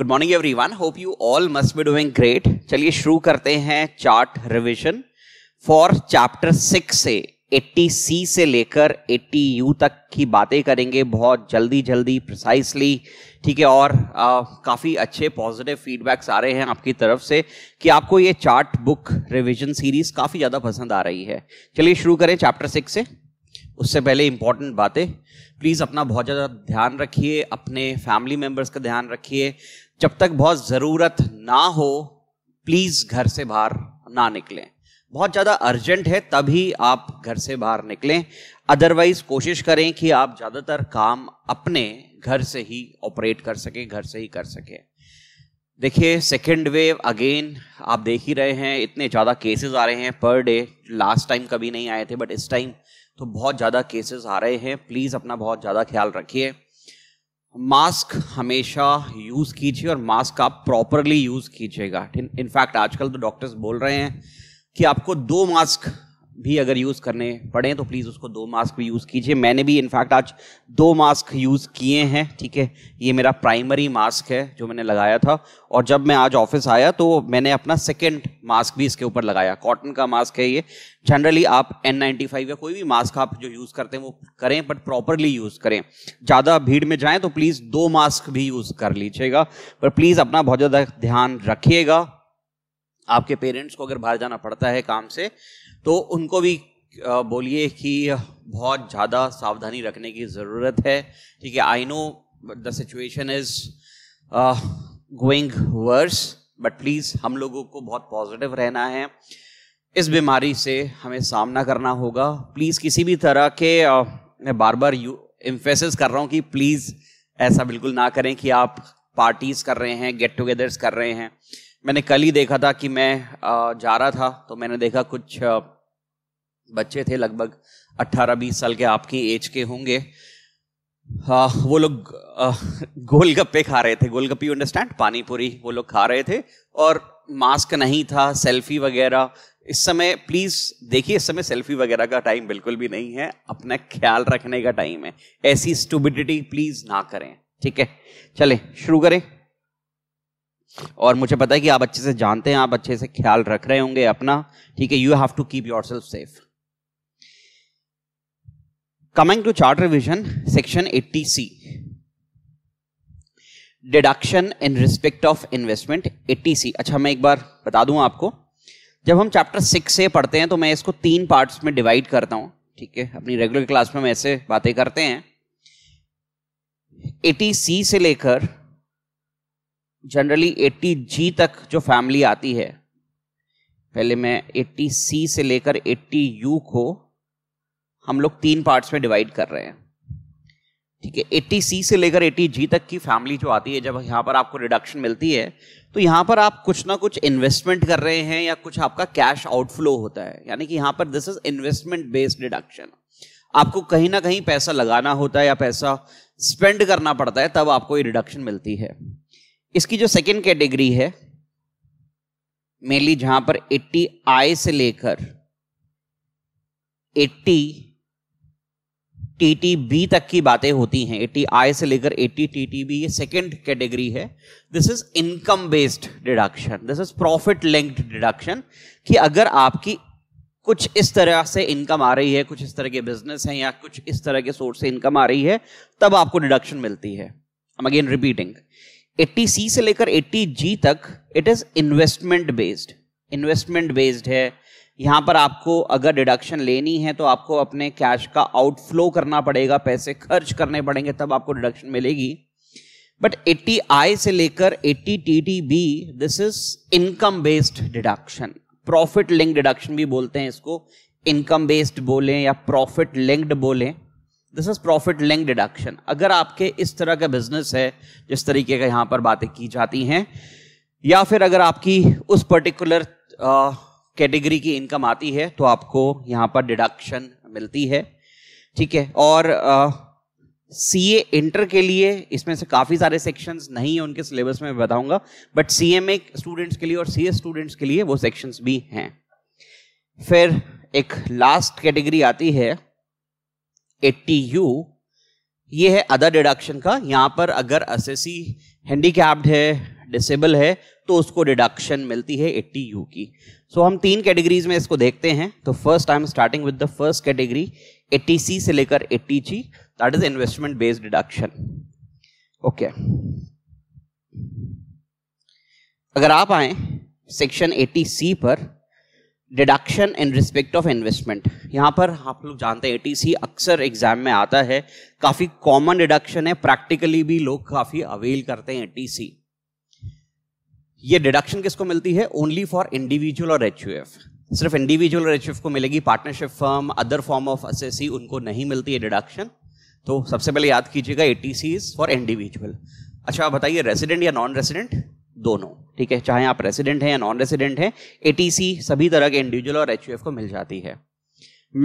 Good morning everyone hope you all must be doing great चलिए शुरू करते हैं chart revision for chapter six से एट्टी सी से लेकर एट्टी यू तक की बातें करेंगे बहुत जल्दी जल्दी प्रिसाइसली ठीक है और काफ़ी अच्छे पॉजिटिव फीडबैक्स आ रहे हैं आपकी तरफ से कि आपको ये चार्ट बुक रिविजन सीरीज काफ़ी ज़्यादा पसंद आ रही है चलिए शुरू करें चैप्टर सिक्स से उससे पहले इंपॉर्टेंट बातें प्लीज़ अपना बहुत ज़्यादा ध्यान रखिए अपने फैमिली मेम्बर्स का ध्यान रखिए जब तक बहुत ज़रूरत ना हो प्लीज़ घर से बाहर ना निकलें बहुत ज़्यादा अर्जेंट है तभी आप घर से बाहर निकलें अदरवाइज़ कोशिश करें कि आप ज़्यादातर काम अपने घर से ही ऑपरेट कर सकें घर से ही कर सकें देखिए सेकेंड वेव अगेन आप देख ही रहे हैं इतने ज़्यादा केसेस आ रहे हैं पर डे लास्ट टाइम कभी नहीं आए थे बट इस टाइम तो बहुत ज़्यादा केसेस आ रहे हैं प्लीज़ अपना बहुत ज़्यादा ख्याल रखिए मास्क हमेशा यूज़ कीजिए और मास्क आप प्रॉपरली यूज़ कीजिएगा इनफैक्ट आजकल तो डॉक्टर्स बोल रहे हैं कि आपको दो मास्क भी अगर यूज़ करने पड़े तो प्लीज़ उसको दो मास्क भी यूज़ कीजिए मैंने भी इनफैक्ट आज दो मास्क यूज़ किए हैं ठीक है ये मेरा प्राइमरी मास्क है जो मैंने लगाया था और जब मैं आज ऑफिस आया तो मैंने अपना सेकेंड मास्क भी इसके ऊपर लगाया कॉटन का मास्क है ये जनरली आप एन या कोई भी मास्क आप जो यूज़ करते हैं वो करें बट प्रॉपरली यूज़ करें ज़्यादा भीड़ में जाएँ तो प्लीज़ दो मास्क भी यूज़ कर लीजिएगा पर प्लीज़ अपना बहुत ज़्यादा ध्यान रखिएगा आपके पेरेंट्स को अगर बाहर जाना पड़ता है काम से तो उनको भी बोलिए कि बहुत ज़्यादा सावधानी रखने की ज़रूरत है ठीक है I know the situation is going worse but please हम लोगों को बहुत पॉजिटिव रहना है इस बीमारी से हमें सामना करना होगा प्लीज़ किसी भी तरह के uh, मैं बार बार यू इम्फेसिस कर रहा हूँ कि प्लीज़ ऐसा बिल्कुल ना करें कि आप पार्टीज़ कर रहे हैं गेट टुगेदर्स कर रहे हैं मैंने कल ही देखा था कि मैं जा रहा था तो मैंने देखा कुछ बच्चे थे लगभग 18-20 साल के आपकी एज के होंगे आ, वो लोग गोलगप्पे खा रहे थे गोलगप्पे यू अंडरस्टैंड पानी पूरी वो लोग खा रहे थे और मास्क नहीं था सेल्फी वगैरह इस समय प्लीज देखिए इस समय सेल्फी वगैरह का टाइम बिल्कुल भी नहीं है अपना ख्याल रखने का टाइम है ऐसी स्टूबिडिटी प्लीज ना करें ठीक है चले शुरू करें और मुझे पता है कि आप अच्छे से जानते हैं आप अच्छे से ख्याल रख रहे होंगे अपना ठीक है you have to keep yourself safe coming to chart revision section eighty C deduction in respect of investment eighty C अच्छा मैं एक बार बता दूं आपको जब हम चैप्टर सिक्स से पढ़ते हैं तो मैं इसको तीन पार्ट्स में डिवाइड करता हूं ठीक है अपनी रेगुलर क्लास में हम ऐसे बातें करते हैं एटी सी से लेकर जनरली 80 जी तक जो फैमिली आती है पहले मैं 80 सी से लेकर 80 यू को हम लोग तीन पार्ट्स में डिवाइड कर रहे हैं ठीक है 80 सी से लेकर 80 जी तक की फैमिली जो आती है जब यहाँ पर आपको रिडक्शन मिलती है तो यहाँ पर आप कुछ ना कुछ इन्वेस्टमेंट कर रहे हैं या कुछ आपका कैश आउटफ्लो होता है यानी कि यहाँ पर this is investment based deduction आपको कहीं ना कहीं पैसा लगाना होता है या पैसा स्पेंड करना पड़ता है तब आपको ये रिडक्शन मिलती है इसकी जो सेकेंड कैटेगरी है मेनली जहां पर 80 आई से लेकर 80 टी टी बी तक की बातें होती हैं 80 आई से लेकर 80 टी टी बी ये सेकेंड कैटेगरी है this is income based deduction this is profit linked deduction कि अगर आपकी कुछ इस तरह से इनकम आ रही है कुछ इस तरह के बिजनेस हैं या कुछ इस तरह के सोर्स से इनकम आ रही है तब आपको डिडक्शन मिलती है अगेन रिपीटिंग एट्टी सी से लेकर एट्टी जी तक it is investment based investment based है यहां पर आपको अगर डिडक्शन लेनी है तो आपको अपने कैश का आउटफ्लो करना पड़ेगा पैसे खर्च करने पड़ेंगे तब आपको डिडक्शन मिलेगी बट एट्टी आई से लेकर eighty T T B this is income based deduction profit link deduction भी बोलते हैं इसको इनकम बेस्ड बोलें या प्रॉफिट लिंक्ड बोलें this is profit link deduction अगर आपके इस तरह का बिजनेस है जिस तरीके का यहाँ पर बातें की जाती हैं या फिर अगर आपकी उस पर्टिकुलर कैटेगरी की इनकम आती है तो आपको यहाँ पर डिडक्शन मिलती है ठीक है और सी ए इंटर के लिए इसमें से काफ़ी सारे सेक्शंस नहीं है उनके सिलेबस में बताऊंगा but C M A students के लिए और सी ए स्टूडेंट्स के लिए वो सेक्शंस भी हैं फिर एक लास्ट कैटेगरी आती है एट्टी यू ये है अदर डिडक्शन का यहाँ पर अगर असेसी हैंडीकैप्ड है डिसेबल है तो उसको डिडक्शन मिलती है एट्टी यू की सो so, हम तीन कैटेगरीज में इसको देखते हैं तो first I am starting with the first category eighty C से लेकर eighty G that is investment based deduction okay अगर आप आए सेक्शन एट्टी सी पर deduction in respect of investment यहाँ पर आप लोग जानते हैं एटीसी अक्सर एग्जाम में आता है काफ़ी कॉमन डिडक्शन है प्रैक्टिकली भी लोग काफ़ी अवेल करते हैं एटीसी ये डिडक्शन किसको मिलती है ओनली फॉर इंडिविजुअल और एच सिर्फ इंडिविजुअल और एच को मिलेगी partnership firm other form of एस उनको नहीं मिलती है डिडक्शन तो सबसे पहले याद कीजिएगा ए टी फॉर इंडिविजुअल अच्छा बताइए रेसिडेंट या नॉन रेसिडेंट दोनों ठीक है चाहे आप रेसिडेंट हैं या नॉन रेसिडेंट हैं एटीसी सभी तरह के इंडिविजुअल और एच को मिल जाती है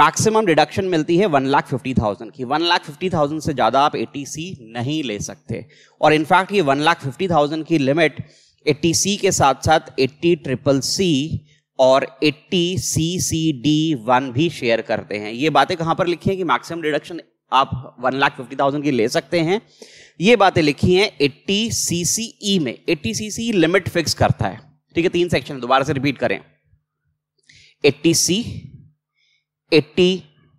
मैक्सिमम डिडक्शन मिलती है वन लाख फिफ्टी थाउजेंड की वन लाख फिफ्टी थाउजेंड से ज़्यादा आप एटीसी नहीं ले सकते और इनफैक्ट ये वन लाख फिफ्टी थाउजेंड की लिमिट ए के साथ साथ एट्टी ट्रिपल सी और eighty C C D one भी शेयर करते हैं ये बातें कहाँ पर लिखी हैं कि मैक्सिमम डिडक्शन आप वन लाख फिफ्टी थाउजेंड की ले सकते हैं ये बातें लिखी हैं एट्टी सी e में एट्टी सी लिमिट फिक्स करता है ठीक है तीन सेक्शन दोबारा से रिपीट करें eighty C eighty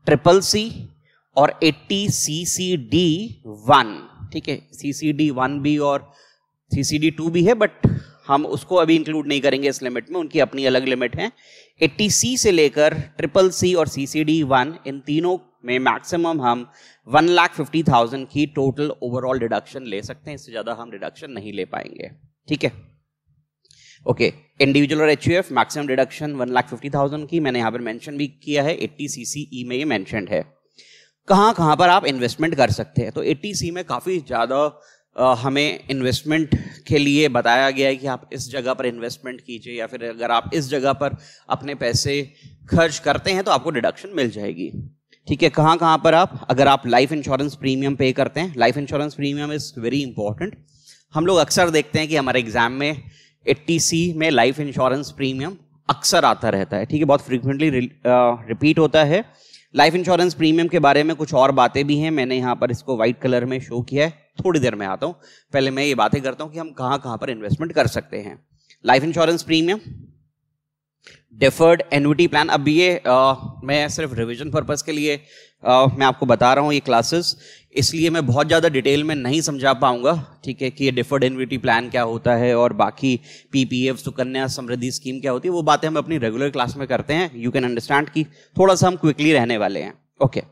triple C और eighty C C D one ठीक है सी सी डी वन भी और सी सी डी टू भी है बट हम उसको अभी इंक्लूड नहीं करेंगे इस लिमिट में उनकी अपनी अलग लिमिट है एट्टी सी से लेकर ट्रिपल सी और C C D one in तीनों में मैक्सिमम हम वन लाख फिफ्टी थाउजेंड की टोटल ओवरऑल डिडक्शन ले सकते हैं इससे ज़्यादा हम डिडक्शन नहीं ले पाएंगे ठीक है ओके इंडिविजुअल और H maximum deduction one lakh fifty thousand की मैंने यहां पर मैंशन भी किया है एट्टी सी e में ये मैंशन है कहाँ कहाँ पर आप इन्वेस्टमेंट कर सकते हैं तो एट्टी में काफ़ी ज़्यादा हमें इन्वेस्टमेंट के लिए बताया गया है कि आप इस जगह पर इन्वेस्टमेंट कीजिए या फिर अगर आप इस जगह पर अपने पैसे खर्च करते हैं तो आपको डिडक्शन मिल जाएगी ठीक है कहाँ कहाँ पर आप अगर आप लाइफ इंश्योरेंस प्रीमियम पे करते हैं life insurance premium is very important हम लोग अक्सर देखते हैं कि हमारे एग्जाम में एट्टी सी में लाइफ इंश्योरेंस प्रीमियम अक्सर आता रहता है ठीक है बहुत फ्रीक्वेंटली रिपीट होता है लाइफ इंश्योरेंस प्रीमियम के बारे में कुछ और बातें भी हैं मैंने यहाँ पर इसको व्हाइट कलर में शो किया है थोड़ी देर में आता हूँ पहले मैं ये बातें करता हूँ कि हम कहाँ कहाँ पर इन्वेस्टमेंट कर सकते हैं life insurance premium deferred annuity plan अब ये आ, मैं सिर्फ रिविजन पर्पज़ के लिए आ, मैं आपको बता रहा हूँ ये क्लासेस इसलिए मैं बहुत ज़्यादा डिटेल में नहीं समझा पाऊँगा ठीक है कि ये डिफर्ड एनविटी प्लान क्या होता है और बाकी P P F Sukanya Samriddhi scheme क्या होती है वो बातें हम अपनी रेगुलर क्लास में करते हैं यू कैन अंडरस्टैंड कि थोड़ा सा हम क्विकली रहने वाले हैं okay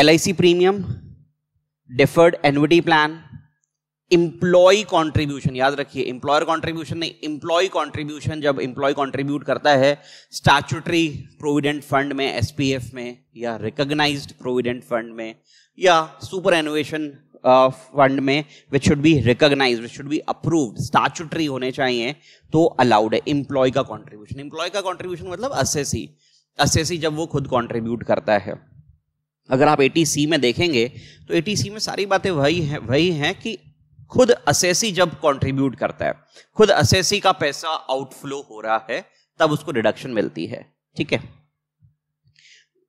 L I C premium deferred annuity plan employee contribution याद रखिए इंप्लॉयर कॉन्ट्रीब्यूशन नहीं इंप्लॉय कॉन्ट्रीब्यूशन जब इंप्लॉय कॉन्ट्रीब्यूट करता है स्टैचूटरी प्रोविडेंट फंड में एसपीएफ में या रिकोगनाइज प्रोविडेंट फंड में या सुपर एनोवेशन फंड में which should be recognise which should be approved statutory होने चाहिए तो अलाउड है इंप्लॉय का कॉन्ट्रीब्यूशन इंप्लॉय का कॉन्ट्रीब्यूशन मतलब असेसी असेसी जब वो खुद कॉन्ट्रीब्यूट करता है अगर आप एटीसी में देखेंगे तो एटीसी में सारी बातें वही है वही हैं कि खुद असेसी जब कंट्रीब्यूट करता है खुद असेसी का पैसा आउटफ्लो हो रहा है तब उसको डिडक्शन मिलती है ठीक है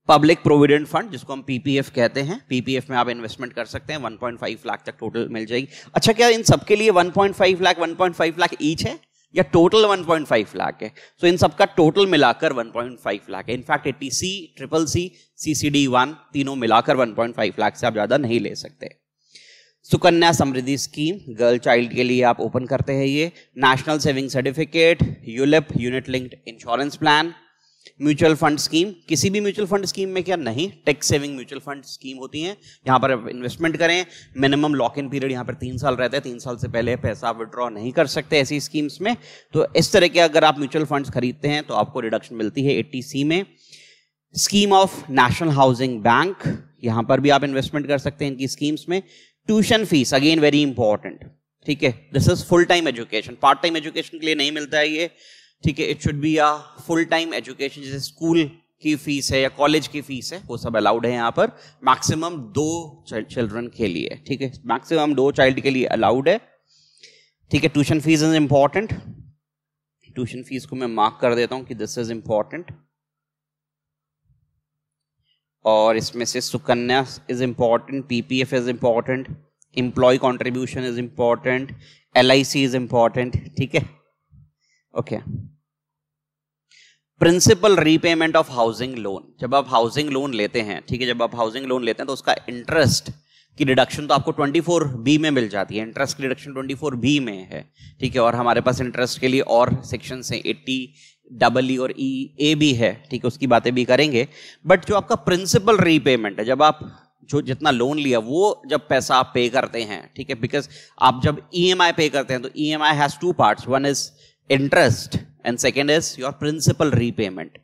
पब्लिक प्रोविडेंट फंड जिसको हम पीपीएफ कहते हैं पीपीएफ में आप इन्वेस्टमेंट कर सकते हैं 1.5 लाख तक टोटल मिल जाएगी अच्छा क्या इन सबके लिए 1.5 लाख 1.5 लाख ईच है या टोटल 1.5 लाख है सो so, इन सबका टोटल मिलाकर 1.5 लाख है in fact eighty C triple C CCD one तीनों मिलाकर 1.5 लाख से आप ज्यादा नहीं ले सकते Sukanya Samriddhi scheme girl child के लिए आप ओपन करते हैं ये national saving certificate ULIP unit linked insurance plan mutual fund scheme किसी भी म्यूचुअल फंड स्कीम में क्या नहीं tax saving mutual fund scheme होती है यहाँ पर आप इन्वेस्टमेंट करें मिनिमम लॉक इन पीरियड यहाँ पर तीन साल रहता है तीन साल से पहले पैसा विड्रॉ नहीं कर सकते ऐसी स्कीम्स में तो इस तरह के अगर आप म्यूचुअल फंड खरीदते हैं तो आपको रिडक्शन मिलती है एट्टी में scheme of national housing bank यहाँ पर भी आप इन्वेस्टमेंट कर सकते हैं इनकी स्कीम्स में tuition fees again very important ठीक है this is full time education part time education के लिए नहीं मिलता है ये ठीक है it should be a full time education जैसे स्कूल की फीस है या कॉलेज की फीस है वो सब अलाउड है यहाँ पर मैक्सिमम दो चिल्ड्रन के लिए ठीक है मैक्सिमम दो चाइल्ड के लिए अलाउड है ठीक है tuition fees is important tuition fees को मैं मार्क कर देता हूँ कि दिस इज इंपॉर्टेंट और इसमें से Sukanya is important PPF is important employee contribution is important L is important ठीक है okay principal repayment of housing loan जब आप हाउसिंग लोन लेते हैं ठीक है जब आप हाउसिंग लोन लेते हैं तो उसका इंटरेस्ट की डिडक्शन तो आपको 24 बी में मिल जाती है इंटरेस्ट की डिडक्शन 24 बी में है ठीक है और हमारे पास इंटरेस्ट के लिए और सेक्शन है एट्टी डबल ई e और ई e, ए भी है ठीक है उसकी बातें भी करेंगे बट जो आपका प्रिंसिपल रीपेमेंट है जब आप जो जितना लोन लिया वो जब पैसा आप पे करते हैं ठीक है बिकॉज आप जब ई e पे करते हैं तो E M I has two parts one is interest and second is your principal repayment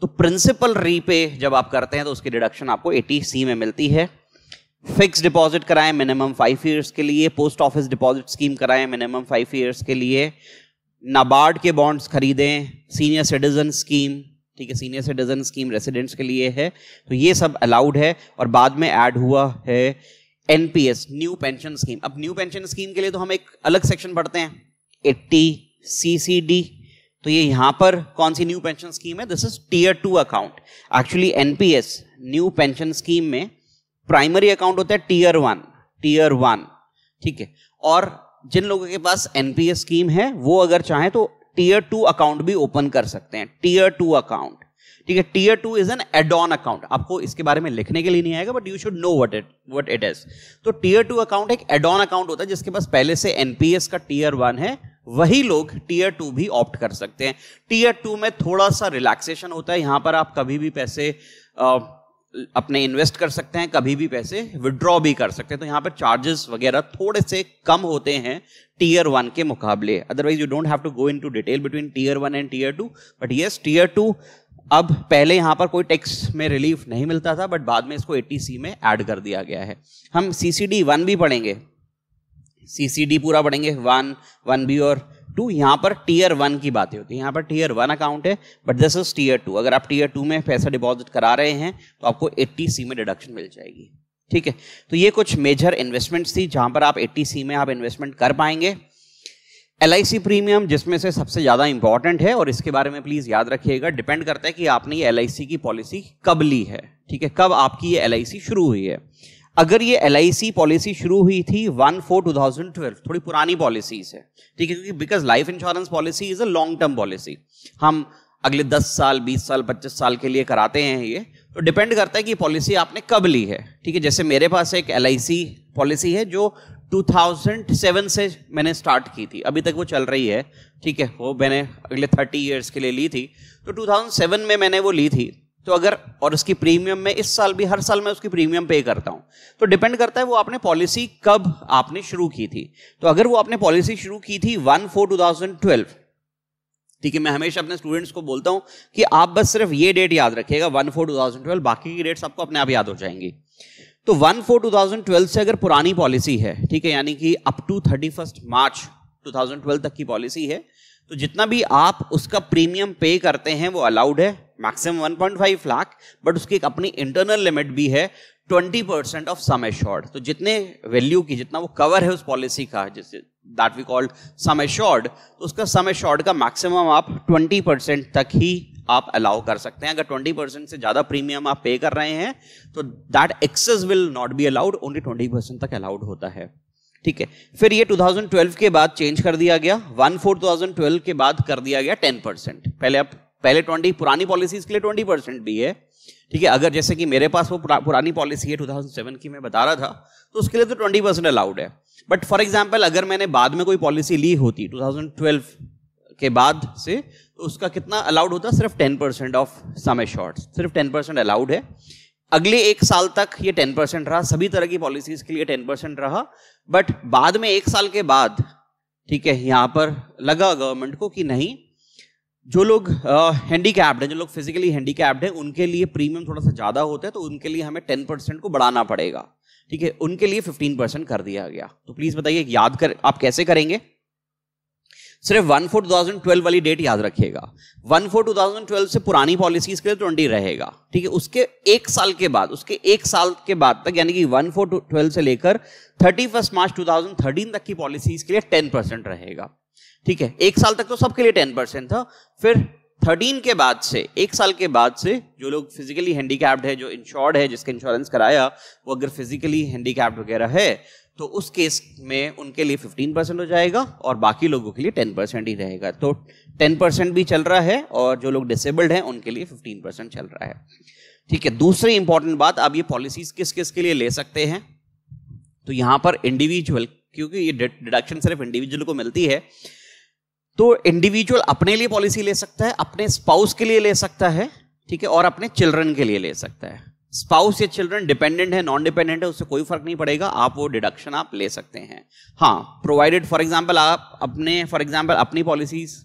तो प्रिंसिपल रीपे जब आप करते हैं तो उसकी डिडक्शन आपको एटी सी में मिलती है फिक्स डिपॉजिट कराएं मिनिमम फाइव ईयर्स के लिए पोस्ट ऑफिस डिपॉजिट स्कीम कराएं मिनिमम फाइव ईयर्स के लिए नाबार्ड के बॉन्ड्स खरीदें सीनियर सिटीजन स्कीम ठीक है सीनियर सिटीजन स्कीम रेसिडेंट्स के लिए है तो ये सब अलाउड है और बाद में ऐड हुआ है एनपीएस न्यू पेंशन स्कीम अब न्यू पेंशन स्कीम के लिए तो हम एक अलग सेक्शन पढ़ते हैं एट्टी सीसीडी तो ये यहां पर कौन सी न्यू पेंशन स्कीम है this is tier two account actually NPS new pension scheme में प्राइमरी अकाउंट होता है टीयर वन टीयर वन ठीक है और जिन लोगों के पास एनपीएस स्कीम है वो अगर चाहें तो टीयर टू अकाउंट भी ओपन कर सकते हैं टीयर टू अकाउंट ठीक है tier two is an add on account आपको इसके बारे में लिखने के लिए नहीं आएगा but you should know what it what it is तो टीयर टू अकाउंट एक एड ऑन अकाउंट होता है जिसके पास पहले से एनपीएस का टीयर वन है वही लोग टीयर टू भी ऑप्ट कर सकते हैं टीयर टू में थोड़ा सा रिलैक्सेशन होता है यहां पर आप कभी भी पैसे आ, अपने इन्वेस्ट कर सकते हैं कभी भी पैसे विड्रॉ भी कर सकते हैं तो यहाँ पर चार्जेस वगैरह थोड़े से कम होते हैं टीयर वन के मुकाबले otherwise you don't have to go into detail between tier one and tier two but yes tier two अब पहले यहाँ पर कोई टैक्स में रिलीफ नहीं मिलता था बट बाद में इसको ए में ऐड कर दिया गया है हम सी वन भी पढ़ेंगे सी पूरा पढ़ेंगे वन वन बी और टू यहां पर टीयर वन की बातें होती है यहां पर टीयर वन अकाउंट है but this is tier two अगर आप टीयर टू में पैसा डिपॉजिट करा रहे हैं तो आपको एट्टी सी में डिडक्शन मिल जाएगी ठीक है तो ये कुछ मेजर इन्वेस्टमेंट्स थी जहां पर आप एट्टी सी में आप इन्वेस्टमेंट कर पाएंगे एल प्रीमियम जिसमें से सबसे ज़्यादा इंपॉर्टेंट है और इसके बारे में प्लीज़ याद रखिएगा डिपेंड करता है कि आपने ये एल की पॉलिसी कब ली है ठीक है कब आपकी ये एल शुरू हुई है अगर ये एल पॉलिसी शुरू हुई थी one four two thousand twelve थोड़ी पुरानी पॉलिसीज है ठीक है क्योंकि because life insurance policy is a long term policy हम अगले दस साल बीस साल पच्चीस साल के लिए कराते हैं ये तो डिपेंड करता है कि पॉलिसी आपने कब ली है ठीक है जैसे मेरे पास एक एल पॉलिसी है जो 2007 से मैंने स्टार्ट की थी अभी तक वो चल रही है ठीक है वो मैंने अगले 30 इयर्स के लिए ली थी तो 2007 में मैंने वो ली थी तो अगर और उसकी प्रीमियम में इस साल भी हर साल मैं उसकी प्रीमियम पे करता हूँ तो डिपेंड करता है वो आपने पॉलिसी कब आपने शुरू की थी तो अगर वो आपने पॉलिसी शुरू की थी one four two thousand twelve ठीक है मैं हमेशा अपने स्टूडेंट्स को बोलता हूँ कि आप बस सिर्फ ये डेट याद रखिएगा one four two thousand twelve बाकी की डेट्स आपको अपने आप याद हो जाएंगी तो one four two thousand twelve से अगर पुरानी पॉलिसी है ठीक है यानी कि up to thirty first March two thousand twelve तक की पॉलिसी है तो जितना भी आप उसका प्रीमियम पे करते हैं वो अलाउड है मैक्सिमम 1.5 लाख बट उसकी एक अपनी इंटरनल लिमिट भी है 20 परसेंट ऑफ सम एश्योर्ड तो जितने वैल्यू की जितना वो कवर है उस पॉलिसी का जैसे that we called sum assured तो उसका सम एश्योर्ड का मैक्सिमम आप 20 परसेंट तक ही आप अलाउ कर सकते हैं अगर 20 परसेंट से ज़्यादा प्रीमियम आप पे कर रहे हैं तो that excess will not be allowed only 20 percent तक अलाउड होता है ठीक है फिर ये 2012 के बाद चेंज कर दिया गया वन फोर टू के बाद कर दिया गया टेन परसेंट पहले आप पहले ट्वेंटी पुरानी पॉलिसीज के लिए ट्वेंटी परसेंट भी है ठीक है अगर जैसे कि मेरे पास वो पुरा, पुरानी पॉलिसी है 2007 की मैं बता रहा था तो उसके लिए तो ट्वेंटी परसेंट अलाउड है बट फॉर एग्जाम्पल अगर मैंने बाद में कोई पॉलिसी ली होती 2012 के बाद से तो उसका कितना अलाउड होता सिर्फ ten percent of sum assured सिर्फ टेन परसेंट अलाउड है अगले एक साल तक ये टेन परसेंट रहा सभी तरह की पॉलिसीज के लिए टेन परसेंट रहा बट बाद में एक साल के बाद ठीक है यहाँ पर लगा गवर्नमेंट को कि नहीं जो लोग हैंडीकैप्ड हैं जो लोग फिजिकली हैंडीकैप्ड हैं उनके लिए प्रीमियम थोड़ा सा ज़्यादा होता है तो उनके लिए हमें टेन परसेंट को बढ़ाना पड़ेगा ठीक है उनके लिए फिफ्टीन परसेंट कर दिया गया तो प्लीज़ बताइए याद कर आप कैसे करेंगे सिर्फ one four two thousand twelve वाली डेट याद रखिएगा one four two thousand twelve से पुरानी पॉलिसीज के लिए ट्वेंटी रहेगा ठीक है उसके एक साल के बाद उसके एक साल के बाद तक यानी कि वन फोर टू ट्वेल्व से लेकर thirty first March two thousand thirteen तक की पॉलिसीज के लिए टेन परसेंट रहेगा ठीक है एक साल तक तो सबके लिए टेन परसेंट था फिर थर्टीन के बाद से एक साल के बाद से जो लोग फिजिकली हैंडीकैप्ड है जो इंश्योर्ड है जिसका इंश्योरेंस कराया वो अगर फिजिकली हैंडीकैप्ड वगैरह है तो उस केस में उनके लिए फिफ्टीन परसेंट हो जाएगा और बाकी लोगों के लिए टेन परसेंट ही रहेगा तो टेन परसेंट भी चल रहा है और जो लोग डिसेबल्ड हैं उनके लिए फिफ्टीन परसेंट चल रहा है ठीक है दूसरी इंपॉर्टेंट बात आप ये पॉलिसीज किस किस के लिए ले सकते हैं तो यहां पर इंडिविजुअल क्योंकि ये डिडक्शन सिर्फ इंडिविजुअल को मिलती है तो इंडिविजुअल अपने लिए पॉलिसी ले सकता है अपने स्पाउस के लिए ले सकता है ठीक है और अपने चिल्ड्रन के लिए ले सकता है स्पाउस या चिल्ड्रन डिपेंडेंट है नॉन डिपेंडेंट है उससे कोई फर्क नहीं पड़ेगा आप वो डिडक्शन आप ले सकते हैं हाँ प्रोवाइडेड फॉर एग्जाम्पल आप अपने फॉर एग्जाम्पल अपनी पॉलिसीज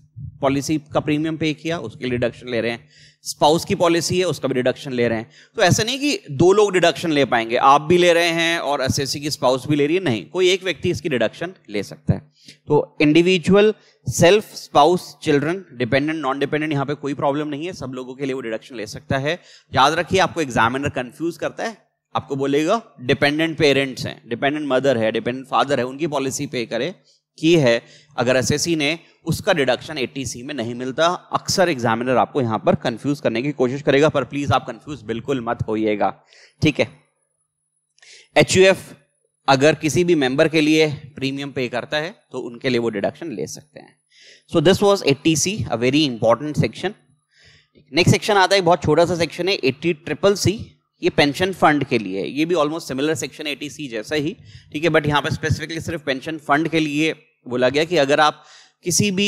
पॉलिसी का प्रीमियम पे किया उसके लिए डिडक्शन ले रहे हैं स्पाउस की पॉलिसी है उसका भी डिडक्शन ले रहे हैं तो ऐसे नहीं कि दो लोग डिडक्शन ले पाएंगे आप भी ले रहे हैं और एस की स्पाउस भी ले रही है नहीं कोई एक व्यक्ति इसकी डिडक्शन ले सकता है तो individual self spouse children dependent non dependent यहाँ पे कोई प्रॉब्लम नहीं है सब लोगों के लिए वो डिडक्शन ले सकता है याद रखिए आपको एग्जामिनर कंफ्यूज करता है आपको बोलेगा डिपेंडेंट पेरेंट्स हैं डिपेंडेंट मदर है डिपेंडेंट फादर है उनकी पॉलिसी पे करे की है अगर एस ने उसका डिडक्शन एटीसी में नहीं मिलता अक्सर एग्जामिनर आपको यहां पर कंफ्यूज करने की कोशिश करेगा पर प्लीज आप कंफ्यूज बिल्कुल मत होइएगा ठीक है एच अगर किसी भी मेंबर के लिए प्रीमियम पे करता है तो उनके लिए वो डिडक्शन ले सकते हैं so this was T C a very important section next section आता है बहुत छोटा सा सेक्शन है एट्टी ट्रिपल सी ये पेंशन फंड के लिए ये भी almost similar section eighty C जैसा ही ठीक है बट यहाँ पर स्पेसिफिकली सिर्फ पेंशन फंड के लिए बोला गया कि अगर आप किसी भी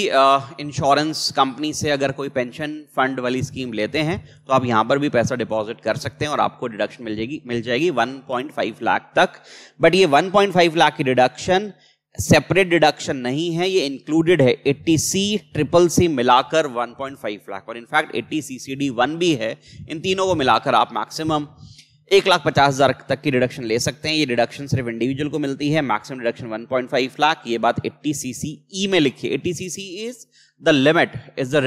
इंश्योरेंस कंपनी से अगर कोई पेंशन फंड वाली स्कीम लेते हैं तो आप यहाँ पर भी पैसा डिपॉजिट कर सकते हैं और आपको डिडक्शन मिल जाएगी मिल जाएगी 1.5 लाख तक बट ये 1.5 लाख की डिडक्शन सेपरेट डिडक्शन नहीं है ये इंक्लूडेड है 80 सी ट्रिपल सी मिलाकर 1.5 लाख और in fact 80 C C D one भी है इन तीनों को मिलाकर आप मैक्सिमम एक लाख पचास हज़ार तक की डिडक्शन ले सकते हैं ये डिडक्शन सिर्फ इंडिविजुअल को मिलती है मैक्सिमम डिडक्शन 1.5 लाख ये बात 80 सी सी ई में लिखी eighty C C is the limit is the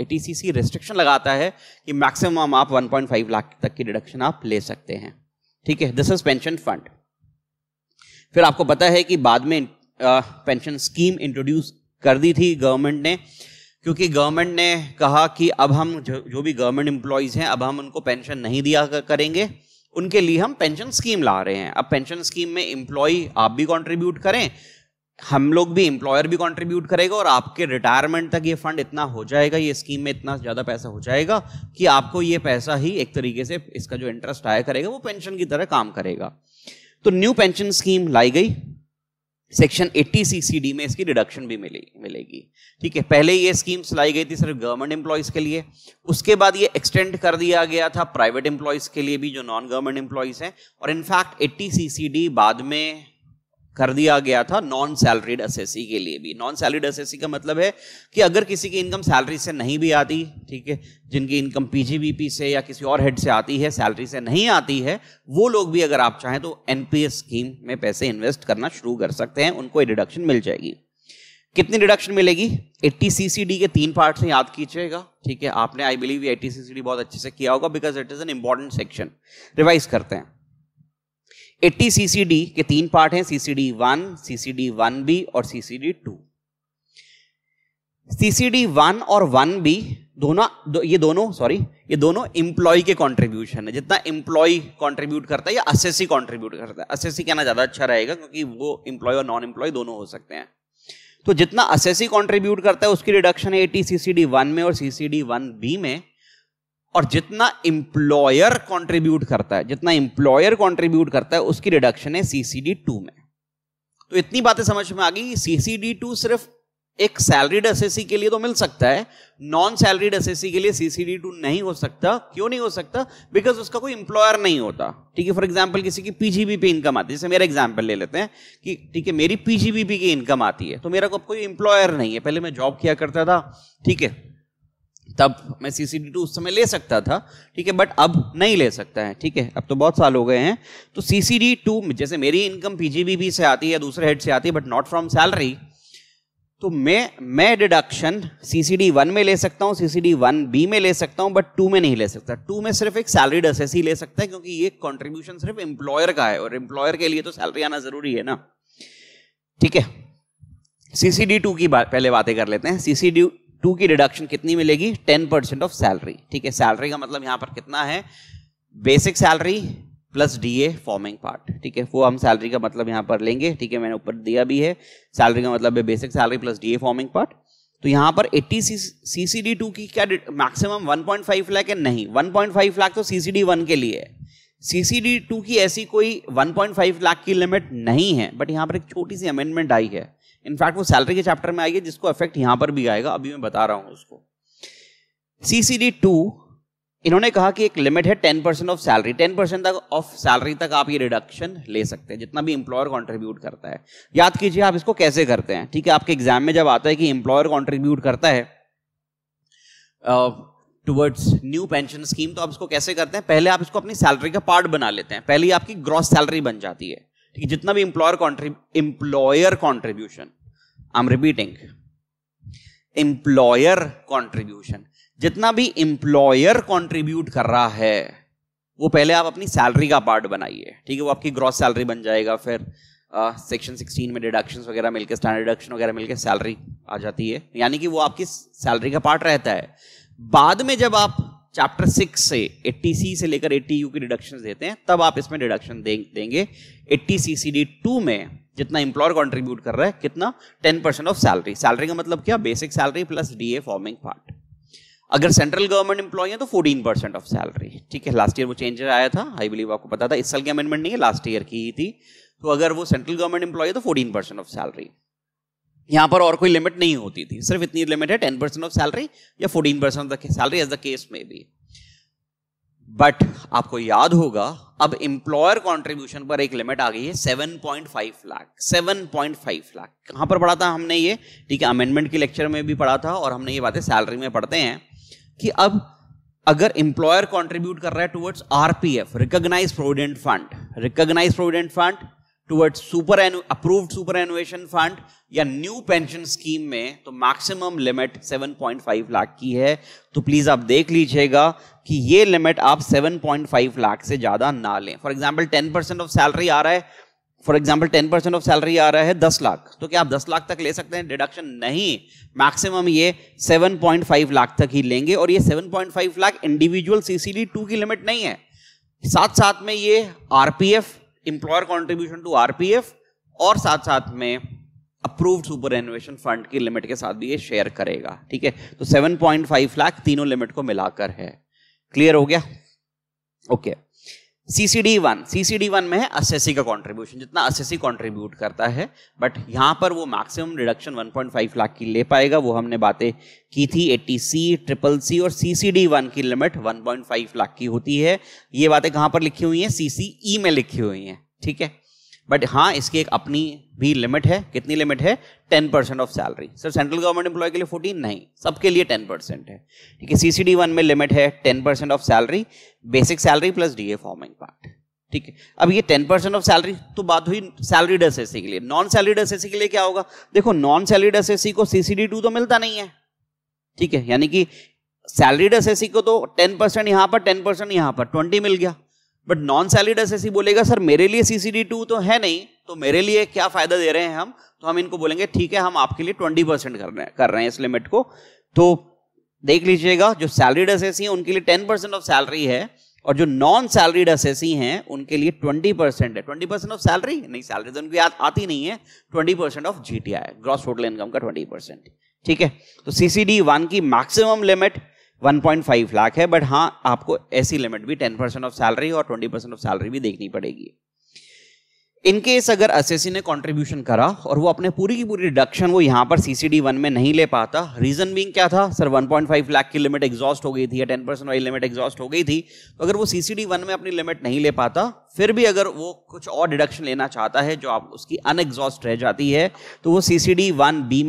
eighty C C restriction लगाता है कि मैक्सिमम आप 1.5 लाख तक की डिडक्शन आप ले सकते हैं ठीक है दिस इज पेंशन फंड फिर आपको पता है कि बाद में पेंशन स्कीम इंट्रोड्यूस कर दी थी गवर्नमेंट ने क्योंकि गवर्नमेंट ने कहा कि अब हम जो, जो भी गवर्नमेंट एम्प्लॉयज़ हैं अब हम उनको पेंशन नहीं दिया करेंगे उनके लिए हम पेंशन स्कीम ला रहे हैं अब पेंशन स्कीम में एम्प्लॉय आप भी कंट्रीब्यूट करें हम लोग भी एम्प्लॉयर भी कंट्रीब्यूट करेगा और आपके रिटायरमेंट तक ये फंड इतना हो जाएगा ये स्कीम में इतना ज़्यादा पैसा हो जाएगा कि आपको ये पैसा ही एक तरीके से इसका जो इंटरेस्ट आया करेगा वो पेंशन की तरह काम करेगा तो न्यू पेंशन स्कीम लाई गई सेक्शन 80 सीसीडी में इसकी रिडक्शन भी मिली मिलेगी ठीक है पहले ये स्कीम्स लाई गई थी सिर्फ गवर्नमेंट एम्प्लॉयज़ के लिए उसके बाद ये एक्सटेंड कर दिया गया था प्राइवेट एम्प्लॉयज़ के लिए भी जो नॉन गवर्नमेंट एम्प्लॉयज़ हैं और इनफैक्ट 80 सीसीडी बाद में कर दिया गया था नॉन सैलरीड असेसी के लिए भी नॉन सैलरीड असेसी का मतलब है कि अगर किसी की इनकम सैलरी से नहीं भी आती ठीक है जिनकी इनकम पीजीबीपी से या किसी और हेड से आती है सैलरी से नहीं आती है वो लोग भी अगर आप चाहें तो एनपीएस स्कीम में पैसे इन्वेस्ट करना शुरू कर सकते हैं उनको डिडक्शन मिल जाएगी कितनी डिडक्शन मिलेगी एट्टी सी के तीन पार्ट से याद कीजिएगा ठीक है आपने आई बिलीव एट्टी सी बहुत अच्छे से किया होगा because it is an important section revise करते हैं एट्टी सीसीडी के तीन पार्ट हैं CCD one CCD one B और सीसीडी टू सीसीडी वन और वन बी दोनों दो, ये दोनों सॉरी ये दोनों इंप्लॉय के कंट्रीब्यूशन है जितना इंप्लॉय कंट्रीब्यूट करता है या असेसी कंट्रीब्यूट करता है असेसी कहना ज़्यादा अच्छा रहेगा क्योंकि वो एम्प्लॉय और नॉन एम्प्लॉय दोनों हो सकते हैं तो जितना असेसी कंट्रीब्यूट करता है उसकी रिडक्शन है एटी सीसीडी वन में और सीसीडी वन बी में और जितना इंप्लॉयर कंट्रीब्यूट करता है जितना इंप्लॉयर कंट्रीब्यूट करता है उसकी रिडक्शन है सीसीडी टू में तो इतनी बातें समझ में आ गई सीसीडी टू सिर्फ एक सैलरीड एसएससी के लिए तो मिल सकता है नॉन सैलरीड एसएससी के लिए सीसीडी टू नहीं हो सकता क्यों नहीं हो सकता बिकॉज उसका कोई इंप्लॉयर नहीं होता ठीक है फॉर एग्जाम्पल किसी की पीजीबी पे इनकम आती है जैसे मेरा एग्जाम्पल ले लेते हैं कि ठीक है मेरी पीजीबी की इनकम आती है तो मेरा कोई इंप्लॉयर नहीं है पहले मैं जॉब किया करता था ठीक है तब मैं सी सी उस समय ले सकता था ठीक है बट अब नहीं ले सकता है ठीक है अब तो बहुत साल हो गए हैं तो सी सी टू जैसे मेरी इनकम पी जी से आती है दूसरे हेड से आती है बट नॉट फ्रॉम सैलरी तो मैं मैं deduction C C D one में ले सकता हूँ C C D one B में ले सकता हूँ बट टू में नहीं ले सकता टू में सिर्फ एक सैलरी असेस ही ले सकता है क्योंकि ये कॉन्ट्रीब्यूशन सिर्फ एम्प्लॉयर का है और एम्प्लॉयर के लिए तो सैलरी आना जरूरी है ना ठीक है सीसीडी टू की बात पहले बातें कर लेते हैं सीसीडी टू की डिडक्शन कितनी मिलेगी टेन परसेंट ऑफ सैलरी ठीक है सैलरी का मतलब यहां पर कितना है basic salary plus DA forming part ठीक है वो हम सैलरी का मतलब यहां पर लेंगे ठीक है मैंने ऊपर दिया भी है सैलरी का मतलब है basic salary plus DA forming part तो यहां पर 80 सी सी डी टू की क्या मैक्सिमम 1.5 लाख है नहीं 1.5 लाख तो सी सी डी वन के लिए है सी सी डी टू की ऐसी कोई 1.5 लाख की लिमिट नहीं है बट यहां पर एक छोटी सी अमेंडमेंट आई है इनफैक्ट वो सैलरी के चैप्टर में आई है जिसको इफेक्ट यहां पर भी आएगा अभी मैं बता रहा हूं उसको सीसीडी टू इन्होंने कहा कि एक लिमिट है ten percent of salary ten percent तक ऑफ सैलरी तक आप ये रिडक्शन ले सकते हैं जितना भी इंप्लॉयर कंट्रीब्यूट करता है याद कीजिए आप इसको कैसे करते हैं ठीक है आपके एग्जाम में जब आता है कि इंप्लॉयर कंट्रीब्यूट करता है टुवर्ड्स न्यू पेंशन स्कीम तो आप इसको कैसे करते हैं पहले आप इसको अपनी सैलरी का पार्ट बना लेते हैं पहले आपकी ग्रॉस सैलरी बन जाती है जितना भी employer employer contribution I am repeating employer contribution जितना भी इंप्लॉयर कॉन्ट्रीब्यूट कर रहा है वो पहले आप अपनी सैलरी का पार्ट बनाइए ठीक है वो आपकी ग्रॉस सैलरी बन जाएगा फिर सेक्शन सिक्सटीन में डिडक्शन वगैरह मिलकर स्टैंडर्ड डिडक्शन वगैरह मिलकर सैलरी आ जाती है यानी कि वो आपकी सैलरी का पार्ट रहता है बाद में जब आप चैप्टर सिक्स से एट्टी सी से लेकर एट्टी यू की डिडक्शन देते हैं तब आप इसमें डिडक्शन दे, देंगे eighty C C D two में जितना इंप्लॉयर कॉन्ट्रीब्यूट कर रहा है कितना ten percent of salary salary का मतलब क्या basic salary plus D A forming part अगर सेंट्रल गवर्नमेंट इंप्लॉय है तो फोर्टीन परसेंट ऑफ सैलरी ठीक है लास्ट ईयर वो चेंज आया था आई बिलीव आपको पता था इस साल की अमेंडमेंट नहीं है लास्ट ईयर की ही थी तो अगर वो सेंट्रल गवर्नमेंट इंप्लॉय है तो फोर्टीन परसेंट ऑफ सैलरी यहाँ पर और कोई लिमिट नहीं होती थी सिर्फ इतनी लिमिट है टेन परसेंट ऑफ सैलरी या fourteen percent of salary as the case में भी बट आपको याद होगा अब एम्प्लॉयर कॉन्ट्रीब्यूशन पर एक लिमिट आ गई है seven point five lakh seven point five lakh कहां पर पढ़ा था हमने ये ठीक है अमेंडमेंट के लेक्चर में भी पढ़ा था और हमने ये बातें सैलरी में पढ़ते हैं कि अब अगर एम्प्लॉयर कॉन्ट्रीब्यूट कर रहा है towards RPF recognise provident fund recognise provident fund toward super approve superannuation fund या न्यू पेंशन स्कीम में तो मैक्सिमम लिमिट 7.5 लाख की है तो प्लीज आप देख लीजिएगा कि ये लिमिट आप 7.5 लाख से ज्यादा ना लें for example 10 percent of salary आ रहा है for example 10 percent of salary आ रहा है 10 लाख तो क्या आप 10 लाख तक ले सकते हैं डिडक्शन नहीं मैक्सिमम ये 7.5 लाख तक ही लेंगे और ये 7.5 लाख इंडिविजुअल सीसीडी टू की लिमिट नहीं है साथ साथ में ये RPF employer contribution to RPF और साथ साथ में अप्रूव्ड सुपर एनुएशन फंड की लिमिट के साथ भी ये शेयर करेगा ठीक है तो 7.5 लाख तीनों लिमिट को मिलाकर है क्लियर हो गया okay okay. CCD one CCD one में है एस का कंट्रीब्यूशन जितना एस कंट्रीब्यूट करता है बट यहाँ पर वो मैक्सिमम रिडक्शन 1.5 लाख की ले पाएगा वो हमने बातें की थी एट्टी सी ट्रिपल सी और सीसीडी वन की लिमिट 1.5 लाख की होती है ये बातें कहाँ पर लिखी हुई हैं सीसीई e में लिखी हुई हैं ठीक है बट हाँ इसकी एक अपनी भी लिमिट है कितनी लिमिट है ten percent of salary sir central government employ के लिए फोर्टीन नहीं सबके लिए टेन परसेंट है ठीक है सीसीडी वन में लिमिट है ten percent of salary basic salary plus D A forming part ठीक है अब ये टेन परसेंट ऑफ सैलरी तो बात हुई सैलरीड एस के लिए नॉन सैलरीड एस के लिए क्या होगा देखो नॉन सैलरीड एस को सीसीडी टू तो मिलता नहीं है ठीक है यानी कि सैलरीड एस को तो टेन परसेंट यहाँ पर टेन परसेंट यहाँ पर ट्वेंटी मिल गया बट नॉन सैलिड एस बोलेगा सर मेरे लिए सीसीडी टू तो है नहीं तो मेरे लिए क्या फायदा दे रहे हैं हम तो हम इनको बोलेंगे ठीक है हम आपके लिए ट्वेंटी परसेंट कर रहे हैं कर रहे हैं इस लिमिट को तो देख लीजिएगा जो सैलरीड एस है उनके लिए टेन परसेंट ऑफ सैलरी है और जो नॉन सैलरीड एस हैं उनके लिए ट्वेंटी परसेंट है ट्वेंटी परसेंट ऑफ सैलरी नहीं सैलरी तो उनकी याद आती नहीं है twenty percent of GTI gross total income का ट्वेंटी परसेंट ठीक है तो सीसीडी वन की मैक्सिमम लिमिट 1.5 लाख है बट हाँ आपको ऐसी लिमिट भी 10 ऑफ सैलरी और 20 ऑफ सैलरी भी देखनी पड़ेगी इनकेस अगर एस ने कॉन्ट्रीब्यूशन करा और वो अपने पूरी की पूरी डिडक्शन वो यहाँ पर सी सी में नहीं ले पाता रीजन बिंग क्या था सर 1.5 लाख की लिमिट एग्जॉस्ट हो गई थी या 10 परसेंट वाली लिमिट एग्जॉस्ट हो गई थी तो अगर वो सी सी में अपनी लिमिट नहीं ले पाता फिर भी अगर वो कुछ और डिडक्शन लेना चाहता है जो आप उसकी अनएग्जॉस्ट रह जाती है तो वो सी सी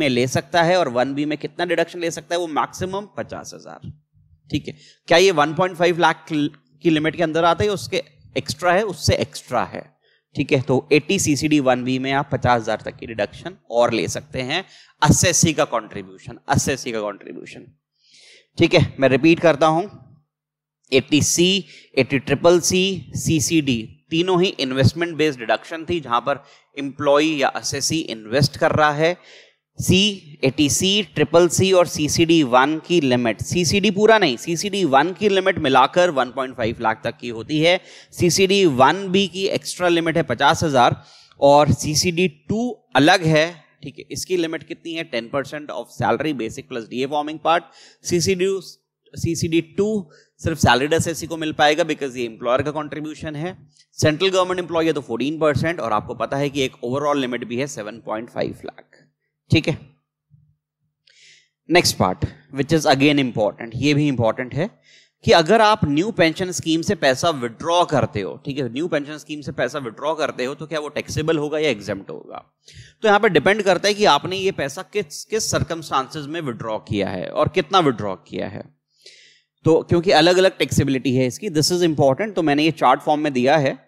में ले सकता है और वन में कितना डिडक्शन ले सकता है वो मैक्सिमम पचास ठीक है क्या ये 1.5 लाख की लिमिट के अंदर आता है उसके एक्स्ट्रा है उससे एक्स्ट्रा है ठीक है तो 80 सीसीडी वन बी में आप पचास हजार तक की रिडक्शन और ले सकते हैं अस्सी का कॉन्ट्रीब्यूशन अस्सी का कॉन्ट्रीब्यूशन ठीक है मैं रिपीट करता हूं eighty C eighty triple C C C D तीनों ही इन्वेस्टमेंट बेस्ड डिडक्शन थी जहां पर इंप्लॉई या असेसी इन्वेस्ट कर रहा है सी एटी सी ट्रिपल सी और सी सी डी वन की लिमिट सी सी डी पूरा नहीं सी सी डी वन की लिमिट मिलाकर 1.5 लाख तक की होती है C C D one B की एक्स्ट्रा लिमिट है पचास हजार और सी सी डी टू अलग है ठीक है इसकी लिमिट कितनी है ten percent of salary basic plus D A forming part C C C D C D two सिर्फ सैलरीड एस को मिल पाएगा बिकॉज ये एम्प्लॉयर का कॉन्ट्रीब्यूशन है सेंट्रल गवर्नमेंट एम्प्लॉय है तो फोर्टीन परसेंट और आपको पता है कि एक ओवरऑल लिमिट भी है सेवन पॉइंट फाइव लाख ठीक है next part which is again important ये भी इंपॉर्टेंट है कि अगर आप न्यू पेंशन स्कीम से पैसा विड्रॉ करते हो ठीक है न्यू पेंशन स्कीम से पैसा विड्रॉ करते हो तो क्या वो टैक्सेबल होगा या एग्जाम होगा तो यहां पर डिपेंड करता है कि आपने ये पैसा किस किस सर्कमस्टांसिस में विड्रॉ किया है और कितना विड्रॉ किया है तो क्योंकि अलग अलग टैक्सेबिलिटी है इसकी दिस इज इंपॉर्टेंट तो मैंने ये चार्ट फॉर्म में दिया है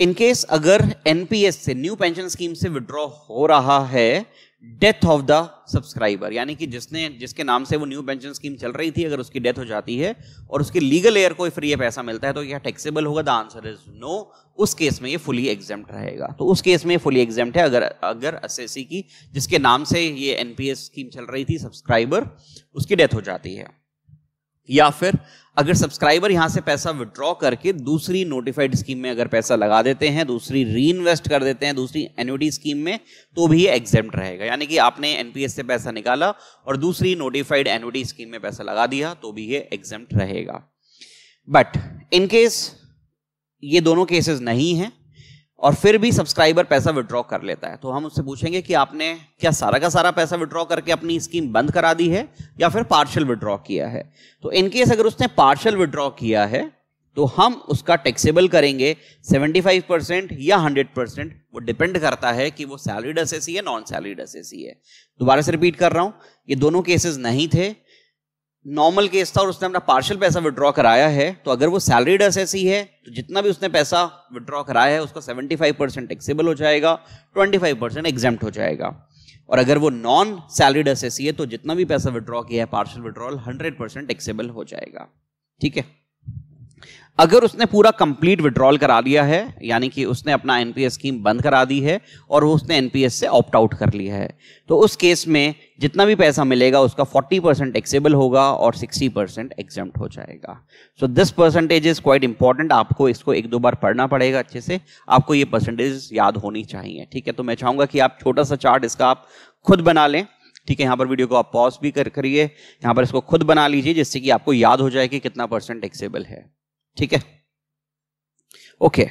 इनकेस अगर एनपीएस से न्यू पेंशन स्कीम से विड्रॉ हो रहा है डेथ ऑफ द सब्सक्राइबर यानी कि जिसने जिसके नाम से वो न्यू पेंशन स्कीम चल रही थी अगर उसकी डेथ हो जाती है और उसके लीगल एयर को फ्री पैसा मिलता है तो क्या टैक्सेबल होगा द आंसर इज नो उस केस में ये फुली एग्जाम रहेगा तो उस केस में फुली एग्जाम है अगर अगर सी की जिसके नाम से ये एनपीएस स्कीम चल रही थी सब्सक्राइबर उसकी डेथ हो जाती है या फिर अगर सब्सक्राइबर यहां से पैसा विड्रॉ करके दूसरी नोटिफाइड स्कीम में अगर पैसा लगा देते हैं दूसरी री इन्वेस्ट कर देते हैं दूसरी एन्यूटी स्कीम में तो भी ये एग्जेम्ट रहेगा यानी कि आपने एनपीएस से पैसा निकाला और दूसरी नोटिफाइड एन्यूटी स्कीम में पैसा लगा दिया तो भी ये एग्जेम्प्ट रहेगा बट इनकेस ये दोनों केसेस नहीं हैं और फिर भी सब्सक्राइबर पैसा विड्रॉ कर लेता है तो हम उससे पूछेंगे कि आपने क्या सारा का सारा पैसा विड्रॉ करके अपनी स्कीम बंद करा दी है या फिर पार्शल विड्रॉ किया है तो इनकेस अगर उसने पार्शल विड्रॉ किया है तो हम उसका टैक्सेबल करेंगे 75 परसेंट या 100 परसेंट वो डिपेंड करता है कि वो सैलरीड एसेसी है नॉन सैलरीड एसेसी है दोबारा से रिपीट कर रहा हूं ये दोनों केसेस नहीं थे नॉर्मल केस था और उसने अपना पार्शियल पैसा विड्रॉ कराया है तो अगर वो सैलरीड एस है तो जितना भी उसने पैसा विड्रॉ कराया है उसका 75 परसेंट टैक्सेबल हो जाएगा 25 परसेंट एग्जाम हो जाएगा और अगर वो नॉन सैलरीड एस है तो जितना भी पैसा विड्रॉ किया है partial withdrawal hundred percent taxable हो जाएगा ठीक है अगर उसने पूरा कंप्लीट विड्रॉल करा लिया है यानी कि उसने अपना एनपीएस स्कीम बंद करा दी है और वो उसने एनपीएस से ऑप्ट आउट कर लिया है तो उस केस में जितना भी पैसा मिलेगा उसका 40 परसेंट एक्सेबल होगा और 60 परसेंट एग्जाम हो जाएगा so this percentage is quite important आपको इसको एक दो बार पढ़ना पड़ेगा अच्छे से आपको ये परसेंटेज याद होनी चाहिए ठीक है तो मैं चाहूँगा कि आप छोटा सा चार्ट इसका आप खुद बना लें ठीक है यहाँ पर वीडियो को आप पॉज भी कर करिए यहाँ पर इसको खुद बना लीजिए जिससे कि आपको याद हो जाए कि कितना परसेंट एक्सेबल है ठीक है okay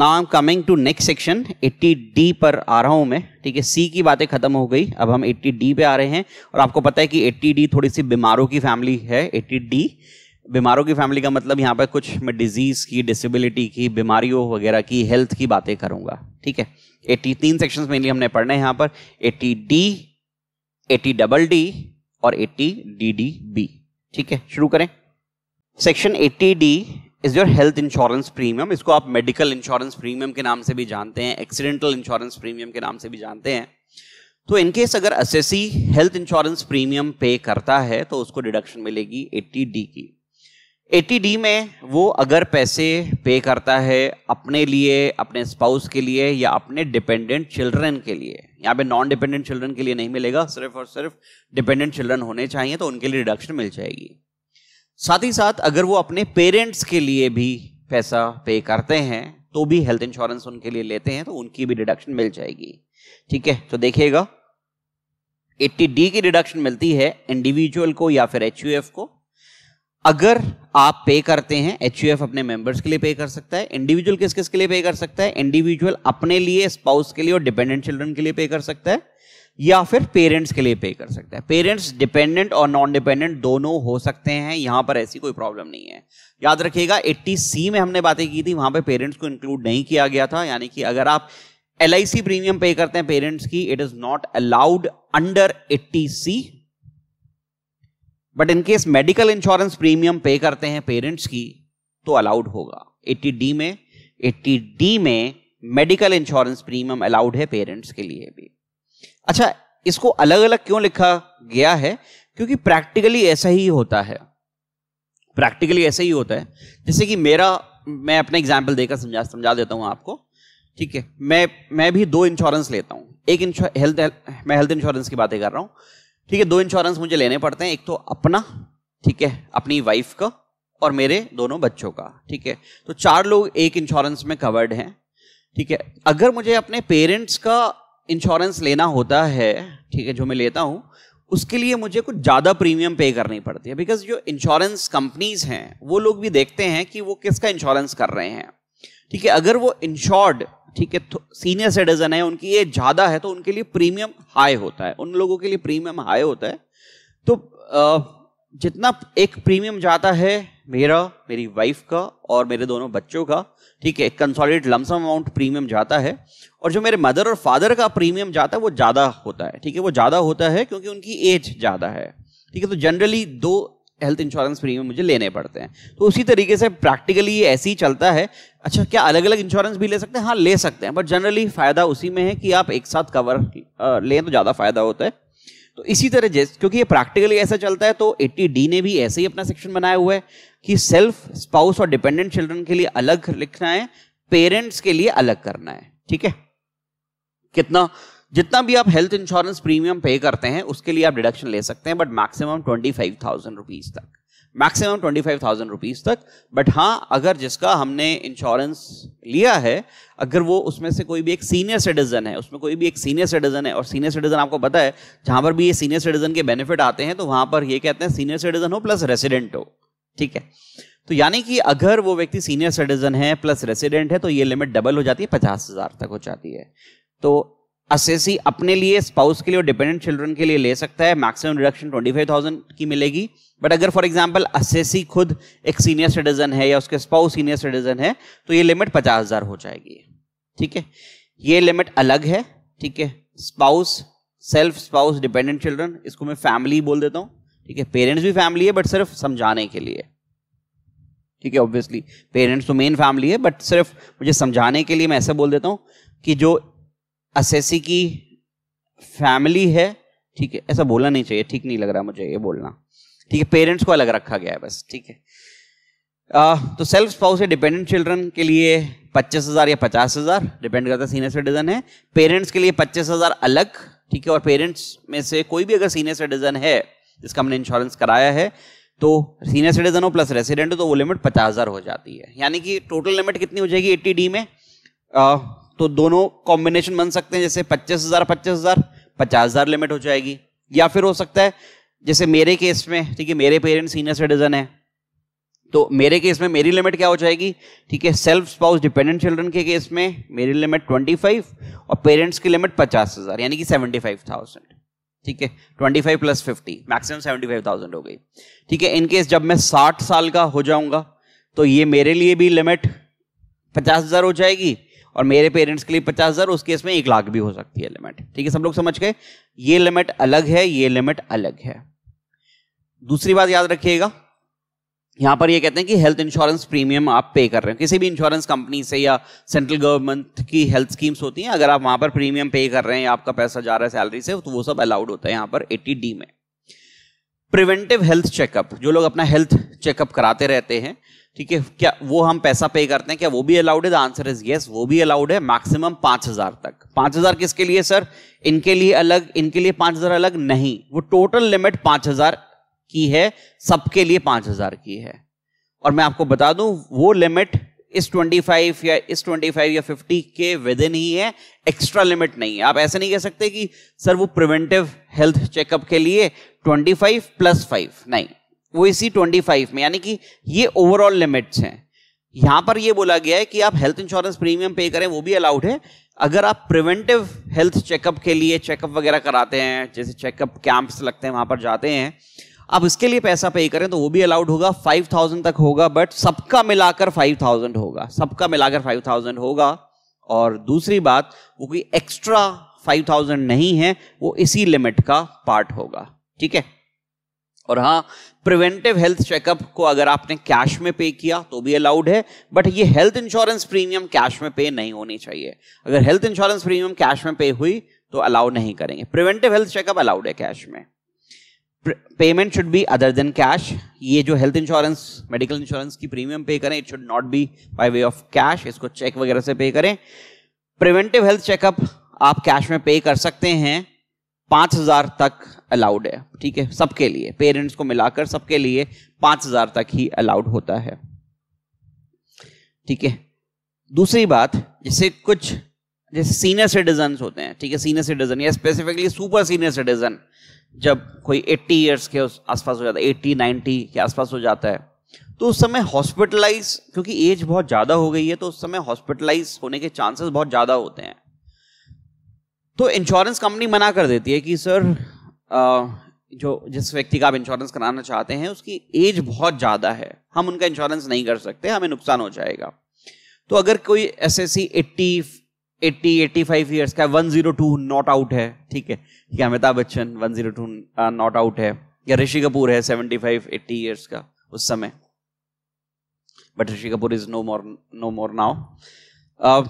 now I am coming to next section 80 D पर आ रहा हूं मैं ठीक है सी की बातें खत्म हो गई अब हम 80 डी पे आ रहे हैं और आपको पता है कि 80 डी थोड़ी सी बीमारों की फैमिली है 80 डी बीमारों की फैमिली का मतलब यहाँ पर कुछ मैं डिजीज़ की डिसेबिलिटी की बीमारियों वगैरह की हेल्थ की बातें करूंगा ठीक है एट्टी तीन सेक्शन मेनली हमने पढ़ना है यहाँ पर eighty D eighty double D और एट्टी डी डी बी ठीक है शुरू करें section eighty D is your health insurance premium इसको आप मेडिकल इंश्योरेंस प्रीमियम के नाम से भी जानते हैं एक्सीडेंटल इंश्योरेंस प्रीमियम के नाम से भी जानते हैं तो इनकेस अगर असेसी हेल्थ इंश्योरेंस प्रीमियम पे करता है तो उसको डिडक्शन मिलेगी एट्टी डी की एट्टी डी में वो अगर पैसे पे करता है अपने लिए अपने स्पाउस के लिए या अपने डिपेंडेंट चिल्ड्रन के लिए यहाँ पे नॉन डिपेंडेंट चिल्ड्रन के लिए नहीं मिलेगा सिर्फ और सिर्फ डिपेंडेंट चिल्ड्रन होने चाहिए तो उनके लिए डिडक्शन मिल जाएगी साथ ही साथ अगर वो अपने पेरेंट्स के लिए भी पैसा पे करते हैं तो भी हेल्थ इंश्योरेंस उनके लिए लेते हैं तो उनकी भी डिडक्शन मिल जाएगी ठीक है तो देखिएगा 80 डी की डिडक्शन मिलती है इंडिविजुअल को या फिर एच को अगर आप पे करते हैं एच अपने मेंबर्स के लिए पे कर सकता है इंडिविजुअल किस किस के लिए पे कर सकता है इंडिविजुअल अपने लिए स्पाउस के लिए और डिपेंडेंट चिल्ड्रन के लिए पे कर सकता है या फिर पेरेंट्स के लिए पे कर सकते हैं पेरेंट्स डिपेंडेंट और नॉन डिपेंडेंट दोनों हो सकते हैं यहां पर ऐसी कोई प्रॉब्लम नहीं है याद रखिएगा 80 सी में हमने बातें की थी वहां पे पेरेंट्स को इंक्लूड नहीं किया गया था यानी कि अगर आप एल प्रीमियम पे करते हैं पेरेंट्स की it is not allowed under eighty C but in case medical insurance premium pay करते हैं पेरेंट्स की तो अलाउड होगा एट्टी डी में एट्टी डी में मेडिकल इंश्योरेंस प्रीमियम अलाउड है पेरेंट्स के लिए भी अच्छा इसको अलग अलग क्यों लिखा गया है क्योंकि प्रैक्टिकली ऐसा ही होता है प्रैक्टिकली ऐसा ही होता है जैसे कि मेरा मैं अपना एग्जाम्पल देकर समझा समझा देता हूँ आपको ठीक है मैं मैं भी दो इंश्योरेंस लेता हूँ एक हेल्थ मैं हेल्थ इंश्योरेंस की बातें कर रहा हूँ ठीक है दो इंश्योरेंस मुझे लेने पड़ते हैं एक तो अपना ठीक है अपनी वाइफ का और मेरे दोनों बच्चों का ठीक है तो चार लोग एक इंश्योरेंस में कवर्ड हैं ठीक है अगर मुझे अपने पेरेंट्स का इंश्योरेंस लेना होता है ठीक है जो मैं लेता हूँ उसके लिए मुझे कुछ ज़्यादा प्रीमियम पे करनी पड़ती है बिकॉज जो इंश्योरेंस कंपनीज हैं वो लोग भी देखते हैं कि वो किसका इंश्योरेंस कर रहे हैं ठीक है अगर वो इंश्योर्ड ठीक है सीनियर सिटीजन है उनकी ये ज़्यादा है तो उनके लिए प्रीमियम हाई होता है उन लोगों के लिए प्रीमियम हाई होता है तो जितना एक प्रीमियम जाता है मेरा मेरी वाइफ का और मेरे दोनों बच्चों का ठीक है कंसॉलिडेट लमसम अमाउंट प्रीमियम जाता है और जो मेरे मदर और फादर का प्रीमियम जाता है वो ज़्यादा होता है ठीक है वो ज़्यादा होता है क्योंकि उनकी एज ज़्यादा है ठीक है तो जनरली दो हेल्थ इंश्योरेंस प्रीमियम मुझे लेने पड़ते हैं तो उसी तरीके से प्रैक्टिकली ये ऐसे ही चलता है अच्छा क्या अलग अलग इंश्योरेंस भी ले सकते हैं हाँ ले सकते हैं बट जनरली फ़ायदा उसी में है कि आप एक साथ कवर लें तो ज़्यादा फ़ायदा होता है तो इसी तरह जैसे क्योंकि ये प्रैक्टिकली ऐसा चलता है तो एट्टी डी ने भी ऐसे ही अपना सेक्शन बनाया हुआ है कि सेल्फ स्पाउस और डिपेंडेंट चिल्ड्रन के लिए अलग लिखना है पेरेंट्स के लिए अलग करना है ठीक है कितना जितना भी आप हेल्थ इंश्योरेंस प्रीमियम पे करते हैं उसके लिए आप डिडक्शन ले सकते हैं but maximum twenty five thousand rupees तक maximum twenty five thousand rupees तक बट हाँ अगर जिसका हमने इंश्योरेंस लिया है अगर वो उसमें से कोई भी एक सीनियर सिटीजन है उसमें कोई भी एक सीनियर सिटीजन है और सीनियर सिटीजन आपको पता है जहां पर भी ये सीनियर सिटीजन के बेनिफिट आते हैं तो वहां पर ये कहते हैं सीनियर सिटीजन हो प्लस रेसिडेंट हो ठीक है तो यानी कि अगर वो व्यक्ति सीनियर सिटीजन है प्लस रेसिडेंट है तो ये लिमिट डबल हो जाती है पचास हजार तक हो जाती है तो असेसी अपने लिए स्पाउस के लिए और डिपेंडेंट चिल्ड्रन के लिए ले सकता है maximum reduction twenty five thousand की मिलेगी बट अगर फॉर एग्जाम्पल असेसी खुद एक सीनियर सिटीजन है या उसके स्पाउस सीनियर सिटीजन है तो ये लिमिट पचास हजार हो जाएगी ठीक है ये लिमिट अलग है ठीक है spouse self spouse dependent children इसको मैं फैमिली बोल देता हूँ ठीक है पेरेंट्स भी फैमिली है बट सिर्फ समझाने के लिए ठीक है ऑब्वियसली पेरेंट्स तो मेन फैमिली है बट सिर्फ मुझे समझाने के लिए मैं ऐसे बोल देता हूँ कि जो असेसी की फैमिली है ठीक है ऐसा बोलना नहीं चाहिए ठीक नहीं लग रहा मुझे ये बोलना ठीक है पेरेंट्स को अलग रखा गया है बस ठीक है आ, तो सेल्फ स्पाउस या डिपेंडेंट चिल्ड्रन के लिए पच्चीस हज़ार या पचास हज़ार डिपेंड करता है सीनियर सिटीजन है पेरेंट्स के लिए पच्चीस हज़ार अलग ठीक है और पेरेंट्स में से कोई भी अगर सीनियर सिटीजन है जिसका हमने इंश्योरेंस कराया है तो सीनियर सिटीजन हो प्लस रेसिडेंट हो तो वो लिमिट पचास हज़ार हो जाती है यानी कि टोटल लिमिट कितनी हो जाएगी एट्टी डी में आ, तो दोनों कॉम्बिनेशन बन सकते हैं जैसे पच्चीस हज़ार पच्चीस हज़ार पचास हज़ार लिमिट हो जाएगी या फिर हो सकता है जैसे मेरे केस में ठीक है मेरे पेरेंट्स सीनियर सिटीजन है तो मेरे केस में मेरी लिमिट क्या हो जाएगी ठीक है सेल्फ स्पाउस डिपेंडेंट चिल्ड्रन के केस में मेरी लिमिट ट्वेंटी फाइव और पेरेंट्स की लिमिट पचास हज़ार यानी कि सेवेंटी फाइव थाउजेंड ठीक है 25 प्लस 50 मैक्सिमम 75,000 हो गई ठीक है इनकेस जब मैं 60 साल का हो जाऊंगा तो ये मेरे लिए भी लिमिट 50,000 हो जाएगी और मेरे पेरेंट्स के लिए 50,000 उस केस में एक लाख भी हो सकती है लिमिट ठीक है सब लोग समझ गए ये लिमिट अलग है ये लिमिट अलग है दूसरी बात याद रखिएगा यहाँ पर ये कहते हैं कि हेल्थ इंश्योरेंस प्रीमियम आप पे कर रहे हो किसी भी इंश्योरेंस कंपनी से या सेंट्रल गवर्नमेंट की हेल्थ स्कीम्स होती हैं अगर आप वहाँ पर प्रीमियम पे कर रहे हैं आपका पैसा जा रहा है सैलरी से तो वो सब अलाउड होता है यहाँ पर एटी डी में प्रिवेंटिव हेल्थ चेकअप जो लोग अपना हेल्थ चेकअप कराते रहते हैं ठीक है क्या वो हम पैसा पे करते हैं क्या वो भी अलाउड है द आंसर इज येस वो भी अलाउड है मैक्सिमम पांच हजार तक पांच हजार किसके लिए सर इनके लिए अलग इनके लिए पांच हजार अलग नहीं वो टोटल लिमिट पांच हजार की है सबके लिए पांच हज़ार की है और मैं आपको बता दूं वो लिमिट इस 25 या इस 25 या 50 के विद इन ही है एक्स्ट्रा लिमिट नहीं है आप ऐसे नहीं कह सकते कि सर वो प्रिवेंटिव हेल्थ चेकअप के लिए 25 प्लस 5 नहीं वो इसी 25 में यानी कि ये ओवरऑल लिमिट्स हैं यहां पर ये बोला गया है कि आप हेल्थ इंश्योरेंस प्रीमियम पे करें वो भी अलाउड है अगर आप प्रिवेंटिव हेल्थ चेकअप के लिए चेकअप वगैरह कराते हैं जैसे चेकअप कैंप्स लगते हैं वहां पर जाते हैं आप उसके लिए पैसा पे करें तो वो भी अलाउड होगा फाइव थाउजेंड तक होगा बट सबका मिलाकर फाइव थाउजेंड होगा सबका मिलाकर फाइव थाउजेंड होगा और दूसरी बात वो कोई एक्स्ट्रा फाइव थाउजेंड नहीं है वो इसी लिमिट का पार्ट होगा ठीक है और हाँ प्रिवेंटिव हेल्थ चेकअप को अगर आपने कैश में पे किया तो भी अलाउड है बट ये हेल्थ इंश्योरेंस प्रीमियम कैश में पे नहीं होनी चाहिए अगर हेल्थ इंश्योरेंस प्रीमियम कैश में पे हुई तो अलाउ नहीं करेंगे प्रिवेंटिव हेल्थ चेकअप अलाउड है कैश में payment should be other than cash ये जो हेल्थ इंश्योरेंस मेडिकल इंश्योरेंस की प्रीमियम पे करें it should not be by way of cash इसको चेक वगैरह से पे करें प्रिवेंटिव हेल्थ चेकअप आप कैश में पे कर सकते हैं पांच हजार तक अलाउड है ठीक है सबके लिए पेरेंट्स को मिलाकर सबके लिए पांच हजार तक ही अलाउड होता है ठीक है दूसरी बात जैसे कुछ जैसे सीनियर सिटीजन होते हैं ठीक है सीनियर सिटीजन या स्पेसिफिकली सुपर सीनियर सिटीजन जब कोई 80 इयर्स के आसपास हो जाता है 80 90 के आसपास हो जाता है तो उस समय हॉस्पिटलाइज क्योंकि एज बहुत ज़्यादा हो गई है तो उस समय हॉस्पिटलाइज होने के चांसेस बहुत ज़्यादा होते हैं तो इंश्योरेंस कंपनी मना कर देती है कि सर आ, जो जिस व्यक्ति का आप इंश्योरेंस कराना चाहते हैं उसकी एज बहुत ज़्यादा है हम उनका इंश्योरेंस नहीं कर सकते हमें नुकसान हो जाएगा तो अगर कोई S S C eighty eighty eighty five years का one zero two not out है ठीक है ठीक है Amitabh Bachchan one zero two not out है या ऋषि कपूर है सेवेंटी फाइव एट्टी ईयर्स का उस समय but Rishi Kapoor is no more no more now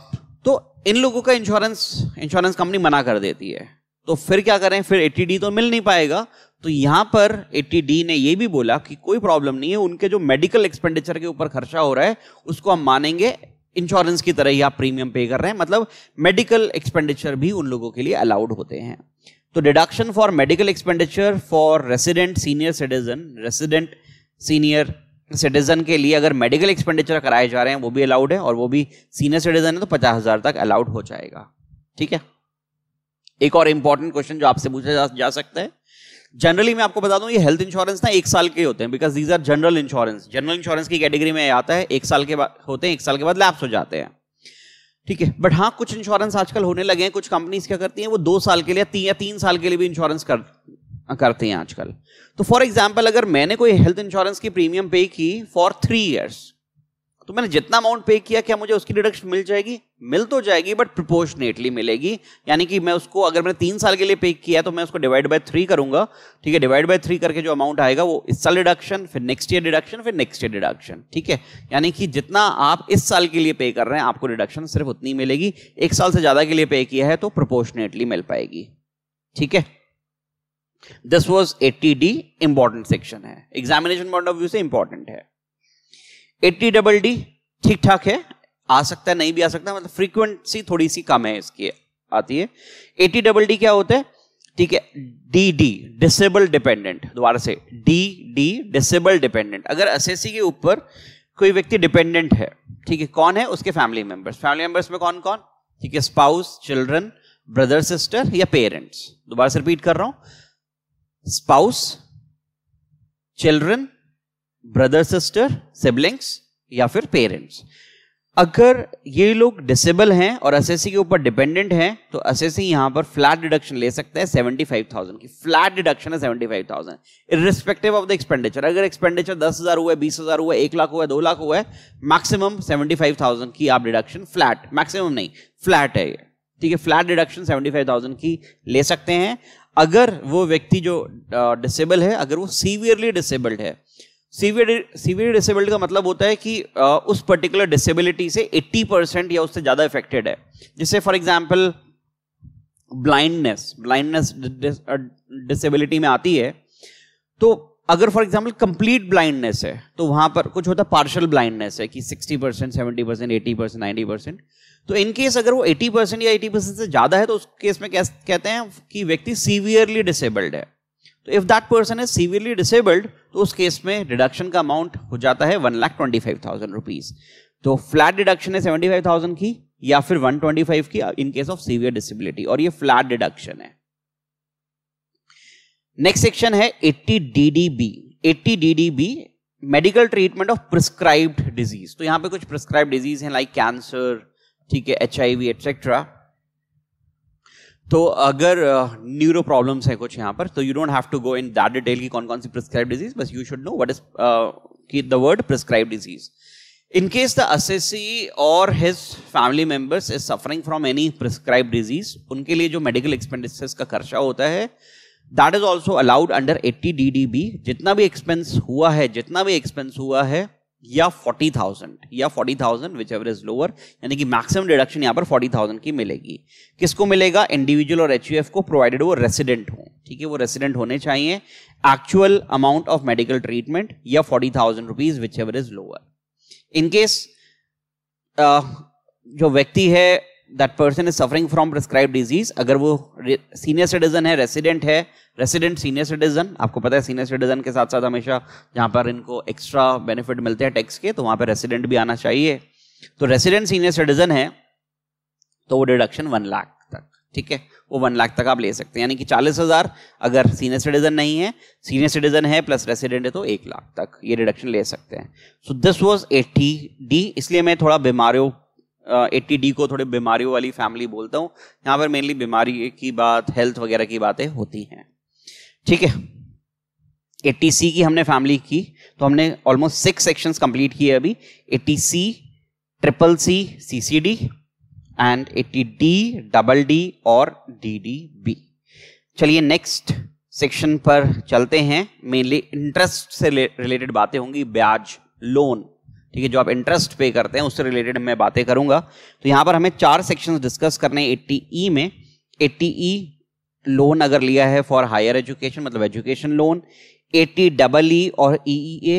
तो इन लोगों का इंश्योरेंस इंश्योरेंस कंपनी मना कर देती है तो फिर क्या करें फिर एटीडी तो मिल नहीं पाएगा तो यहां पर एटीडी ने यह भी बोला कि कोई प्रॉब्लम नहीं है उनके जो मेडिकल एक्सपेंडिचर के ऊपर खर्चा हो रहा है उसको हम मानेंगे इंश्योरेंस की तरह ही आप प्रीमियम पे कर रहे हैं मतलब मेडिकल एक्सपेंडिचर भी उन लोगों के लिए अलाउड होते हैं तो deduction for medical expenditure for resident senior citizen resident senior citizen के लिए अगर मेडिकल एक्सपेंडिचर कराए जा रहे हैं वो भी अलाउड है और वो भी सीनियर सिटीजन है तो पचास हजार तक अलाउड हो जाएगा ठीक है एक और इंपॉर्टेंट क्वेश्चन जो आपसे पूछा जा, जा सकता है जनरली मैं आपको बता दूं ये हेल्थ इंश्योरेंस ना एक साल के होते हैं because these are general insurance general insurance की कैटेगरी में आता है एक साल के बाद होते हैं एक साल के बाद लैप्स हो जाते हैं ठीक है बट हाँ कुछ इंश्योरेंस आजकल होने लगे हैं कुछ कंपनीज क्या करती हैं वो दो साल के लिए तीन या तीन साल के लिए भी इंश्योरेंस कर करते हैं आजकल तो फॉर एग्जाम्पल अगर मैंने कोई हेल्थ इंश्योरेंस की प्रीमियम पे की फॉर थ्री ईयर्स तो मैंने जितना अमाउंट पे किया क्या मुझे उसकी डिडक्शन मिल जाएगी मिल तो जाएगी बट प्रोपोर्शनेटली मिलेगी यानी कि मैं उसको अगर मैंने तीन साल के लिए पे किया तो मैं उसको डिवाइड बाय थ्री करूंगा ठीक है डिवाइड बाय थ्री करके जो अमाउंट आएगा वो इस साल डिडक्शन फिर नेक्स्ट ईयर डिडक्शन फिर नेक्स्ट ईयर डिडक्शन ठीक है यानी कि जितना आप इस साल के लिए पे कर रहे हैं आपको डिडक्शन सिर्फ उतनी मिलेगी एक साल से ज्यादा के लिए पे किया है तो प्रोपोर्शनेटली मिल पाएगी ठीक है this was eighty D important section है एग्जामिनेशन पॉइंट ऑफ व्यू से इंपॉर्टेंट है एट्टी डबल डी ठीक ठाक है आ सकता है नहीं भी आ सकता मतलब फ्रीक्वेंसी थोड़ी सी कम है इसकी आती है एटी डबल डी क्या होता है ठीक है डी डी डिसेबल डिपेंडेंट दोबारा से डी डी डिसेबल डिपेंडेंट अगर एसएससी के ऊपर कोई व्यक्ति डिपेंडेंट है ठीक है कौन है उसके फैमिली मेंबर्स फैमिली मेंबर्स में कौन कौन ठीक है स्पाउस चिल्ड्रन ब्रदर सिस्टर या पेरेंट्स दोबारा से रिपीट कर रहा हूं spouse children brother sister siblings या फिर पेरेंट्स अगर ये लोग डिसेबल हैं और एस के ऊपर डिपेंडेंट हैं तो एस यहां पर फ्लैट डिडक्शन ले सकते हैं सेवेंटी फाइव थाउजेंड की फ्लैट डिडक्शन है seventy five thousand respective of the expenditure अगर एक्सपेंडिचर दस हजार हुआ है बीस हजार हुआ है एक लाख हुआ है दो लाख हुआ है मैक्सिमम सेवेंटी फाइव थाउजेंड की आप डिडक्शन फ्लैट मैक्सिमम नहीं फ्लैट है ये ठीक है flat deduction seventy five thousand की ले सकते हैं अगर वो व्यक्ति जो डिसेबल है अगर वो सीवियरली डिसेबल्ड है सीवियर सीवियर डिसेबल्ड का मतलब होता है कि आ, उस पर्टिकुलर डिसेबिलिटी से 80 परसेंट या उससे ज़्यादा इफेक्टेड है जैसे for example blindness blindness disability में आती है तो अगर फॉर एग्जाम्पल कंप्लीट ब्लाइंडनेस है तो वहां पर कुछ होता है पार्शल ब्लाइंडनेस है कि 60 percent seventy percent eighty percent ninety percent तो इनकेस अगर वो 80 परसेंट या 80 परसेंट से ज़्यादा है तो उस केस में कहते हैं कि व्यक्ति सीवियरली डिसेबल्ड है तो if that person is severely disabled तो उस केस में डिडक्शन का अमाउंट हो जाता है one lakh twenty five thousand rupees तो फ्लैट डिडक्शन है सेवेंटी फाइव थाउजेंड की या फिर वन ट्वेंटी फाइव की in case of severe disability और ये फ्लैट डिडक्शन है नेक्स्ट सेक्शन है eighty D D B eighty D D B medical treatment of prescribed disease तो यहां पे कुछ प्रिस्क्राइब डिजीज हैं लाइक कैंसर ठीक है एच आई वी एटसेट्रा तो अगर न्यूरो प्रॉब्लम्स हैं कुछ यहाँ पर तो you don't have to go in that detail की कौन कौन सी प्रिस्क्राइब डिजीज बस you should know what is की the word prescribe disease in case the assessee और his family members is suffering from any prescribe disease उनके लिए जो मेडिकल एक्सपेंडिचर्स का खर्चा होता है that is also allowed under eighty D D B जितना भी एक्सपेंस हुआ है जितना भी एक्सपेंस हुआ है या फोर्टी थाउजेंड या forty thousand which ever is lower यानी कि मैक्सिमम डिडक्शन यहाँ पर फोर्टी थाउजेंड की मिलेगी किसको मिलेगा इंडिविजुअल और एच को प्रोवाइडेड वो रेसिडेंट हो ठीक है वो रेसिडेंट होने चाहिए actual amount of medical treatment या forty thousand rupees which ever is lower in case जो व्यक्ति है that person is suffering from prescribe disease अगर वो सीनियर सिटीजन है रेसिडेंट है रेसिडेंट सीनियर सिटीजन आपको पता है सीनियर सिटीजन के साथ साथ हमेशा जहाँ पर इनको एक्स्ट्रा बेनिफिट मिलते हैं टैक्स के तो वहाँ पर रेसिडेंट भी आना चाहिए तो रेसिडेंट सीनियर सिटीजन है तो वो डिडक्शन वन लाख तक ठीक है वो वन लाख तक आप ले सकते हैं यानी कि चालीस हजार अगर सीनियर सिटीजन नहीं है सीनियर सिटीजन है प्लस रेसिडेंट है तो एक लाख तक ये डिडक्शन ले सकते हैं so this was eighty D इसलिए मैं थोड़ा बीमारियों एट्टी डी को थोड़े बीमारियों वाली फैमिली बोलता हूँ यहाँ पर मेनली बीमारी की बात हेल्थ वगैरह की बातें होती हैं ठीक है एट्टी सी की हमने फैमिली की तो हमने ऑलमोस्ट सिक्स सेक्शंस कंप्लीट किए अभी eighty C triple C C C D and eighty D double D और डी डी बी चलिए नेक्स्ट सेक्शन पर चलते हैं मेनली इंटरेस्ट से रिलेटेड बातें होंगी ब्याज लोन ठीक है जो आप इंटरेस्ट पे करते हैं उससे रिलेटेड मैं बातें करूंगा तो यहाँ पर हमें चार सेक्शन डिस्कस करने एट्टी ई e में एट्टी ई लोन अगर लिया है फॉर हायर एजुकेशन मतलब education loan eighty double E और ई ई ए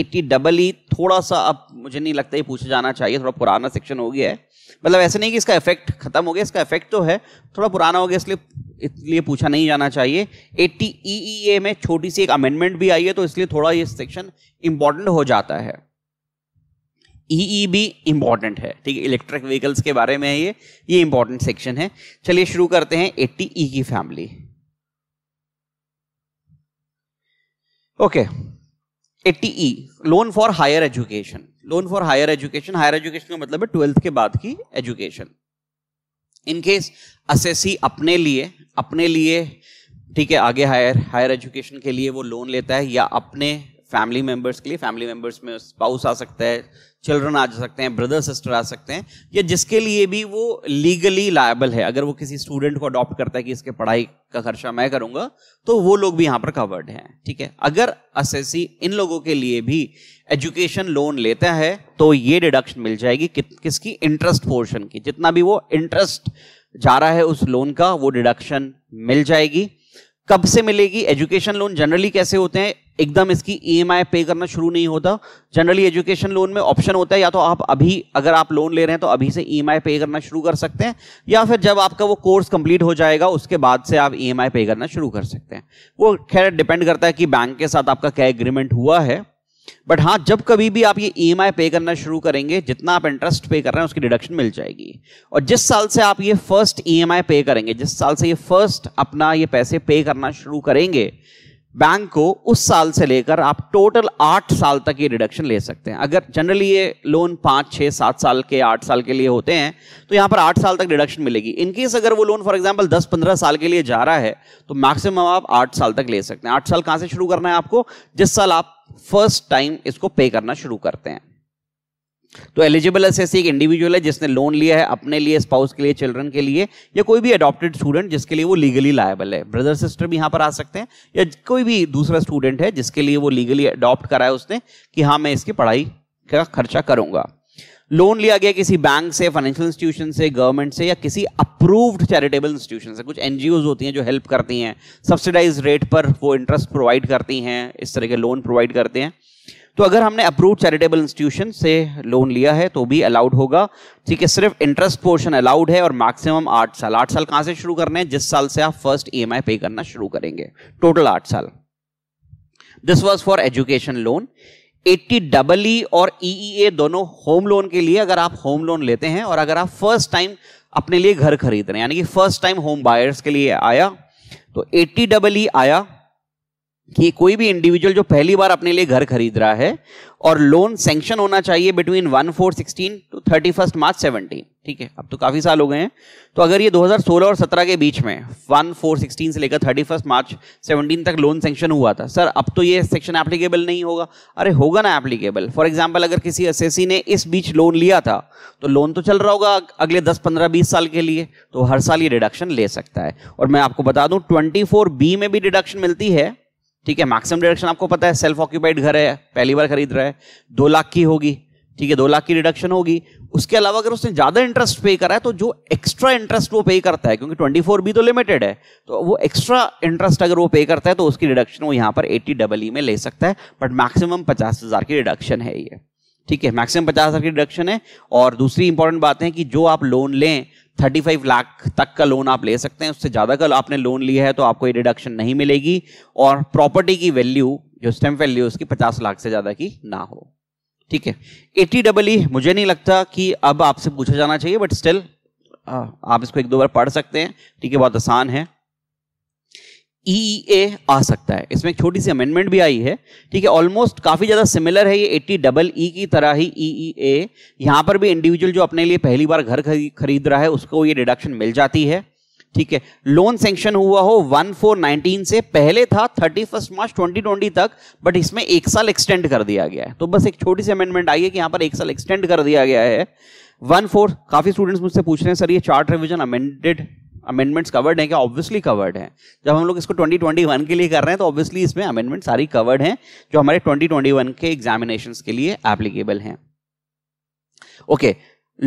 एट्टी डबल ई थोड़ा सा अब मुझे नहीं लगता ये पूछा जाना चाहिए थोड़ा पुराना सेक्शन हो गया है मतलब ऐसे नहीं कि इसका इफेक्ट खत्म हो गया इसका इफेक्ट तो है थोड़ा पुराना हो गया इसलिए इसलिए पूछा नहीं जाना चाहिए एट्टी ई ई ए में छोटी सी एक अमेंडमेंट भी आई है तो इसलिए थोड़ा ये सेक्शन इंपॉर्टेंट हो जाता है ई भी इंपॉर्टेंट है ठीक है इलेक्ट्रिक व्हीकल्स के बारे में है ये ये इंपॉर्टेंट सेक्शन है चलिए शुरू करते हैं एट्टी ई e की family okay eighty E loan for higher education loan for higher education higher education का मतलब है ट्वेल्थ के बाद की एजुकेशन इनकेस असेसी अपने लिए अपने लिए ठीक है आगे हायर हायर एजुकेशन के लिए वो लोन लेता है या अपने फैमिली मेंबर्स के लिए फैमिली मेंबर्स में स्पाउस आ सकता है चिल्ड्रन आ सकते हैं ब्रदर सिस्टर आ सकते हैं या जिसके लिए भी वो लीगली लायबल है अगर वो किसी स्टूडेंट को अडॉप्ट करता है कि इसके पढ़ाई का खर्चा मैं करूंगा तो वो लोग भी यहाँ पर कवर्ड हैं ठीक है अगर एस इन लोगों के लिए भी एजुकेशन लोन लेता है तो ये डिडक्शन मिल जाएगी कि, किसकी इंटरेस्ट पोर्शन की जितना भी वो इंटरेस्ट जा रहा है उस लोन का वो डिडक्शन मिल जाएगी कब से मिलेगी एजुकेशन लोन जनरली कैसे होते हैं एकदम इसकी ई e पे करना शुरू नहीं होता जनरली एजुकेशन लोन में ऑप्शन होता है या तो आप अभी अगर आप लोन ले रहे हैं तो अभी से ई e पे करना शुरू कर सकते हैं या फिर जब आपका वो कोर्स कंप्लीट हो जाएगा उसके बाद से आप ई e पे करना शुरू कर सकते हैं वो खैर डिपेंड करता है कि बैंक के साथ आपका क्या एग्रीमेंट हुआ है बट हाँ जब कभी भी आप ये ई पे करना शुरू करेंगे जितना आप इंटरेस्ट पे कर रहे हैं उसकी डिडक्शन मिल जाएगी और जिस साल से आप ये फर्स्ट ई पे करेंगे जिस साल से ये फर्स्ट अपना ये पैसे पे करना शुरू करेंगे बैंक को उस साल से लेकर आप टोटल आठ साल तक ये डिडक्शन ले सकते हैं अगर जनरली ये लोन पाँच छः सात साल के आठ साल के लिए होते हैं तो यहाँ पर आठ साल तक डिडक्शन मिलेगी इनकेस अगर वो लोन फॉर एग्जाम्पल दस पंद्रह साल के लिए जा रहा है तो मैक्सिमम आप आठ साल तक ले सकते हैं आठ साल कहाँ से शुरू करना है आपको जिस साल आप फर्स्ट टाइम इसको पे करना शुरू करते हैं तो एलिजिबल एस एक इंडिविजुअल है जिसने लोन लिया है अपने लिए स्पाउस के लिए चिल्ड्रन के लिए या कोई भी अडॉप्टेड स्टूडेंट जिसके लिए वो लीगली लायबल है ब्रदर सिस्टर भी यहाँ पर आ सकते हैं या कोई भी दूसरा स्टूडेंट है जिसके लिए वो लीगली अडॉप्ट कराया उसने कि हाँ मैं इसकी पढ़ाई का खर्चा करूंगा लोन लिया गया किसी बैंक से फाइनेंशियल इंस्टीट्यूशन से गवर्नमेंट से या किसी अप्रूव्ड चैरिटेबल इंस्टीट्यूशन से कुछ एनजीओज होती हैं जो हेल्प करती हैं सब्सिडाइज रेट पर वो इंटरेस्ट प्रोवाइड करती हैं इस तरह के लोन प्रोवाइड करते हैं तो अगर हमने अप्रूव चैरिटेबल इंस्टीट्यूशन से लोन लिया है तो भी अलाउड होगा ठीक है सिर्फ इंटरेस्ट पोर्शन अलाउड है और मैक्सिमम आठ साल आठ साल कहां से शुरू करने हैं जिस साल से आप फर्स्ट ई पे करना शुरू करेंगे टोटल आठ साल this was for education loan eighty double E और ई e e दोनों होम लोन के लिए अगर आप होम लोन लेते हैं और अगर आप फर्स्ट टाइम अपने लिए घर खरीद रहे हैं यानी कि फर्स्ट टाइम होम बायर्स के लिए आया तो एट्टी डबल ई आया कि कोई भी इंडिविजुअल जो पहली बार अपने लिए घर खरीद रहा है और लोन सेंक्शन होना चाहिए between one four sixteen to thirty first March seventeen ठीक है अब तो काफ़ी साल हो गए हैं तो अगर ये 2016 और 17 के बीच में वन फोर सिक्सटीन से लेकर थर्टी फर्स्ट मार्च सेवनटीन तक लोन सेंक्शन हुआ था सर अब तो ये सेक्शन एप्लीकेबल नहीं होगा अरे होगा ना एप्लीकेबल फॉर एग्जाम्पल अगर किसी एस ने इस बीच लोन लिया था तो लोन तो चल रहा होगा अगले दस पंद्रह बीस साल के लिए तो हर साल ये डिडक्शन ले सकता है और मैं आपको बता दूँ ट्वेंटी बी में भी डिडक्शन मिलती है ठीक है मैक्सिमम डिडक्शन आपको पता है सेल्फ ऑक्यूपाइड घर है पहली बार खरीद रहा है दो लाख की होगी ठीक है दो लाख की डिडक्शन होगी उसके अलावा अगर उसने ज्यादा इंटरेस्ट पे करा है तो जो एक्स्ट्रा इंटरेस्ट वो पे करता है क्योंकि ट्वेंटी फोर बी तो लिमिटेड है तो वो एक्स्ट्रा इंटरेस्ट अगर वो पे करता है तो उसकी डिडक्शन वो यहाँ पर एट्टी डबल ई में ले सकता है बट मैक्सिमम पचास हजार की रिडक्शन है ये ठीक है मैक्सिमम पचास हजार की डिडक्शन है और दूसरी इंपॉर्टेंट बात है कि जो आप लोन लें थर्टी फाइव लाख तक का लोन आप ले सकते हैं उससे ज़्यादा का आपने लोन लिया है तो आपको ये डिडक्शन नहीं मिलेगी और प्रॉपर्टी की वैल्यू जो स्टैम्प वैल्यू उसकी पचास लाख से ज़्यादा की ना हो ठीक है एटी डबल ई मुझे नहीं लगता कि अब आपसे पूछा जाना चाहिए बट स्टिल आप इसको एक दो बार पढ़ सकते हैं ठीक है बहुत आसान है ई e ए आ सकता है इसमें एक छोटी सी अमेंडमेंट भी आई है ठीक है ऑलमोस्ट काफ़ी ज़्यादा सिमिलर है ये एट्टी डबल ई की तरह ही ई ई ए यहाँ पर भी इंडिविजुअल जो अपने लिए पहली बार घर खरीद रहा है उसको ये डिडक्शन मिल जाती है ठीक है लोन सेंक्शन हुआ हो वन फोर नाइनटीन से पहले था thirty first March twenty twenty तक बट इसमें एक साल एक्सटेंड कर दिया गया है तो बस एक छोटी सी अमेंडमेंट आई है कि यहाँ पर एक साल एक्सटेंड कर दिया गया है वन फोर काफ़ी स्टूडेंट्स मुझसे पूछ रहे हैं सर ये chart revision amended amendments covered हैं क्या ऑब्वियसली कवर्ड हैं जब हम लोग इसको 2021 के लिए कर रहे हैं तो ऑब्वियसली इसमें अमेंडमेंट सारी कवर्ड हैं जो हमारे 2021 के एग्जामिनेशन के लिए एप्लीकेबल हैं okay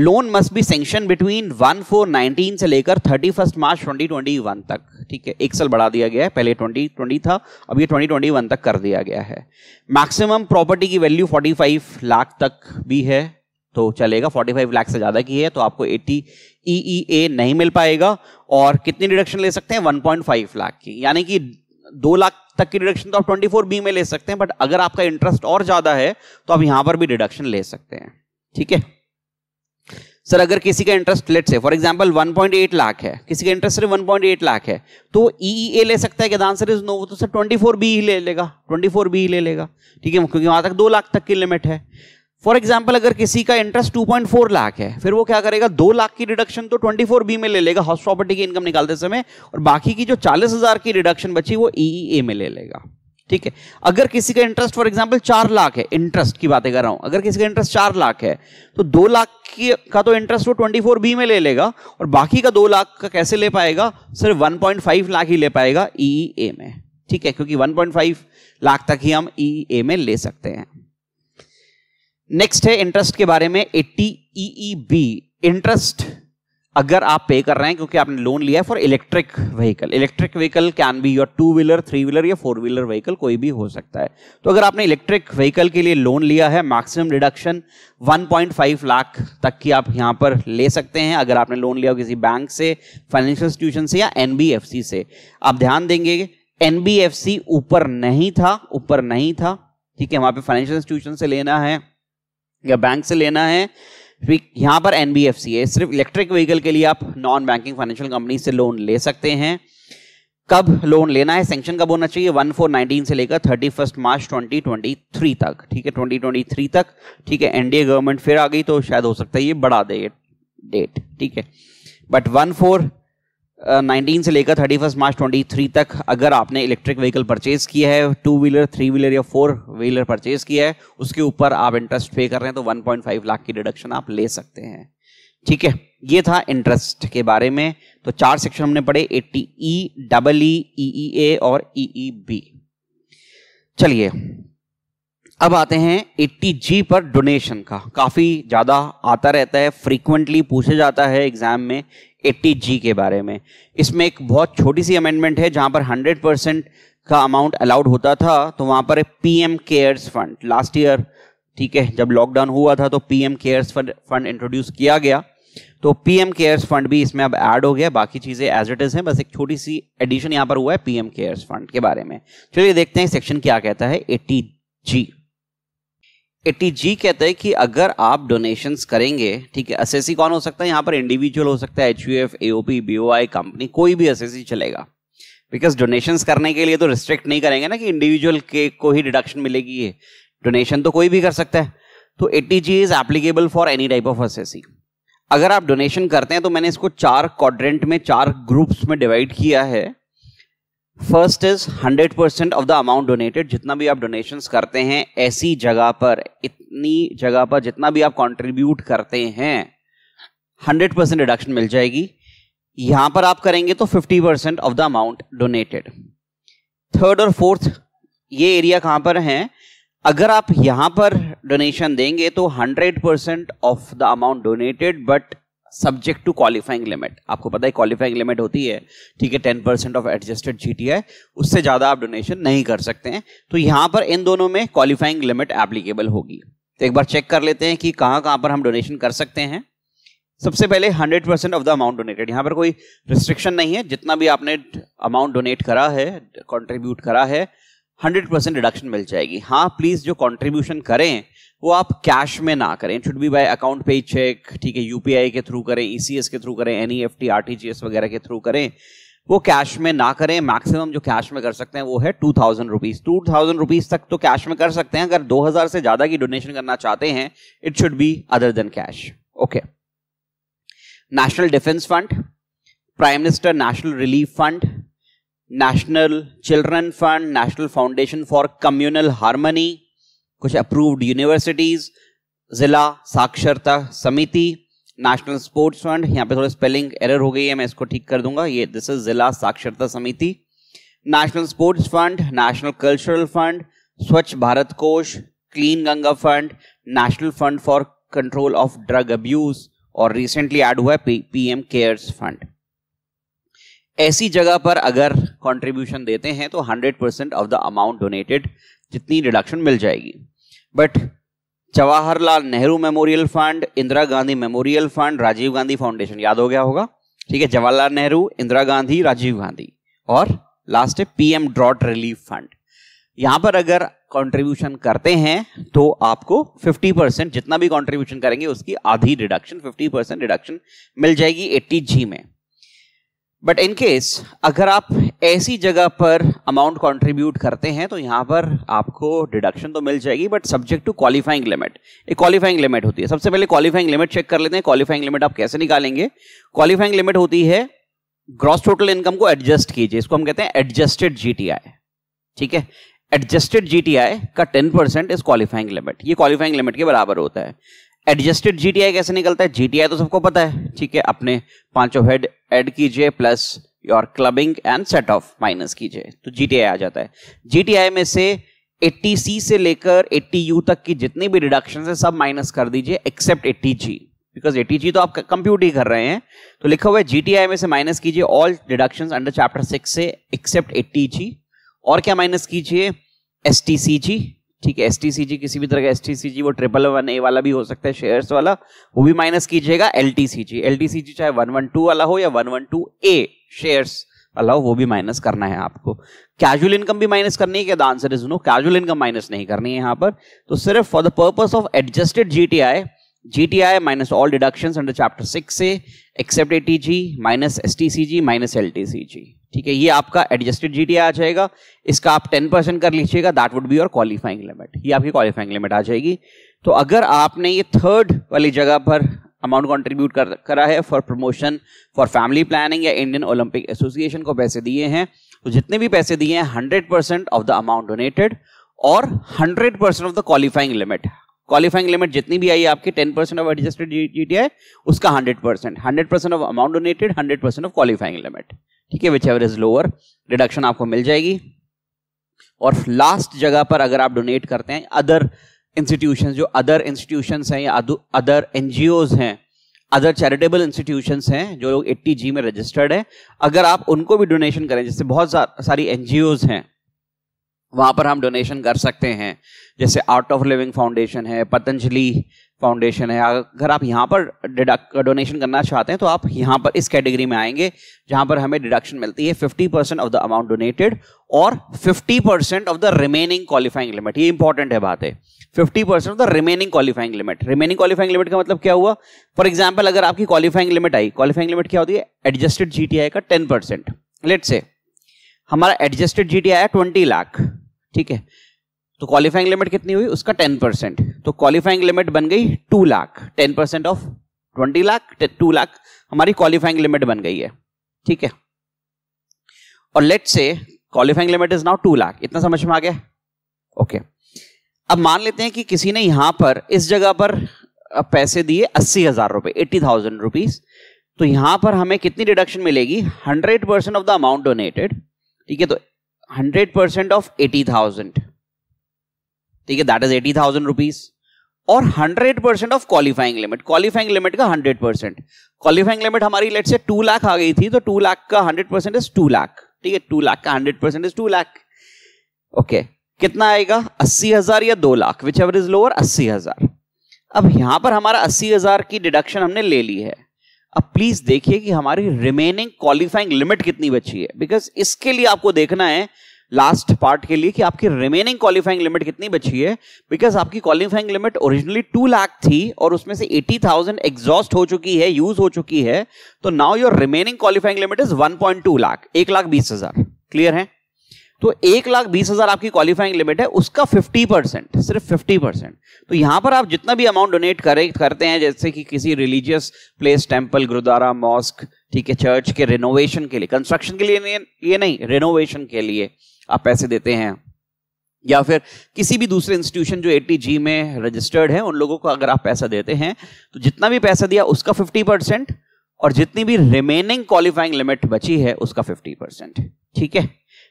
loan must be sanction between one four nineteen से लेकर thirty first March twenty twenty one तक ठीक है एक साल बढ़ा दिया गया है पहले ट्वेंटी ट्वेंटी था अब ये ट्वेंटी ट्वेंटी वन तक कर दिया गया है मैक्सिमम प्रॉपर्टी की वैल्यू फोर्टी फाइव लाख तक भी है तो चलेगा 45 लाख से ज़्यादा की है तो आपको 80 ई e e नहीं मिल पाएगा और कितनी डिडक्शन ले सकते हैं 1.5 लाख की यानी कि दो लाख तक की डिडक्शन तो आप 24 बी में ले सकते हैं बट अगर आपका इंटरेस्ट और ज़्यादा है तो आप यहां पर भी डिडक्शन ले सकते हैं ठीक है सर अगर किसी का interest let's say for example 1.8 lakh है किसी का इंटरेस्ट सिर्फ एट लाख है तो ई e ए ले सकता है कि आंसर इज नो तो सर 24 बी ही ले लेगा 24 बी ही ले लेगा ठीक है क्योंकि वहां तक दो लाख तक की लिमिट है फॉर एग्जाम्पल अगर किसी का इंटरेस्ट 2.4 लाख है फिर वो क्या करेगा दो लाख की रिडक्शन तो 24 बी में ले लेगा हाउस प्रॉपर्टी की इनकम निकालते समय और बाकी की जो चालीस हजार की रिडक्शन बची वो ई e ए e में ले लेगा ठीक है अगर किसी का इंटरेस्ट फॉर एग्जाम्पल चार लाख है इंटरेस्ट की बातें कर रहा हूं अगर किसी का इंटरेस्ट चार लाख है तो दो लाख की का तो इंटरेस्ट वो ट्वेंटी फोर बी में ले लेगा और बाकी का दो लाख का कैसे ले पाएगा सिर्फ वन पॉइंट फाइव लाख ही ले पाएगा ई e में ठीक है क्योंकि वन पॉइंट फाइव लाख तक ही हम ई में ले सकते हैं नेक्स्ट है इंटरेस्ट के बारे में एटी ई बी इंटरेस्ट अगर आप पे कर रहे हैं क्योंकि आपने लोन लिया है for electric vehicle electric vehicle can be your two wheeler three wheeler या फोर व्हीलर व्हीकल कोई भी हो सकता है तो अगर आपने इलेक्ट्रिक व्हीकल के लिए लोन लिया है मैक्सिमम डिडक्शन 1.5 लाख तक की आप यहां पर ले सकते हैं अगर आपने लोन लिया हो किसी बैंक से फाइनेंशियल इंस्टीट्यूशन से या एन से आप ध्यान देंगे एन ऊपर नहीं था ऊपर नहीं था ठीक है वहां पर फाइनेंशियल इंस्टीट्यूशन से लेना है या बैंक से लेना है यहाँ पर एनबीएफसी है सिर्फ इलेक्ट्रिक व्हीकल के लिए आप नॉन बैंकिंग फाइनेंशियल कंपनी से लोन ले सकते हैं कब लोन लेना है सेंक्शन कब होना चाहिए वन फोर नाइनटीन से लेकर thirty first March twenty twenty three तक ठीक है ट्वेंटी ट्वेंटी थ्री तक ठीक है एनडीए गवर्नमेंट फिर आ गई तो शायद हो सकता है ये बढ़ा दे डेट ठीक है बट वन फोर 19 से लेकर thirty first March twenty three तक अगर आपने इलेक्ट्रिक व्हीकल परचेज किया है टू व्हीलर थ्री व्हीलर या फोर व्हीलर परचेज किया है उसके ऊपर आप इंटरेस्ट पे कर रहे हैं तो वन पॉइंट फाइव लाख की डिडक्शन आप ले सकते हैं ठीक है ये था इंटरेस्ट के बारे में तो चार सेक्शन हमने पढ़े A T E double E ई ए और ई ई बी चलिए अब आते हैं एट्टी जी पर डोनेशन का काफ़ी ज़्यादा आता रहता है फ्रीक्वेंटली पूछा जाता है एग्ज़ाम में एट्टी जी के बारे में इसमें एक बहुत छोटी सी अमेंडमेंट है जहां पर हंड्रेड परसेंट का अमाउंट अलाउड होता था तो वहां पर PM CARES fund last year ठीक है जब लॉकडाउन हुआ था तो पीएम केयर्स फंड इंट्रोड्यूस किया गया तो पीएम केयर्स फंड भी इसमें अब ऐड हो गया बाकी चीज़ें एज इट इज़ हैं बस एक छोटी सी एडिशन यहां पर हुआ है पी एम केयर्स फंड के बारे में चलिए देखते हैं सेक्शन क्या कहता है एट्टी जी एटी जी कहता है कि अगर आप डोनेशंस करेंगे ठीक है एस कौन हो सकता है यहाँ पर इंडिविजुअल हो सकता है H U F AOP BOI company कोई भी एस चलेगा बिकॉज डोनेशंस करने के लिए तो रिस्ट्रिक्ट नहीं करेंगे ना कि इंडिविजुअल के को ही डिडक्शन मिलेगी ये डोनेशन तो कोई भी कर सकता है तो eighty G is applicable for any type of S अगर आप डोनेशन करते हैं तो मैंने इसको चार क्वाड्रेंट में चार ग्रुप्स में डिवाइड किया है first is hundred percent of the amount donated जितना भी आप डोनेशन करते हैं ऐसी जगह पर इतनी जगह पर जितना भी आप कॉन्ट्रीब्यूट करते हैं हंड्रेड परसेंट रिडक्शन मिल जाएगी यहां पर आप करेंगे तो fifty percent of the amount donated third और फोर्थ ये एरिया कहां पर है अगर आप यहां पर डोनेशन देंगे तो hundred percent of the amount donated but subject to qualifying limit आपको पता है क्वालिफाइंग लिमिट होती है ठीक है ten percent of adjusted I उससे ज़्यादा आप डोनेशन नहीं कर सकते हैं तो यहां पर इन दोनों में क्वालिफाइंग लिमिट एप्लीकेबल होगी तो एक बार चेक कर लेते हैं कि कहां कहां पर हम डोनेशन कर सकते हैं सबसे पहले 100 percent of the amount donated यहां पर कोई रिस्ट्रिक्शन नहीं है जितना भी आपने अमाउंट डोनेट करा है कंट्रीब्यूट करा है 100 परसेंट डिडक्शन मिल जाएगी हाँ प्लीज़ जो कंट्रीब्यूशन करें वो आप कैश में ना करें should be by account payee cheque ठीक है यूपीआई के थ्रू करें ईसीएस e के थ्रू करें NEFT RTGS F T R T G S वगैरह के थ्रू करें वो कैश में ना करें मैक्सिमम जो कैश में कर सकते हैं वो है two thousand rupees two thousand rupees तक तो कैश में कर सकते हैं अगर दो हजार से ज्यादा की डोनेशन करना चाहते हैं it should be other than cash okay national defence fund prime minister national relief fund national children fund national foundation for communal harmony कुछ approved universities Zila Saksharta Samiti national sports fund यहाँ पे थोड़ा स्पेलिंग एरर हो गई है मैं इसको ठीक कर दूंगा ये this is Zila Saksharta Samiti national sports fund national cultural fund Swachh Bharat Kosh clean Ganga fund national fund for control of drug abuse और रिसेंटली ऐड हुआ है पीएम केयर्स फंड ऐसी जगह पर अगर कंट्रीब्यूशन देते हैं तो 100% ऑफ द अमाउंट डोनेटेड जितनी डिडक्शन मिल जाएगी but Jawaharlal Nehru memorial fund Indira Gandhi memorial fund Rajiv Gandhi foundation याद हो गया होगा ठीक है जवाहरलाल नेहरू इंदिरा गांधी राजीव गांधी और लास्ट है पीएम ड्रॉट रिलीफ फंड यहां पर अगर कंट्रीब्यूशन करते हैं तो आपको 50 परसेंट जितना भी कंट्रीब्यूशन करेंगे उसकी आधी डिडक्शन 50 परसेंट डिडक्शन मिल जाएगी 80 जी में बट इन केस अगर आप ऐसी जगह पर अमाउंट कंट्रीब्यूट करते हैं तो यहाँ पर आपको डिडक्शन तो मिल जाएगी but subject to qualifying limit एक क्वालिफाइंग लिमिट होती है सबसे पहले क्वालिफाइंग लिमिट चेक कर लेते हैं क्वालिफाइंग लिमिट आप कैसे निकालेंगे क्वालिफाइंग लिमिट होती है ग्रॉस टोटल इनकम को एडजस्ट कीजिए इसको हम कहते हैं एडजस्टेड जीटीआई ठीक है एडजस्टेड जीटीआई का ten percent is qualifying limit ये क्वालिफाइंग लिमिट के बराबर होता है एडजस्टेड जीटीआई कैसे निकलता है जीटीआई तो सबको पता है ठीक है अपने पांचों हेड एड कीजिए plus your clubbing and set off minus कीजिए तो जीटीआई आ जाता है जीटीआई में से 80C से लेकर 80U तक की जितनी भी रिडक्शन है सब माइनस कर दीजिए एक्सेप्ट 80G बिकॉज 80G तो आप कंप्यूट ही कर रहे हैं तो लिखा हुआ है जीटीआई में से माइनस कीजिए all deduction under chapter six से एक्सेप्ट 80G और क्या माइनस कीजिए एस टी सी जी ठीक है एस किसी भी तरह का एस वो ट्रिपल वन ए वाला भी हो सकता है शेयर्स वाला वो भी माइनस कीजिएगा एल टी चाहे वन वन टू वाला हो या one one two A shares वाला हो वो भी माइनस करना है आपको कैजुअल इनकम भी माइनस करनी है क्या answer is no casual income minus नहीं करनी है यहाँ पर तो सिर्फ for the purpose of adjusted से GTI minus all deductions under Chapter C except ATG, minus STCG, minus LTCG. ठीक है ये आपका एडजस्टेड जी आ जाएगा इसका आप टेन परसेंट कर लीजिएगा that would be your qualifying limit ये आपकी क्वालिफाइंग लिमिट आ जाएगी तो अगर आपने ये थर्ड वाली जगह पर अमाउंट कंट्रीब्यूट कर करा है for promotion for family planning या इंडियन ओलंपिक एसोसिएशन को पैसे दिए हैं तो जितने भी पैसे दिए हैं hundred percent of the amount donated और hundred percent of the qualifying limit qualifying limit जितनी भी आई आपकी ten percent of adjusted GTI उसका hundred percent hundred percent of amount donated hundred percent of qualifying limit ठीक है which ever is lower deduction आपको मिल जाएगी और लास्ट जगह पर अगर आप डोनेट करते हैं अदर इंस्टीट्यूशन जो अदर इंस्टीट्यूशन हैं या अदर एनजीओ हैं अदर चैरिटेबल इंस्टीट्यूशन हैं जो लोग एट्टी जी में रजिस्टर्ड हैं अगर आप उनको भी डोनेशन करें जैसे बहुत सारी एनजीओ हैं वहां पर हम डोनेशन कर सकते हैं जैसे आर्ट ऑफ लिविंग फाउंडेशन है पतंजलि फाउंडेशन है अगर आप यहाँ पर डिडक्ट डोनेशन करना चाहते हैं तो आप यहाँ पर इस कैटेगरी में आएंगे जहाँ पर हमें डिडक्शन मिलती है 50 ऑफ द अमाउंट डोनेटेड और 50 of the remaining qualifying limit ये इंपॉर्टेंट है बात है 50 of the remaining qualifying limit remaining qualifying limit का मतलब क्या हुआ फॉर एग्जाम्पल अगर आपकी क्वालिफाइंग लिमिट आई क्वालिफाइंग लिमिट क्या होती है एडजस्टेड जी का टेन परसेंट लेट से हमारा एडजस्टेड जी टी आया ट्वेंटी लाख ठीक है तो क्वालिफाइंग लिमिट कितनी हुई उसका टेन परसेंट तो क्वालिफाइंग लिमिट बन गई two lakh ten percent of twenty lakh two lakh हमारी क्वालिफाइंग लिमिट बन गई है ठीक है और let's say qualifying limit is now two lakh इतना समझ में आ गया ओके अब मान लेते हैं कि किसी ने यहां पर इस जगह पर पैसे दिए अस्सी हजार रुपए एट्टी थाउजेंड रुपीज तो यहां पर हमें कितनी डिडक्शन मिलेगी hundred percent of the amount donated ठीक है तो hundred percent of eighty thousand ठीक है that is eighty thousand rupees और 100 percent of qualifying limit qualifying limit का 100 परसेंट क्वालिफाइंग लिमिट हमारी लेट से 2 लाख आ गई थी तो 2 लाख का 100 परसेंट इज 2 लाख ठीक है 2 लाख का 100 परसेंट इज 2 लाख ओके कितना आएगा अस्सी हजार या दो lakh which ever is lower अस्सी हजार अब यहां पर हमारा अस्सी हजार की डिडक्शन हमने ले ली है अब प्लीज देखिए कि हमारी रिमेनिंग क्वालिफाइंग लिमिट कितनी बची है बिकॉज इसके लिए आपको देखना है लास्ट पार्ट के लिए कि आपकी रिमेनिंग क्वालिफाइंग लिमिट कितनी बची है बिकॉज आपकी qualifying limit originally two lakh थी और उसमें से एटी थाउजेंड एग्जॉस्ट हो चुकी है यूज हो चुकी है तो now your remaining qualifying limit is one point two lakh एक लाख बीस हजार क्लियर है तो एक लाख बीस हजार आपकी क्वालिफाइंग लिमिट है उसका फिफ्टी परसेंट सिर्फ फिफ्टी परसेंट तो यहां पर आप जितना भी अमाउंट डोनेट करे करते हैं जैसे कि किसी religious place temple gurdwara mosque ठीक है चर्च के रिनोवेशन के लिए कंस्ट्रक्शन के लिए ये नहीं रिनोवेशन के लिए आप पैसे देते हैं या फिर किसी भी दूसरे इंस्टीट्यूशन जो एटी जी में रजिस्टर्ड है उन लोगों को अगर आप पैसा देते हैं तो जितना भी पैसा दिया उसका फिफ्टी परसेंट और जितनी भी रिमेनिंग क्वालिफाइंग लिमिट बची है उसका फिफ्टी परसेंट ठीक है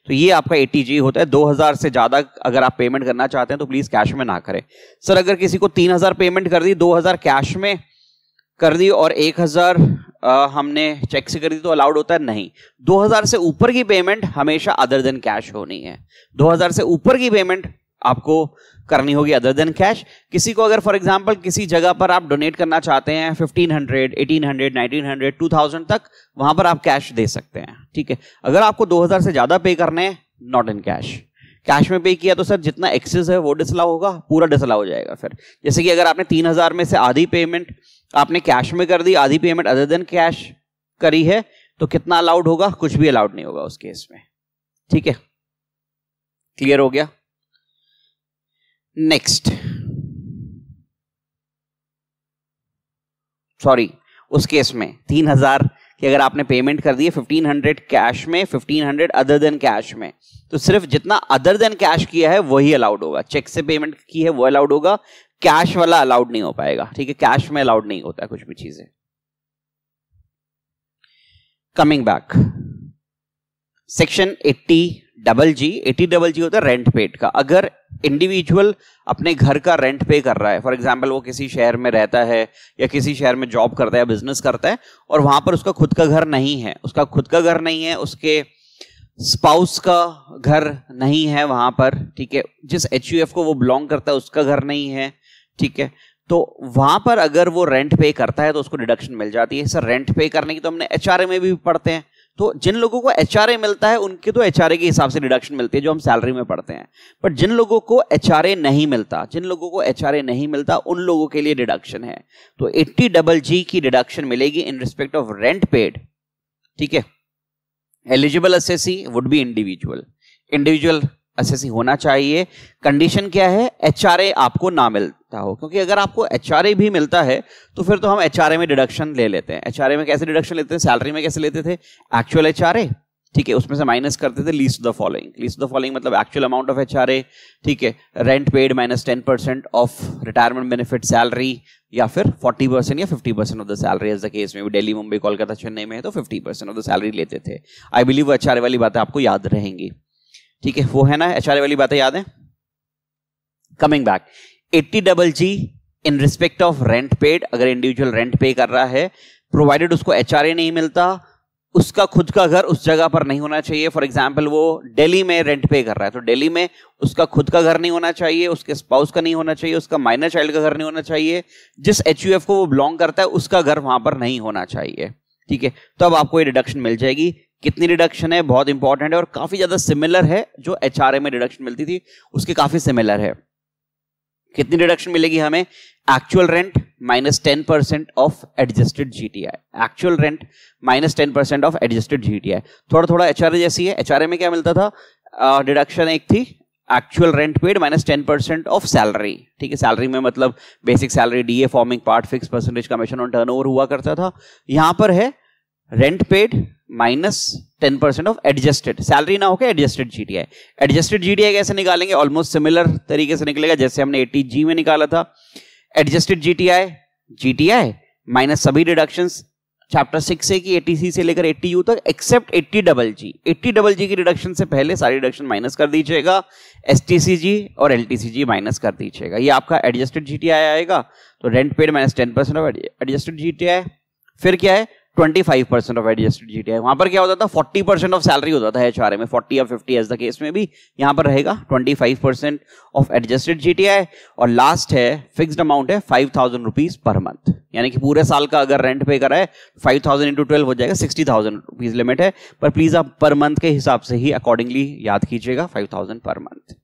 तो ये आपका एटीजी होता है 2000 से ज्यादा अगर आप पेमेंट करना चाहते हैं तो प्लीज कैश में ना करें सर अगर किसी को तीन पेमेंट कर दी दो कैश में कर दी और एक आ, हमने चेक से दी तो अलाउड होता है नहीं 2000 से ऊपर की पेमेंट हमेशा अदर देन कैश होनी है 2000 से ऊपर की पेमेंट आपको करनी होगी अदर देन कैश किसी को अगर फॉर एग्जांपल किसी जगह पर आप डोनेट करना चाहते हैं 1500, 1800, 1900, 2000 तक वहां पर आप कैश दे सकते हैं ठीक है अगर आपको 2000 से ज्यादा पे करने हैं नॉट इन कैश कैश में पे किया तो सर जितना एक्सेस है वो डिसलाव होगा पूरा डिसलाव हो जाएगा फिर जैसे कि अगर आपने तीन हजार में से आधी पेमेंट आपने कैश में कर दी आधी पेमेंट अदर देन कैश करी है तो कितना अलाउड होगा कुछ भी अलाउड नहीं होगा उस केस में ठीक है क्लियर हो गया नेक्स्ट सॉरी उस केस में तीन हजार की अगर आपने पेमेंट कर दी है फिफ्टीन हंड्रेड कैश में fifteen hundred other than cash में तो सिर्फ जितना अदर देन कैश किया है वही अलाउड होगा चेक से पेमेंट की है वो अलाउड होगा कैश वाला अलाउड नहीं हो पाएगा ठीक है कैश में अलाउड नहीं होता कुछ भी चीजें coming back section 80 double G eighty double G होता है रेंट पेड का अगर इंडिविजुअल अपने घर का रेंट पे कर रहा है फॉर एग्जाम्पल वो किसी शहर में रहता है या किसी शहर में जॉब करता है बिजनेस करता है और वहां पर उसका खुद का घर नहीं है उसका खुद का घर नहीं है उसके स्पाउस का घर नहीं है वहां पर ठीक है जिस एच को वो बिलोंग करता है उसका घर नहीं है ठीक है तो वहां पर अगर वो रेंट पे करता है तो उसको डिडक्शन मिल जाती है सर रेंट पे करने की तो हमने एच में भी पढ़ते हैं तो जिन लोगों को एच मिलता है उनके तो एच के हिसाब से डिडक्शन मिलती है जो हम सैलरी में पढ़ते हैं बट जिन लोगों को एच नहीं मिलता जिन लोगों को एच नहीं मिलता उन लोगों के लिए डिडक्शन है तो एट्टी डबल जी की डिडक्शन मिलेगी in respect of rent paid ठीक है eligible S would be individual individual S होना चाहिए कंडीशन क्या है एच आपको ना मिलता हो क्योंकि अगर आपको एच भी मिलता है तो फिर तो हम एच में डिडक्शन ले लेते हैं एच में कैसे डिडक्शन लेते हैं सैलरी में कैसे लेते थे एक्चुअल एच ठीक है उसमें से माइनस करते थे least the following least the following मतलब एक्चुअल अमाउंट ऑफ एच ठीक है rent paid minus ten percent of retirement benefit salary या फिर फोर्टी परसेंट या fifty percent of the salary as the case में डेली मुंबई कोलकाता चेन्नई में है तो fifty percent of the salary लेते थे आई बिलीव एच वाली बातें आपको याद रहेंगी ठीक है वो है ना एच वाली बातें याद है coming back eighty double G in respect of rent paid अगर इंडिविजुअल रेंट पे कर रहा है प्रोवाइडेड उसको एच नहीं मिलता उसका खुद का घर उस जगह पर नहीं होना चाहिए फॉर एग्जाम्पल वो दिल्ली में रेंट पे कर रहा है तो दिल्ली में उसका खुद का घर नहीं होना चाहिए उसके स्पाउस का नहीं होना चाहिए उसका माइनर चाइल्ड का घर नहीं होना चाहिए जिस एच को वो बिलोंग करता है उसका घर वहां पर नहीं होना चाहिए ठीक है तो अब आपको ये डिडक्शन मिल जाएगी कितनी रिडक्शन है बहुत इंपॉर्टेंट है और काफ़ी ज़्यादा सिमिलर है जो एच में रिडक्शन मिलती थी उसके काफ़ी सिमिलर है कितनी रिडक्शन मिलेगी हमें actual rent minus ten percent of adjusted GTI actual rent minus ten percent of adjusted GTI थोड़ा थोड़ा आर जैसी है एचआरए में क्या मिलता था डिडक्शन uh, एक थी actual rent paid minus ten percent of salary ठीक है सैलरी में मतलब basic salary DA forming part fixed percentage commission on turnover हुआ करता था यहां पर है rent paid minus ten percent of adjusted salary ना होकर एडजस्टेड जीटीआई एडजस्टेड जीटीआई कैसे निकालेंगे ऑलमोस्ट सिमिलर तरीके से निकलेगा जैसे हमने एटी जी में निकाला था एडजस्टेड जीटीआई जीटीआई माइनस सभी डिडक्शन चैप्टर सिक्स से की एटी सी से लेकर एट्टी यू तक except eighty double G eighty double G की डिडक्शन से पहले सारी डिडक्शन माइनस कर दीजिएगा एस टी सी जी और L T C G minus कर दीजिएगा ये आपका एडजस्टेड जी टी आई आएगा तो rent paid minus ten percent of adjusted G T I फिर क्या है twenty five percent of adjusted G I वहां पर क्या होता था फोर्टी परसेंट ऑफ सैलरी होता था आर में फोर्टी या फिफ्टी एज द केस में भी यहाँ पर रहेगा twenty five percent of adjusted G T I और लास्ट है फिक्सड अमाउंट है five thousand rupees per month यानी कि पूरे साल का अगर रेंट पे करा है फाइव थाउजेंड इंटू ट्वेल्व हो जाएगा सिक्सटी थाउजेंड रुपीज लिमिट है पर प्लीज आप पर मंथ के हिसाब से ही अकॉर्डिंगली याद कीजिएगा फाइव थाउजेंड पर मंथ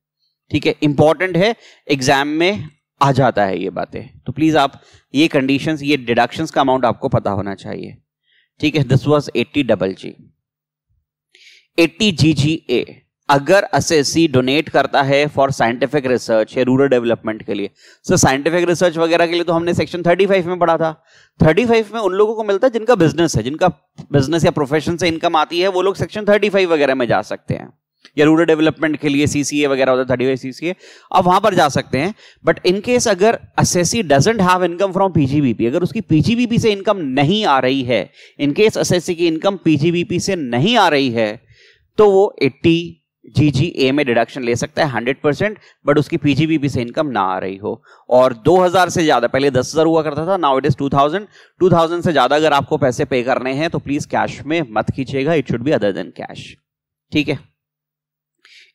ठीक है इंपॉर्टेंट है एग्जाम में आ जाता है ये बातें तो प्लीज आप ये कंडीशंस ये डिडक्शंस का अमाउंट आपको पता होना चाहिए ठीक है this was eighty double G eighty G G A अगर सी डोनेट करता है फॉर साइंटिफिक रिसर्च या रूरल डेवलपमेंट के लिए सो साइंटिफिक रिसर्च वगैरह के लिए तो हमने सेक्शन 35 में पढ़ा था 35 में उन लोगों को मिलता है जिनका बिजनेस है जिनका बिजनेस या प्रोफेशन से इनकम आती है वो लोग सेक्शन 35 वगैरह में जा सकते हैं या रूरल डेवलपमेंट के लिए सीसीए वगैरह होता है थर्टी फाइव सीसीए आप वहां पर जा सकते हैं बट इन केस अगर assessee doesn't have income from PGBP अगर उसकी पीजीबीपी से इनकम नहीं आ रही है इन केस असेसी की इनकम पीजीबीपी से नहीं आ रही है तो वो एट्टी जी जी ए में डिडक्शन ले सकता है हंड्रेड परसेंट बट उसकी पीजीबीपी से इनकम ना आ रही हो और दो हजार से ज्यादा पहले दस हजार हुआ करता था now it is two thousand two thousand से ज्यादा अगर आपको पैसे पे करने हैं तो प्लीज कैश में मत खींचेगा it should be other than cash ठीक है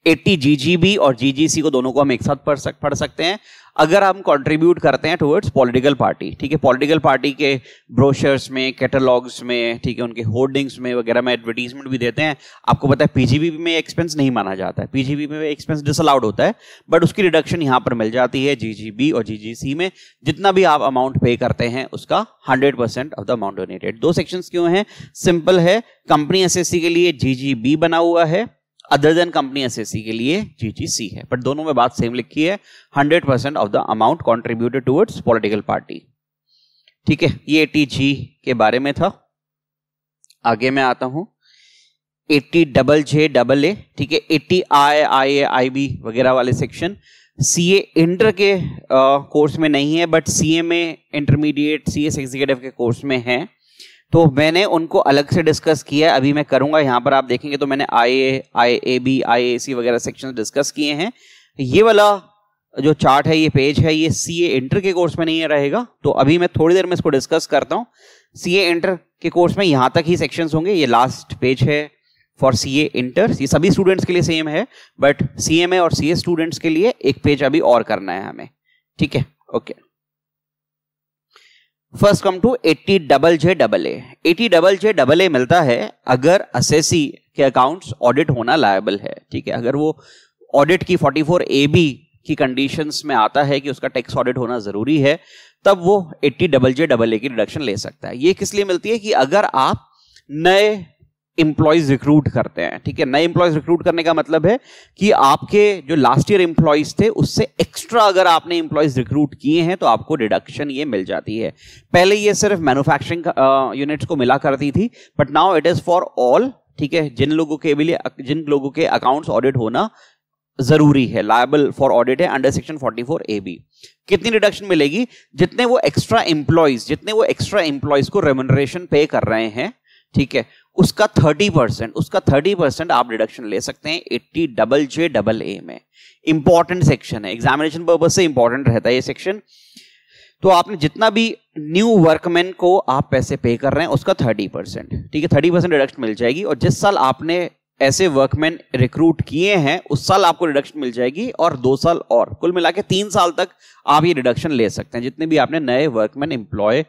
एट्टी जी और जी को दोनों को हम एक साथ पढ़ सक पढ़ सकते हैं अगर हम कंट्रीब्यूट करते हैं टुवर्ड्स पॉलिटिकल पार्टी ठीक है पॉलिटिकल पार्टी के ब्रोशर्स में कैटलॉग्स में ठीक है उनके होर्डिंग्स में वगैरह में एडवर्टीजमेंट भी देते हैं आपको पता है पीजीबी में एक्सपेंस नहीं माना जाता है पीजीबी में एक्सपेंस डिसअलाउड होता है बट उसकी रिडक्शन यहाँ पर मिल जाती है बी और सी में जितना भी आप अमाउंट पे करते हैं उसका hundred percent of the amount donated दो सेक्शन क्यों हैं सिंपल है कंपनी एसएससी के लिए बी बना हुआ है अदर देन कंपनी एस के लिए जीजीसी है बट दोनों में बात सेम लिखी है hundred percent of the amount contributed towards political party ठीक है ये एटी के बारे में था आगे मैं आता हूं eighty double J double A ठीक है eighty I I A I B वगैरह वाले सेक्शन सी ए इंटर के कोर्स में नहीं है बट सी ए में इंटरमीडिएट सी एस एग्जीक्यूटिव के कोर्स में है तो मैंने उनको अलग से डिस्कस किया है अभी मैं करूंगा यहाँ पर आप देखेंगे तो मैंने आई A I A B I A सी वगैरह सेक्शन डिस्कस किए हैं ये वाला जो चार्ट है ये पेज है ये सी ए इंटर के कोर्स में नहीं रहेगा तो अभी मैं थोड़ी देर में इसको डिस्कस करता हूँ सी ए इंटर के कोर्स में यहाँ तक ही सेक्शन होंगे ये लास्ट पेज है फॉर सी ए इंटर ये सभी स्टूडेंट्स के लिए सेम है बट सी एम ए और सी ए स्टूडेंट्स के लिए एक पेज अभी और करना है हमें ठीक है okay okay. First come to eighty double J double A eighty double J double A मिलता है अगर असेसी के अकाउंट्स ऑडिट होना लायबल है ठीक है अगर वो ऑडिट की 44 ए बी की कंडीशंस में आता है कि उसका टैक्स ऑडिट होना जरूरी है तब वो eighty double J double A की डिडक्शन ले सकता है ये किस लिए मिलती है कि अगर आप नए एम्प्लॉयज रिक्रूट करते हैं ठीक है नए एम्प्लॉयज रिक्रूट करने का मतलब है कि आपके जो लास्ट ईयर एम्प्लॉयज थे उससे एक्स्ट्रा अगर आपने एम्प्लॉयज रिक्रूट किए हैं तो आपको डिडक्शन ये मिल जाती है पहले ये सिर्फ मैन्युफैक्चरिंग यूनिट्स को मिला करती थी but now it is for all ठीक है जिन लोगों के लिए जिन लोगों के अकाउंट्स ऑडिट होना जरूरी है लाइबल फॉर ऑडिट है अंडर सेक्शन 44 ए बी कितनी रिडक्शन मिलेगी जितने वो एक्स्ट्रा एम्प्लॉयज जितने वो एक्स्ट्रा एम्प्लॉयज को रेमुनरेशन पे कर रहे हैं ठीक है उसका थर्टी परसेंट उसका थर्टी परसेंट आप डिडक्शन ले सकते हैं eighty double J double A में इंपॉर्टेंट सेक्शन है एग्जामिनेशन पर्पज से इंपॉर्टेंट रहता है ये सेक्शन तो आपने जितना भी न्यू वर्कमैन को आप पैसे पे कर रहे हैं उसका थर्टी परसेंट ठीक है थर्टी परसेंट डिडक्शन मिल जाएगी और जिस साल आपने ऐसे वर्कमैन रिक्रूट किए हैं उस साल आपको रिडक्शन मिल जाएगी और दो साल और कुल मिला के तीन साल तक आप ये रिडक्शन ले सकते हैं जितने भी आपने नए वर्कमैन इंप्लॉय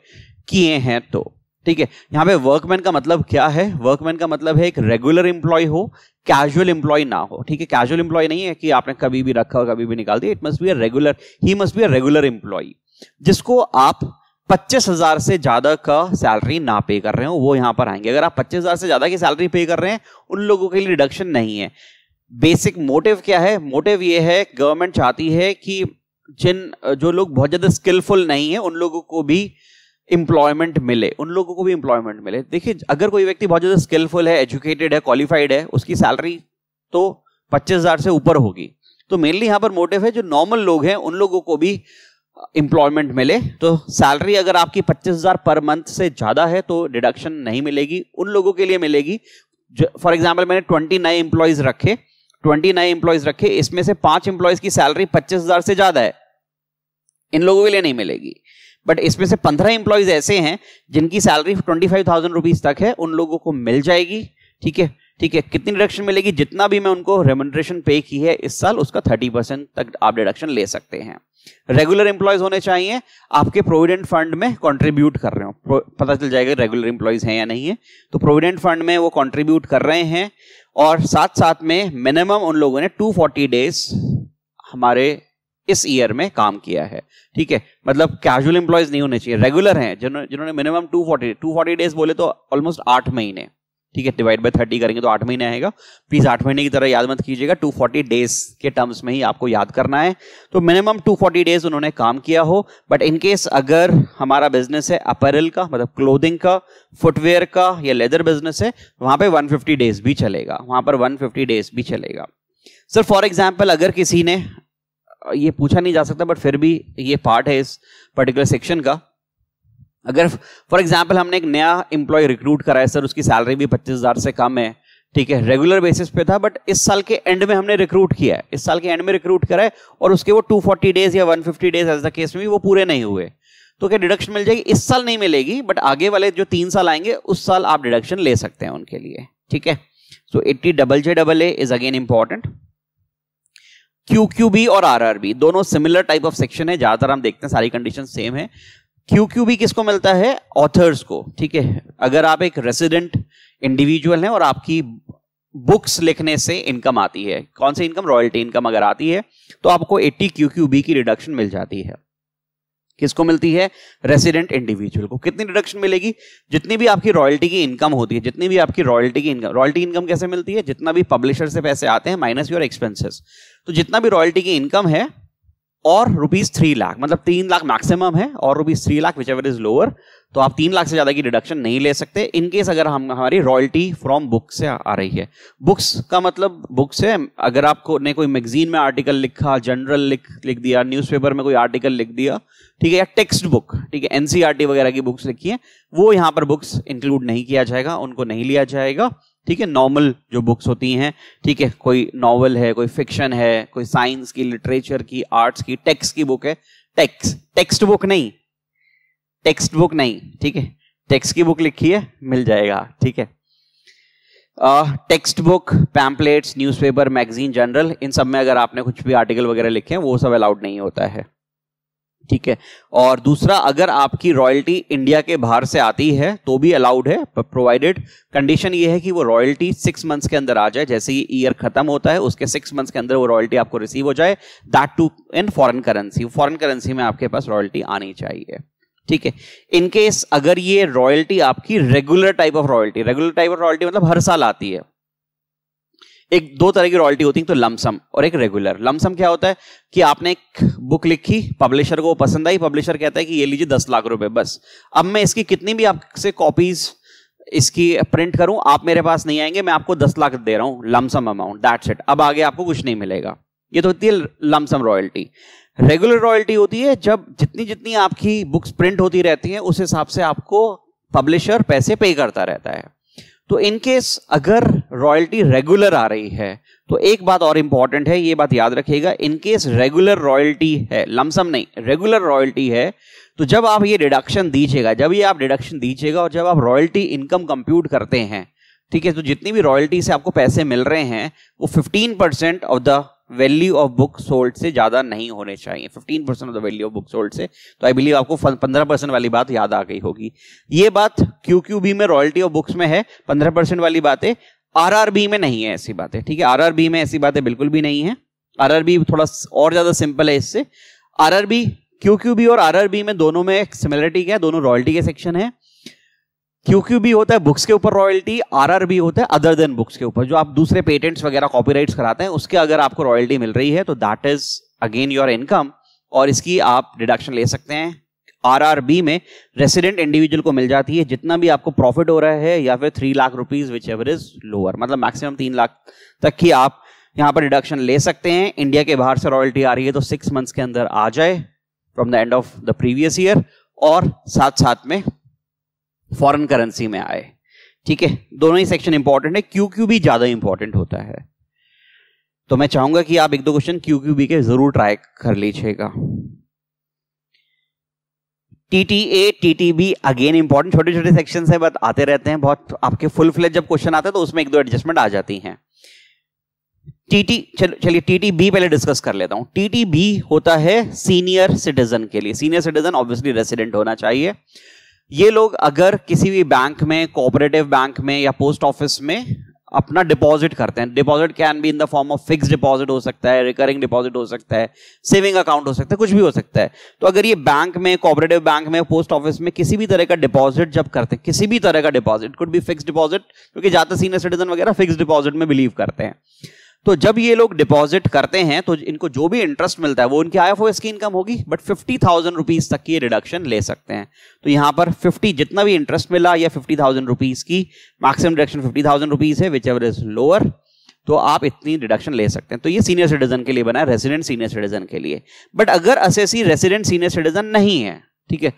किए हैं तो ठीक है यहाँ पे वर्कमैन का मतलब क्या है वर्कमैन का मतलब है एक रेगुलर इंप्लॉय हो कैजुअल इंप्लॉय ना हो ठीक है कैजुअल इंप्लॉय नहीं है कि आपने कभी भी रखा हो कभी भी निकाल दिया it must be a regular he must be a regular employee जिसको आप पच्चीस हजार से ज्यादा का सैलरी ना पे कर रहे हो वो यहां पर आएंगे अगर आप पच्चीस हजार से ज्यादा की सैलरी पे कर रहे हैं उन लोगों के लिए रिडक्शन नहीं है बेसिक मोटिव क्या है मोटिव ये है गवर्नमेंट चाहती है कि जिन जो लोग बहुत ज्यादा स्किलफुल नहीं है उन लोगों को भी इंप्लॉयमेंट मिले उन लोगों को भी इंप्लॉयमेंट मिले देखिए अगर कोई व्यक्ति बहुत ज़्यादा स्किलफुल है एजुकेटेड है क्वालिफाइड है उसकी सैलरी तो पच्चीस हज़ार से ऊपर होगी तो मेनली यहां पर मोटिव है जो नॉर्मल लोग हैं उन लोगों को भी इंप्लॉयमेंट मिले तो सैलरी अगर आपकी पच्चीस हज़ार पर मंथ से ज़्यादा है तो डिडक्शन नहीं मिलेगी उन लोगों के लिए मिलेगी फॉर एग्जाम्पल मैंने ट्वेंटी नए इंप्लॉयज रखे ट्वेंटी नए इंप्लॉयज रखे इसमें से पांच इंप्लॉयज की सैलरी पच्चीस हज़ार से ज़्यादा है इन लोगों के लिए नहीं मिलेगी बट इसमें से पंद्रह इंप्लॉयज ऐसे हैं जिनकी salary twenty five thousand rupees तक है उन लोगों को मिल जाएगी ठीक है ठीक है कितनी डिडक्शन मिलेगी जितना भी मैं उनको रेमोड्रेशन पे की है इस साल उसका थर्टी परसेंट तक आप डिडक्शन ले सकते हैं रेगुलर इंप्लॉयज होने चाहिए आपके प्रोविडेंट फंड में कंट्रीब्यूट कर रहे हो पता चल जाएगा रेगुलर इंप्लॉयज हैं या नहीं है तो प्रोविडेंट फंड में वो कंट्रीब्यूट कर रहे हैं और साथ साथ में मिनिमम उन लोगों ने टू डेज हमारे इस ईयर में काम किया है ठीक है मतलब कैजुअल एम्प्लॉयज नहीं होने चाहिए रेगुलर हैं जिन्होंने minimum two forty two forty days बोले तो ऑलमोस्ट आठ महीने ठीक है डिवाइड बाय थर्टी करेंगे तो आठ महीने आएगा प्लीज आठ महीने की तरह याद मत कीजिएगा टू फोर्टी डेज के टर्म्स में ही आपको याद करना है तो मिनिमम टू फोर्टी डेज उन्होंने काम किया हो बट इनकेस अगर हमारा बिजनेस है अपेरल का मतलब क्लोदिंग का फुटवेयर का या लेदर बिजनेस है वहां पे वन डेज भी चलेगा वहां पर वन डेज भी चलेगा सर फॉर एग्जाम्पल अगर किसी ने ये पूछा नहीं जा सकता बट फिर भी ये पार्ट है इस पर्टिकुलर सेक्शन का अगर फॉर एग्जाम्पल हमने एक नया एम्प्लॉय रिक्रूट कराया सर उसकी सैलरी भी पच्चीस हज़ार से कम है ठीक है रेगुलर बेसिस पे था बट इस साल के एंड में हमने रिक्रूट किया है इस साल के एंड में रिक्रूट कराए और उसके वो 240 डेज या 150 डेज एज द केस में भी वो पूरे नहीं हुए तो क्या डिडक्शन मिल जाएगी इस साल नहीं मिलेगी बट आगे वाले जो तीन साल आएंगे उस साल आप डिडक्शन ले सकते हैं उनके लिए ठीक है so eighty double J double A is again important Q Q B और आर आर बी दोनों सिमिलर टाइप ऑफ सेक्शन है ज्यादातर हम देखते हैं सारी कंडीशन सेम है क्यू क्यू बी किसको मिलता है ऑथर्स को ठीक है अगर आप एक रेसिडेंट इंडिविजुअल हैं और आपकी बुक्स लिखने से इनकम आती है कौन सी इनकम रॉयल्टी इनकम अगर आती है तो आपको 80 क्यू क्यू बी की रिडक्शन मिल जाती है किसको मिलती है रेसिडेंट इंडिविजुअल को कितनी डिडक्शन मिलेगी जितनी भी आपकी रॉयल्टी की इनकम होती है जितनी भी आपकी रॉयल्टी की इनकम रॉयल्टी इनकम कैसे मिलती है जितना भी पब्लिशर से पैसे आते हैं माइनस योर एक्सपेंसेस तो जितना भी रॉयल्टी की इनकम है और रुपीज थ्री लाख मतलब तीन लाख मैक्सिमम है और rupees three lakh which ever is lower तो आप तीन लाख से ज्यादा की डिडक्शन नहीं ले सकते इनकेस अगर हम हमारी रॉयल्टी फ्रॉम बुक से आ रही है बुक्स का मतलब बुक्स है अगर आपको ने कोई मैगजीन में आर्टिकल लिखा जनरल लिख लिख दिया न्यूज़पेपर में कोई आर्टिकल लिख दिया ठीक है या टेक्स्ट बुक ठीक है एनसीआरटी e वगैरह की बुक्स लिखी है वो यहाँ पर बुक्स इंक्लूड नहीं किया जाएगा उनको नहीं लिया जाएगा ठीक है नॉर्मल जो बुक्स होती हैं ठीक है कोई नॉवल है कोई फिक्शन है कोई साइंस की लिटरेचर की आर्ट्स की टेक्स्ट की बुक है टेक्स टेक्स्ट बुक नहीं टेक्स्ट बुक नहीं ठीक है टेक्स्ट की बुक लिखी है मिल जाएगा ठीक है text book pamphlets newspaper magazine journal इन सब में अगर आपने कुछ भी आर्टिकल वगैरह लिखे हैं वो सब अलाउड नहीं होता है ठीक है और दूसरा अगर आपकी रॉयल्टी इंडिया के बाहर से आती है तो भी अलाउड है प्रोवाइडेड कंडीशन ये है कि वो रॉयल्टी सिक्स मंथ्स के अंदर आ जाए जैसे ही ईयर खत्म होता है उसके सिक्स मंथ्स के अंदर वो रॉयल्टी आपको रिसीव हो जाए that too in foreign currency foreign currency में आपके पास रॉयल्टी आनी चाहिए ठीक है इनकेस अगर ये रॉयल्टी आपकी regular type of royalty regular type of royalty मतलब हर साल आती है एक दो तरह की रॉयल्टी होती है तो लमसम और एक रेगुलर लमसम क्या होता है कि आपने एक बुक लिखी पब्लिशर को पसंद आई पब्लिशर कहता है कि ये लीजिए दस लाख रुपए बस अब मैं इसकी कितनी भी आपसे कॉपीज इसकी प्रिंट करूं आप मेरे पास नहीं आएंगे मैं आपको दस लाख दे रहा हूं लमसम अमाउंट दैट्स इट अब आगे आपको कुछ नहीं मिलेगा ये तो होती है लमसम रॉयल्टी रेगुलर रॉयल्टी होती है जब जितनी जितनी आपकी बुक्स प्रिंट होती रहती हैं उस हिसाब से आपको पब्लिशर पैसे पे करता रहता है तो इनकेस अगर रॉयल्टी रेगुलर आ रही है तो एक बात और इंपॉर्टेंट है ये बात याद रखिएगा इनकेस रेगुलर रॉयल्टी है लमसम नहीं रेगुलर रॉयल्टी है तो जब आप ये डिडक्शन दीजिएगा जब ये आप डिडक्शन दीजिएगा और जब आप रॉयल्टी इनकम कंप्यूट करते हैं ठीक है तो जितनी भी रॉयल्टी से आपको पैसे मिल रहे हैं वो 15 percent of the value of book sold से ज्यादा नहीं होने चाहिए fifteen percent of the value of book sold से तो आई बिलीव आपको पंद्रह परसेंट वाली बात याद आ गई होगी ये बात क्यू क्यू बी में रॉयल्टी ऑफ बुक्स में है पंद्रह परसेंट वाली बातें आर आर बी में नहीं है ऐसी बातें ठीक है आर आर बी में ऐसी बातें बिल्कुल भी नहीं है आर आर बी थोड़ा और ज्यादा सिंपल है इससे R R B Q Q B और आर आर बी में दोनों में सिमिलरिटी क्या है दोनों रॉयल्टी के सेक्शन है क्यू भी होता है बुक्स के ऊपर रॉयल्टी आर भी होता है अदर देन बुक्स के ऊपर जो आप दूसरे पेटेंट्स वगैरह राइट कराते हैं उसके अगर आपको रॉयल्टी मिल रही है तो that is again your income और इसकी आप डिडक्शन ले सकते हैं बी में रेसिडेंट इंडिविजुअल को मिल जाती है जितना भी आपको प्रॉफिट हो रहा है या फिर three lakh rupees which ever is lower मतलब मैक्सिमम तीन लाख तक की आप यहाँ पर डिडक्शन ले सकते हैं इंडिया के बाहर से रॉयल्टी आ रही है तो सिक्स मंथ्स के अंदर आ जाए from the end of the previous year और साथ साथ में फॉरेन करेंसी में आए ठीक है दोनों ही सेक्शन इंपॉर्टेंट है क्यू क्यू भी ज्यादा इंपॉर्टेंट होता है तो मैं चाहूंगा कि आप एक दो क्वेश्चन क्यू क्यू बी के जरूर ट्राई कर लीजिएगा T T A T T B again important छोटे छोटे सेक्शन है बट आते रहते हैं बहुत आपके फुल फ्लेज जब क्वेश्चन आते हैं तो उसमें एक दो एडजस्टमेंट आ जाती हैं टीटी टी चलिए टीटी बी पहले डिस्कस कर लेता टी टीटी बी होता है सीनियर सिटीजन के लिए सीनियर सिटीजन ऑब्वियसली रेसिडेंट होना चाहिए ये लोग अगर किसी भी बैंक में कोऑपरेटिव बैंक में या पोस्ट ऑफिस में अपना डिपॉजिट करते हैं deposit can be in the form of fix deposit हो सकता है रिकरिंग डिपॉजिट हो सकता है सेविंग अकाउंट हो सकता है कुछ भी हो सकता है तो अगर ये बैंक में कोऑपरेटिव बैंक में पोस्ट ऑफिस में किसी भी तरह का डिपॉजिट जब करते हैं किसी भी तरह का deposit could be fix deposit क्योंकि ज्यादा सीनियर सिटीजन वगैरह फिक्स डिपॉजिट में बिलीव करते हैं तो जब ये लोग डिपॉजिट करते हैं तो इनको जो भी इंटरेस्ट मिलता है वो इनकी आई एफ ओ एस की इनकम होगी बट फिफ्टी थाउजेंड रुपीज तक की रिडक्शन ले सकते हैं तो यहां पर फिफ्टी जितना भी इंटरेस्ट मिला या फिफ्टी थाउजेंड रुपीज की maximum reduction fifty thousand rupees है विच एवर इज लोअर तो आप इतनी रिडक्शन ले सकते हैं तो ये सीनियर सिटीजन के लिए बना है रेसिडेंट सीनियर सिटीजन के लिए बट अगर असेसी रेसिडेंट सीनियर सिटीजन नहीं है ठीक है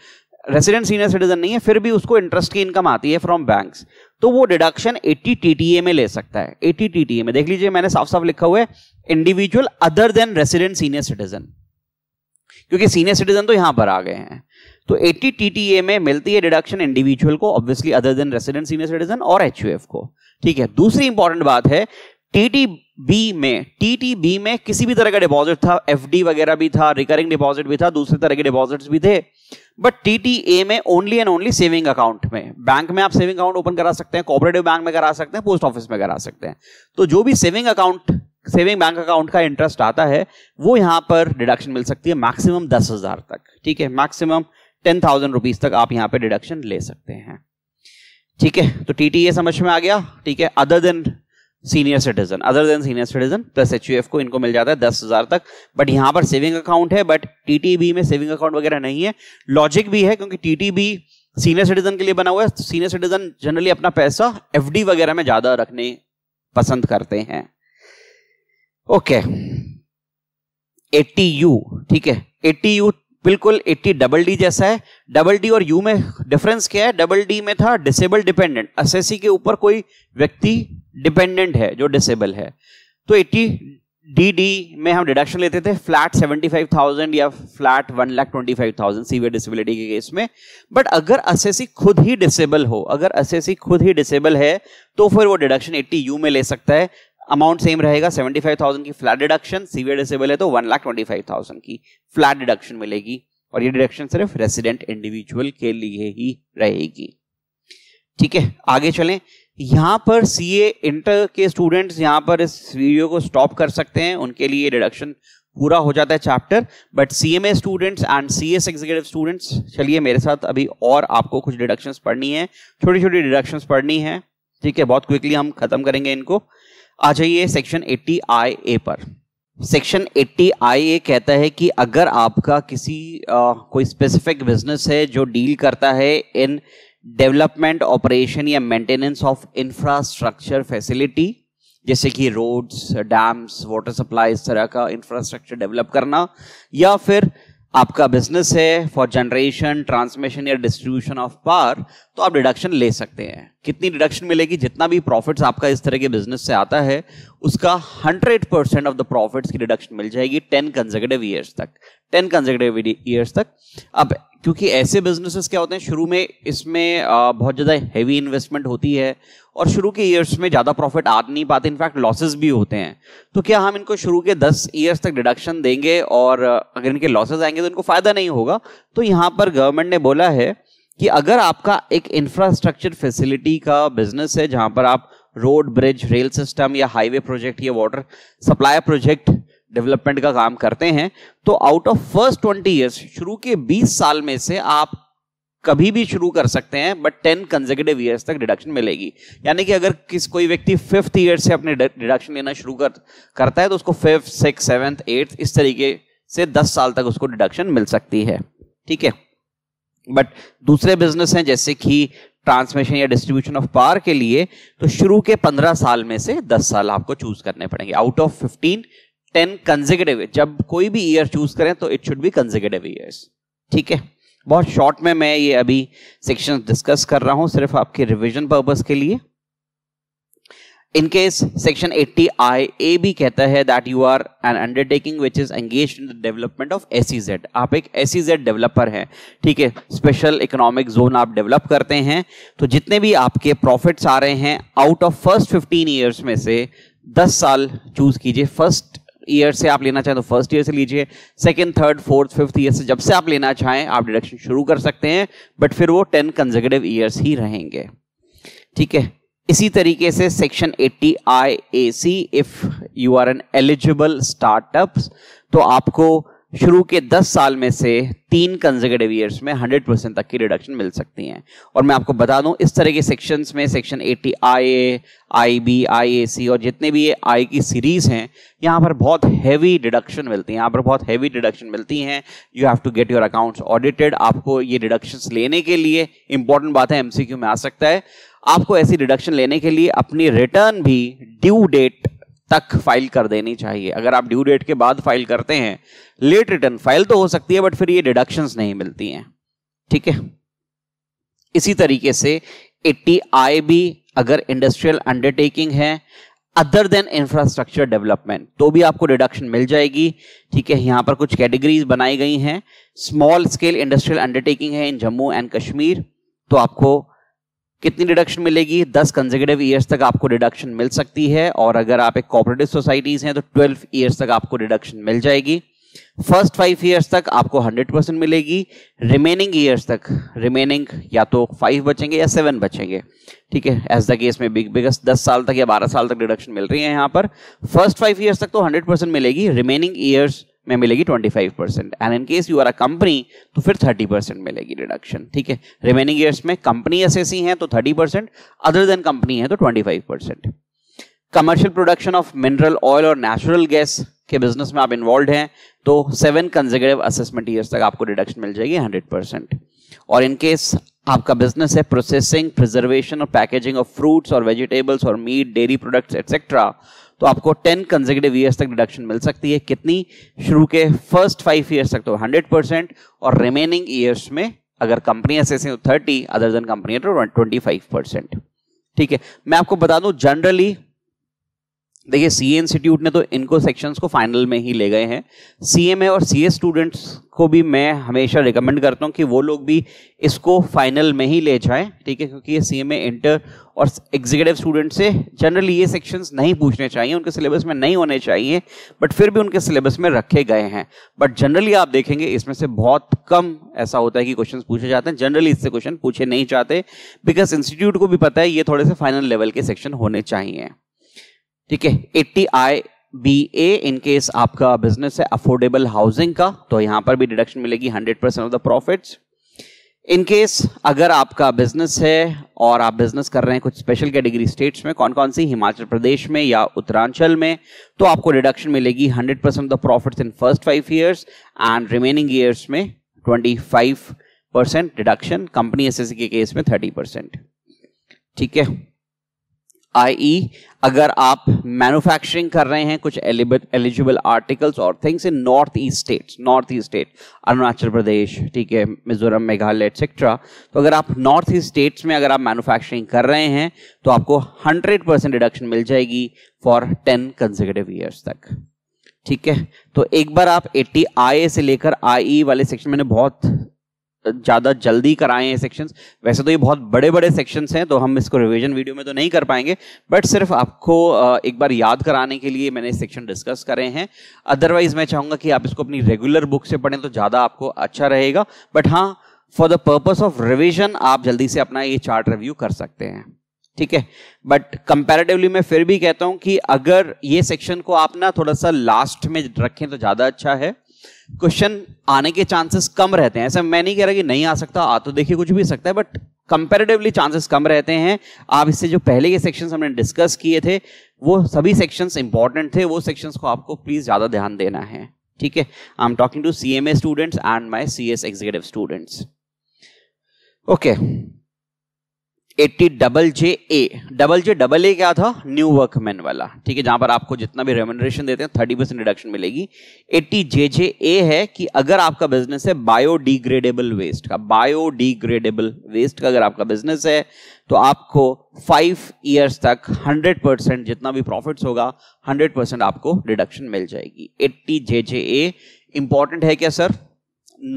रेसिडेंट सीनियर सिटीजन नहीं है फिर भी उसको इंटरेस्ट की इनकम आती है फ्रॉम बैंक्स तो वो डिडक्शन 80 टीटीए में ले सकता है 80 टीटीए में देख लीजिए मैंने साफ साफ लिखा हुआ है individual other than resident senior citizen क्योंकि सीनियर सिटीजन तो यहां पर आ गए हैं तो 80 टीटीए में मिलती है डिडक्शन इंडिविजुअल को obviously other than resident senior citizen और एच को ठीक है दूसरी इंपॉर्टेंट बात है टीटी बी में टीटीबी में किसी भी तरह का डिपॉजिट था एफडी वगैरह भी था रिकरिंग डिपॉजिट भी था दूसरे तरह के डिपॉजिट्स भी थे बट टीटीए में only and only saving account में बैंक में आप सेविंग अकाउंट ओपन करा सकते हैं कोऑपरेटिव बैंक में करा सकते हैं पोस्ट ऑफिस में करा सकते हैं तो जो भी saving account saving bank account का इंटरेस्ट आता है वो यहां पर डिडक्शन मिल सकती है मैक्सिमम दस हजार तक ठीक है मैक्सिमम टेन थाउजेंड रुपीज तक आप यहां पर डिडक्शन ले सकते हैं ठीक है तो टीटीए समझ में आ गया ठीक है other than senior citizen other than senior citizen plus H को इनको मिल जाता है दस हजार तक बट यहां पर सेविंग अकाउंट है बट टीटीबी में सेविंग अकाउंट वगैरह नहीं है लॉजिक भी है क्योंकि टीटीबी सीनियर सिटीजन के लिए बना हुआ है सीनियर सिटीजन जनरली अपना पैसा एफ वगैरह में ज्यादा रखने पसंद करते हैं ओके एट्टी यू ठीक है एटी यू बिल्कुल 80 डबल डी जैसा है डबल डी और यू में डिफरेंस क्या है डबल डी में था डिसेबल डिपेंडेंट एस के ऊपर कोई व्यक्ति डिपेंडेंट है जो डिसेबल है तो 80 डी डी में हम डिडक्शन लेते थे फ्लैट 75,000 या flat one lakh twenty five thousand severe disability के केस में बट अगर एस खुद ही डिसेबल हो अगर एस खुद ही डिसेबल है तो फिर वो डिडक्शन 80 यू में ले सकता है अमाउंट सेम रहेगा सेवेंटी फाइव थाउजेंड की फ्लैट डिडक्शन सीवियर डिसेबल है तो one lakh twenty five thousand की फ्लैट डिडक्शन मिलेगी और ये डिडक्शन सिर्फ रेसिडेंट इंडिविजुअल के लिए ही रहेगी ठीक है आगे चलें यहाँ पर सीए इंटर के स्टूडेंट्स यहां पर इस वीडियो को स्टॉप कर सकते हैं उनके लिए डिडक्शन पूरा हो जाता है chapter but C M A students and C S executive students चलिए मेरे साथ अभी और आपको कुछ डिडक्शंस पढ़नी है छोटी छोटी डिडक्शंस पढ़नी है ठीक है बहुत क्विकली हम खत्म करेंगे इनको आ जाइए सेक्शन 80 आई ए पर सेक्शन 80 आई ए कहता है कि अगर आपका किसी आ, कोई स्पेसिफिक बिजनेस है जो डील करता है इन डेवलपमेंट ऑपरेशन या मेंटेनेंस ऑफ इंफ्रास्ट्रक्चर फैसिलिटी जैसे कि रोड्स डैम्स वाटर सप्लाई इस तरह का इंफ्रास्ट्रक्चर डेवलप करना या फिर आपका बिजनेस है फॉर जनरेशन ट्रांसमिशन या डिस्ट्रीब्यूशन ऑफ पावर तो आप डिडक्शन ले सकते हैं कितनी डिडक्शन मिलेगी जितना भी प्रॉफिट्स आपका इस तरह के बिजनेस से आता है उसका 100 परसेंट ऑफ द प्रॉफिट्स की डिडक्शन मिल जाएगी 10 कंजेकेटिव ईयर्स तक 10 कंजेकेटिव ईयर्स तक अब क्योंकि ऐसे बिजनेसेस क्या होते हैं शुरू में इसमें बहुत ज़्यादा हैवी इन्वेस्टमेंट होती है और शुरू के ईयर्स में ज़्यादा प्रॉफिट आ नहीं पाते इनफैक्ट लॉसेस भी होते हैं तो क्या हम इनको शुरू के दस ईयर्स तक डिडक्शन देंगे और अगर इनके लॉसेस आएंगे तो इनको फ़ायदा नहीं होगा तो यहाँ पर गवर्नमेंट ने बोला है कि अगर आपका एक इंफ्रास्ट्रक्चर फैसिलिटी का बिजनेस है जहाँ पर आप रोड ब्रिज रेल सिस्टम या हाईवे प्रोजेक्ट या वाटर सप्लाई प्रोजेक्ट डेवलपमेंट का काम करते हैं तो out of first twenty years शुरू के बीस साल में से आप कभी भी शुरू कर सकते हैं बट टेन कंजेकेटिव ईयर्स तक डिडक्शन मिलेगी यानी कि अगर किस कोई व्यक्ति फिफ्थ ईयर से अपने डिडक्शन लेना शुरू कर करता है तो उसको फिफ्थ सिक्स सेवेंथ एट्थ इस तरीके से दस साल तक उसको डिडक्शन मिल सकती है ठीक है बट दूसरे बिजनेस हैं जैसे कि ट्रांसमिशन या डिस्ट्रीब्यूशन ऑफ पावर के लिए तो शुरू के पंद्रह साल में से दस साल आपको चूज करने पड़ेंगे out of fifteen ten consecutive जब कोई भी ईयर चूज करें तो it should be consecutive years ठीक है बहुत शॉर्ट में मैं ये अभी सेक्शन डिस्कस कर रहा हूं सिर्फ आपके रिविजन पर्पज के लिए इनकेस सेक्शन 80 आई ए भी कहता है that you are an undertaking which is engaged in the development of S आप एक एस e developer हैं ठीक है Special economic zone आप develop करते हैं तो जितने भी आपके profits आ रहे हैं out of first 15 years में से 10 साल choose कीजिए first ईयर से आप लेना चाहें तो फर्स्ट ईयर से लीजिए second third fourth fifth year से जब से आप लेना चाहें आप डिडक्शन शुरू कर सकते हैं बट फिर वो टेन कंजर्गेटिव ईयर्स ही रहेंगे ठीक है इसी तरीके से section 80 I A C if you are an eligible startup तो आपको शुरू के 10 साल में से तीन कंजर्वेटिव ईयर्स में 100 परसेंट तक की रिडक्शन मिल सकती हैं और मैं आपको बता दूं इस तरह के सेक्शंस में section T I A I B I A C और जितने भी ये आई की सीरीज हैं यहाँ पर बहुत हैवी डिडक्शन मिलती हैं यहाँ पर बहुत हैवी डिडक्शन मिलती हैं you have to get your accounts audited आपको ये डिडक्शंस लेने के लिए इंपॉर्टेंट बात है एमसीक्यू में आ सकता है आपको ऐसी डिडक्शन लेने के लिए अपनी रिटर्न भी ड्यू डेट तक फाइल कर देनी चाहिए अगर आप ड्यू डेट के बाद फाइल करते हैं लेट रिटर्न फाइल तो हो सकती है बट फिर ये डिडक्शंस नहीं मिलती हैं ठीक है इसी तरीके से 80 आई भी अगर इंडस्ट्रियल अंडरटेकिंग है अदर देन इंफ्रास्ट्रक्चर डेवलपमेंट तो भी आपको डिडक्शन मिल जाएगी ठीक है यहां पर कुछ कैटेगरीज बनाई गई हैं स्मॉल स्केल इंडस्ट्रियल अंडरटेकिंग है इन जम्मू एंड कश्मीर तो आपको कितनी डिडक्शन मिलेगी दस कंजिकेटिव ईयर्स तक आपको डिडक्शन मिल सकती है और अगर आप एक कॉपरेटिव सोसाइटीज हैं तो ट्वेल्व ईयर्स तक आपको डिडक्शन मिल जाएगी फर्स्ट फाइव ईयर्स तक आपको हंड्रेड परसेंट मिलेगी रिमेनिंग ईयर्स तक रिमेनिंग या तो फाइव बचेंगे या सेवन बचेंगे ठीक है एज द केस में बिग बिगेस्ट दस साल तक या बारह साल तक डिडक्शन मिल रही है यहाँ पर फर्स्ट फाइव ईयर्स तक तो हंड्रेड परसेंट मिलेगी रिमेनिंग ईयर्स में मिलेगी 25 percent and in case you are a company तो फिर 30 परसेंट मिलेगी डिडक्शन ठीक है रिमेनिंग ईयर्स में कंपनी एस है तो 30 परसेंट अदर देन कंपनी है तो 25 percent commercial production of mineral oil और नेचुरल गैस के बिजनेस में आप इन्वॉल्व हैं तो सेवन कंजिगेटिव असेसमेंट ईयर्स तक आपको डिडक्शन मिल जाएगी हंड्रेड परसेंट और इनकेस आपका बिजनेस है प्रोसेसिंग प्रिजर्वेशन और पैकेजिंग ऑफ फ्रूट्स और वेजिटेबल्स और मीट डेयरी प्रोडक्ट्स एक्सेट्रा तो आपको टेन कंजिक्यूटिव ईयर्स तक डिडक्शन मिल सकती है कितनी शुरू के फर्स्ट फाइव ईयर्स तक तो हंड्रेड परसेंट और रिमेनिंग ईयर्स में अगर कंपनियां से थर्टी अदर देन कंपनियां तो ट्वेंटी फाइव परसेंट ठीक है मैं आपको बता दूं जनरली देखिए सी इंस्टीट्यूट ने तो इनको सेक्शंस को फाइनल में ही ले गए हैं सी एम ए और सी स्टूडेंट्स को भी मैं हमेशा रिकमेंड करता हूँ कि वो लोग भी इसको फाइनल में ही ले जाएं ठीक है क्योंकि ये सी एम ए इंटर और एग्जीक्यूटिव स्टूडेंट से जनरली ये सेक्शंस नहीं पूछने चाहिए उनके सिलेबस में नहीं होने चाहिए बट फिर भी उनके सिलेबस में रखे गए हैं बट जनरली आप देखेंगे इसमें से बहुत कम ऐसा होता है कि क्वेश्चन पूछे जाते हैं जनरली इससे क्वेश्चन पूछे नहीं जाते बिकॉज इंस्टीट्यूट को भी पता है ये थोड़े से फाइनल लेवल के सेक्शन होने चाहिए ठीक है eighty I B A in case आपका बिजनेस है अफोर्डेबल हाउसिंग का तो यहां पर भी डिडक्शन मिलेगी hundred percent of the profit in case अगर आपका बिजनेस है और आप बिजनेस कर रहे हैं कुछ स्पेशल कैटेगरी स्टेट्स में कौन कौन सी हिमाचल प्रदेश में या उत्तरांचल में तो आपको डिडक्शन मिलेगी 100 percent of the profit in first five years and remaining years में 25 परसेंट डिडक्शन कंपनी एस के केस में 30 परसेंट ठीक है आई e, अगर आप मैन्युफैक्चरिंग कर रहे हैं कुछ एलिजिबल आर्टिकल्स और things in north east state north east state Arunachal Pradesh ठीक है मिजोरम मेघालय एक्सेट्रा तो अगर आप नॉर्थ ईस्ट स्टेट्स में अगर आप मैन्युफैक्चरिंग कर रहे हैं तो आपको 100 परसेंट डिडक्शन मिल जाएगी फॉर 10 कंजिकेटिव ईयर्स तक ठीक है तो एक बार आप एट्टी आई से लेकर आई e वाले सेक्शन मैंने बहुत ज़्यादा जल्दी कराएं ये सेक्शंस वैसे तो ये बहुत बड़े बड़े सेक्शंस हैं तो हम इसको रिवीजन वीडियो में तो नहीं कर पाएंगे बट सिर्फ आपको एक बार याद कराने के लिए मैंने सेक्शन डिस्कस करे हैं अदरवाइज मैं चाहूँगा कि आप इसको अपनी रेगुलर बुक से पढ़ें तो ज़्यादा आपको अच्छा रहेगा बट हाँ for the purpose of revision आप जल्दी से अपना ये चार्ट रिव्यू कर सकते हैं ठीक है बट कंपेरेटिवली मैं फिर भी कहता हूं कि अगर ये सेक्शन को आप ना थोड़ा सा लास्ट में रखें तो ज़्यादा अच्छा है क्वेश्चन आने के चांसेस कम रहते हैं ऐसे मैं नहीं कह रहा कि नहीं आ सकता आ तो देखिए कुछ भी सकता है बट कंपेरेटिवली चांसेस कम रहते हैं आप इससे जो पहले के सेक्शंस हमने डिस्कस किए थे वो सभी सेक्शंस इंपॉर्टेंट थे वो सेक्शंस को आपको प्लीज ज़्यादा ध्यान देना है ठीक है I am talking to C M A students and my C S executive students okay eighty double J A double J double A क्या था न्यू वर्कमैन वाला ठीक है जहां पर आपको जितना भी रेमोनरेशन देते हैं थर्टी परसेंट रिडक्शन मिलेगी एट्टी जे जे ए है कि अगर आपका बिजनेस है बायोडिग्रेडेबल वेस्ट का बायोडिग्रेडेबल वेस्ट का अगर आपका बिजनेस है तो आपको फाइव ईयर्स तक हंड्रेड परसेंट जितना भी प्रॉफिट्स होगा हंड्रेड परसेंट आपको रिडक्शन मिल जाएगी एट्टी जे जे ए इंपॉर्टेंट है क्या सर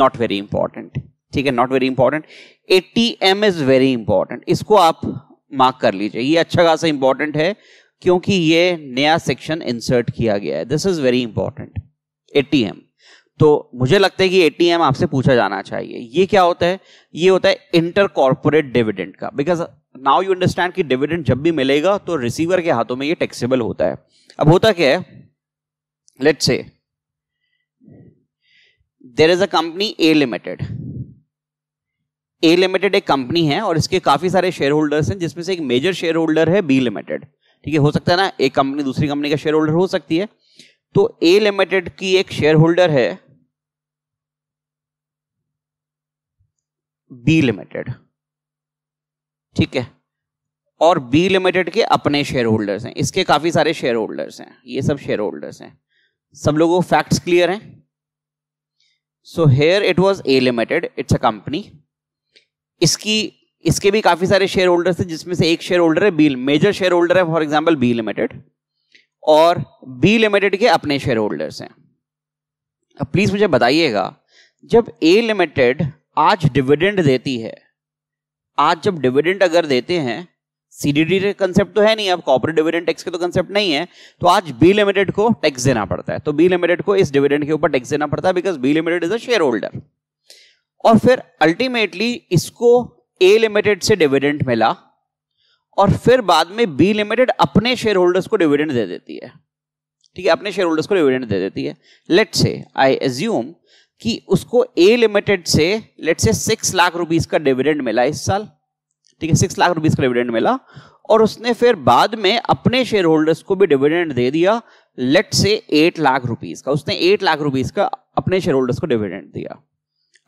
नॉट वेरी इंपॉर्टेंट ठीक है not very important A T M is very important इसको आप मार्क कर लीजिए ये अच्छा खासा इंपॉर्टेंट है क्योंकि ये नया सेक्शन इंसर्ट किया गया है this is very important ATM तो मुझे लगता है कि एटीएम आपसे पूछा जाना चाहिए ये क्या होता है ये होता है इंटर कॉर्पोरेट डिविडेंड का बिकॉज नाउ यू अंडरस्टैंड कि डिविडेंड जब भी मिलेगा तो रिसीवर के हाथों में ये टैक्सेबल होता है अब होता क्या है लेट से there is a company A limited A limited एक कंपनी है और इसके काफी सारे शेयर होल्डर्स हैं जिसमें से एक मेजर शेयर होल्डर है बी लिमिटेड ठीक है हो सकता है ना एक कंपनी दूसरी कंपनी का शेयर होल्डर हो सकती है तो ए लिमिटेड की एक शेयर होल्डर है बी लिमिटेड ठीक है और बी लिमिटेड के अपने शेयर होल्डर्स हैं इसके काफी सारे शेयर होल्डर्स हैं ये सब शेयर होल्डर्स हैं सब लोगों फैक्ट्स क्लियर हैं so here it was A limited it's a company इसकी इसके भी काफ़ी सारे शेयर होल्डर्स है जिसमें से एक शेयर होल्डर है बी मेजर शेयर होल्डर है फॉर एग्जाम्पल बी लिमिटेड और बी लिमिटेड के अपने शेयर होल्डर्स हैं अब प्लीज़ मुझे बताइएगा जब ए लिमिटेड आज डिविडेंड देती है आज जब डिविडेंड अगर देते हैं सीडीडी का कंसेप्ट तो है नहीं अब कॉपरेट डिविडेंड टैक्स का तो कंसेप्ट नहीं है तो आज बी लिमिटेड को टैक्स देना पड़ता है तो बी लिमिटेड को इस डिविडेंड के ऊपर टैक्स देना पड़ता है because B limited is a share holder और फिर अल्टीमेटली इसको ए लिमिटेड से डिविडेंड मिला और फिर बाद में बी लिमिटेड अपने शेयर होल्डर्स को डिविडेंड दे देती है ठीक है अपने शेयर होल्डर्स को डिविडेंड दे देती है लेट से आई एज्यूम कि उसको ए लिमिटेड से लेट से सिक्स लाख रुपीज का डिविडेंड मिला इस साल ठीक है सिक्स लाख रुपीज का डिविडेंड मिला और उसने फिर बाद में अपने शेयर होल्डर्स को भी डिविडेंड दे दिया लेट से एट लाख रुपीज का उसने एट लाख रुपीज का अपने शेयर होल्डर्स को डिविडेंड दिया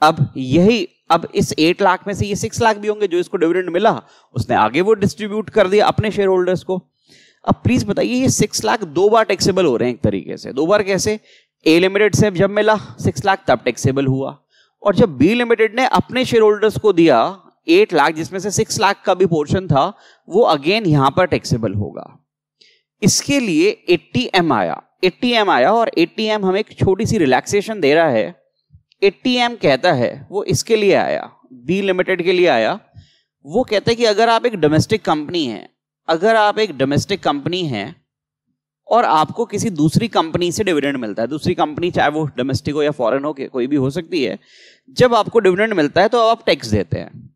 अब यही अब इस एट लाख में से ये सिक्स लाख भी होंगे जो इसको डिविडेंड मिला उसने आगे वो डिस्ट्रीब्यूट कर दिया अपने शेयर होल्डर्स को अब प्लीज बताइए ये सिक्स लाख दो बार टैक्सेबल हो रहे हैं एक तरीके से दो बार कैसे ए लिमिटेड से जब मिला सिक्स लाख तब टैक्सेबल हुआ और जब बी लिमिटेड ने अपने शेयर होल्डर्स को दिया एट लाख जिसमें से सिक्स लाख का भी पोर्शन था वो अगेन यहां पर टैक्सेबल होगा इसके लिए एट्टी आया एट्टी आया और एट्टी हमें एक छोटी सी रिलैक्सेशन दे रहा है एटीएम कहता है वो इसके लिए आया बी लिमिटेड के लिए आया वो कहता है कि अगर आप एक डोमेस्टिक कंपनी हैं अगर आप एक डोमेस्टिक कंपनी हैं और आपको किसी दूसरी कंपनी से डिविडेंड मिलता है दूसरी कंपनी चाहे वो डोमेस्टिक हो या फॉरेन हो कोई भी हो सकती है जब आपको डिविडेंड मिलता है तो आप टैक्स देते हैं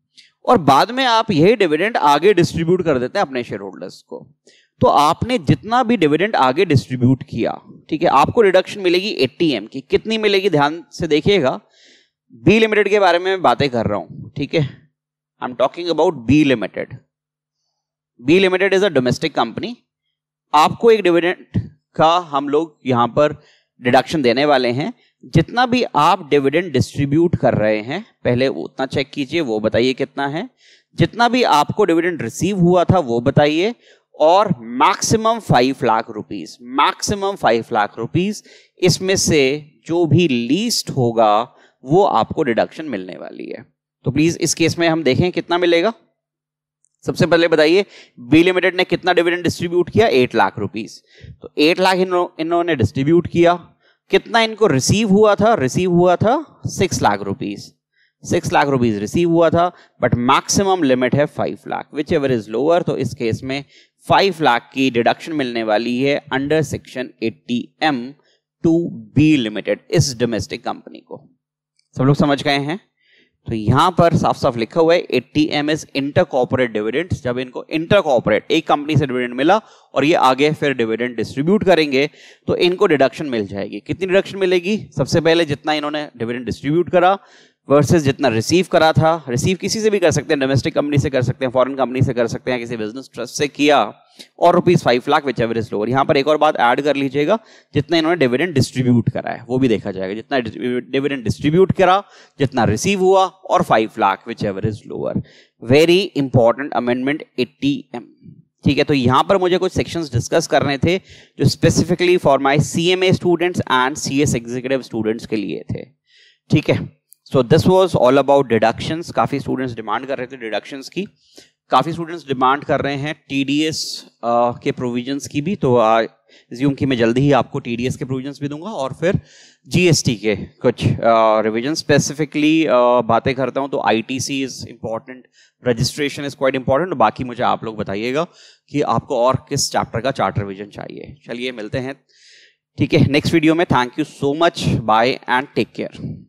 और बाद में आप यही डिविडेंड आगे डिस्ट्रीब्यूट कर देते हैं अपने शेयर होल्डर्स को तो आपने जितना भी डिविडेंड आगे डिस्ट्रीब्यूट किया ठीक है आपको रिडक्शन मिलेगी एट्टी एम की कितनी मिलेगी ध्यान से देखिएगा बी लिमिटेड के बारे में मैं बातें कर रहा हूं ठीक है I am talking about B limited B limited is a domestic company आपको एक डिविडेंड का हम लोग यहां पर डिडक्शन देने वाले हैं जितना भी आप डिविडेंड डिस्ट्रीब्यूट कर रहे हैं पहले उतना चेक कीजिए वो बताइए कितना है जितना भी आपको डिविडेंड रिसीव हुआ था वो बताइए और maximum five lakh rupees maximum five lakh rupees इसमें से जो भी लीस्ट होगा वो आपको डिडक्शन मिलने वाली है तो प्लीज इस केस में हम देखें कितना मिलेगा सबसे पहले बताइए बी लिमिटेड ने कितना डिविडेंड डिस्ट्रीब्यूट किया एट लाख रुपीस तो एट लाख इन्होंने डिस्ट्रीब्यूट किया कितना इनको रिसीव हुआ था रिसीव हुआ था six lakh rupees six lakh rupees receive हुआ था बट मैक्सिमम लिमिट है five lakh which ever is lower तो इस केस में फाइव लाख की डिडक्शन मिलने वाली है under section eighty M to B limited इस डोमेस्टिक कंपनी को सब लोग समझ गए हैं तो यहां पर साफ साफ लिखा हुआ है eighty M is inter corporate dividend जब इनको इंटर कॉपोरेट एक कंपनी से डिविडेंट मिला और ये आगे फिर डिविडेंट डिस्ट्रीब्यूट करेंगे तो इनको डिडक्शन मिल जाएगी कितनी डिडक्शन मिलेगी सबसे पहले जितना इन्होंने डिविडेंट डिस्ट्रीब्यूट करा वर्सेस जितना रिसीव करा था रिसीव किसी से भी कर सकते हैं डोमेस्टिक कंपनी से कर सकते हैं फॉरेन कंपनी से कर सकते हैं किसी बिजनेस ट्रस्ट से किया और rupees five lakh which ever is lower यहाँ पर एक और बात ऐड कर लीजिएगा जितना इन्होंने डिविडेंड डिस्ट्रीब्यूट करा है वो भी देखा जाएगा जितना डिविडेंड डिस्ट्रीब्यूट करा जितना रिसीव हुआ और five lakh which ever is lower very important amendment eighty M ठीक है तो यहां पर मुझे कुछ सेक्शंस डिस्कस करने थे जो specifically for my C M A students and C S executive students के लिए थे ठीक है so this was all about deductions काफ़ी स्टूडेंट्स डिमांड कर रहे थे डिडक्शंस की काफ़ी स्टूडेंट्स डिमांड कर रहे हैं टीडीएस के प्रोविजंस की भी तो ज्यूम कि मैं जल्दी ही आपको टीडीएस के प्रोविजंस भी दूंगा और फिर जीएसटी के कुछ रिविजन स्पेसिफिकली बातें करता हूँ तो ITC is important registration is quite important बाकी मुझे आप लोग बताइएगा कि आपको और किस चैप्टर का चार्ट रिविजन चाहिए चलिए मिलते हैं ठीक है नेक्स्ट वीडियो में thank you so much bye and take care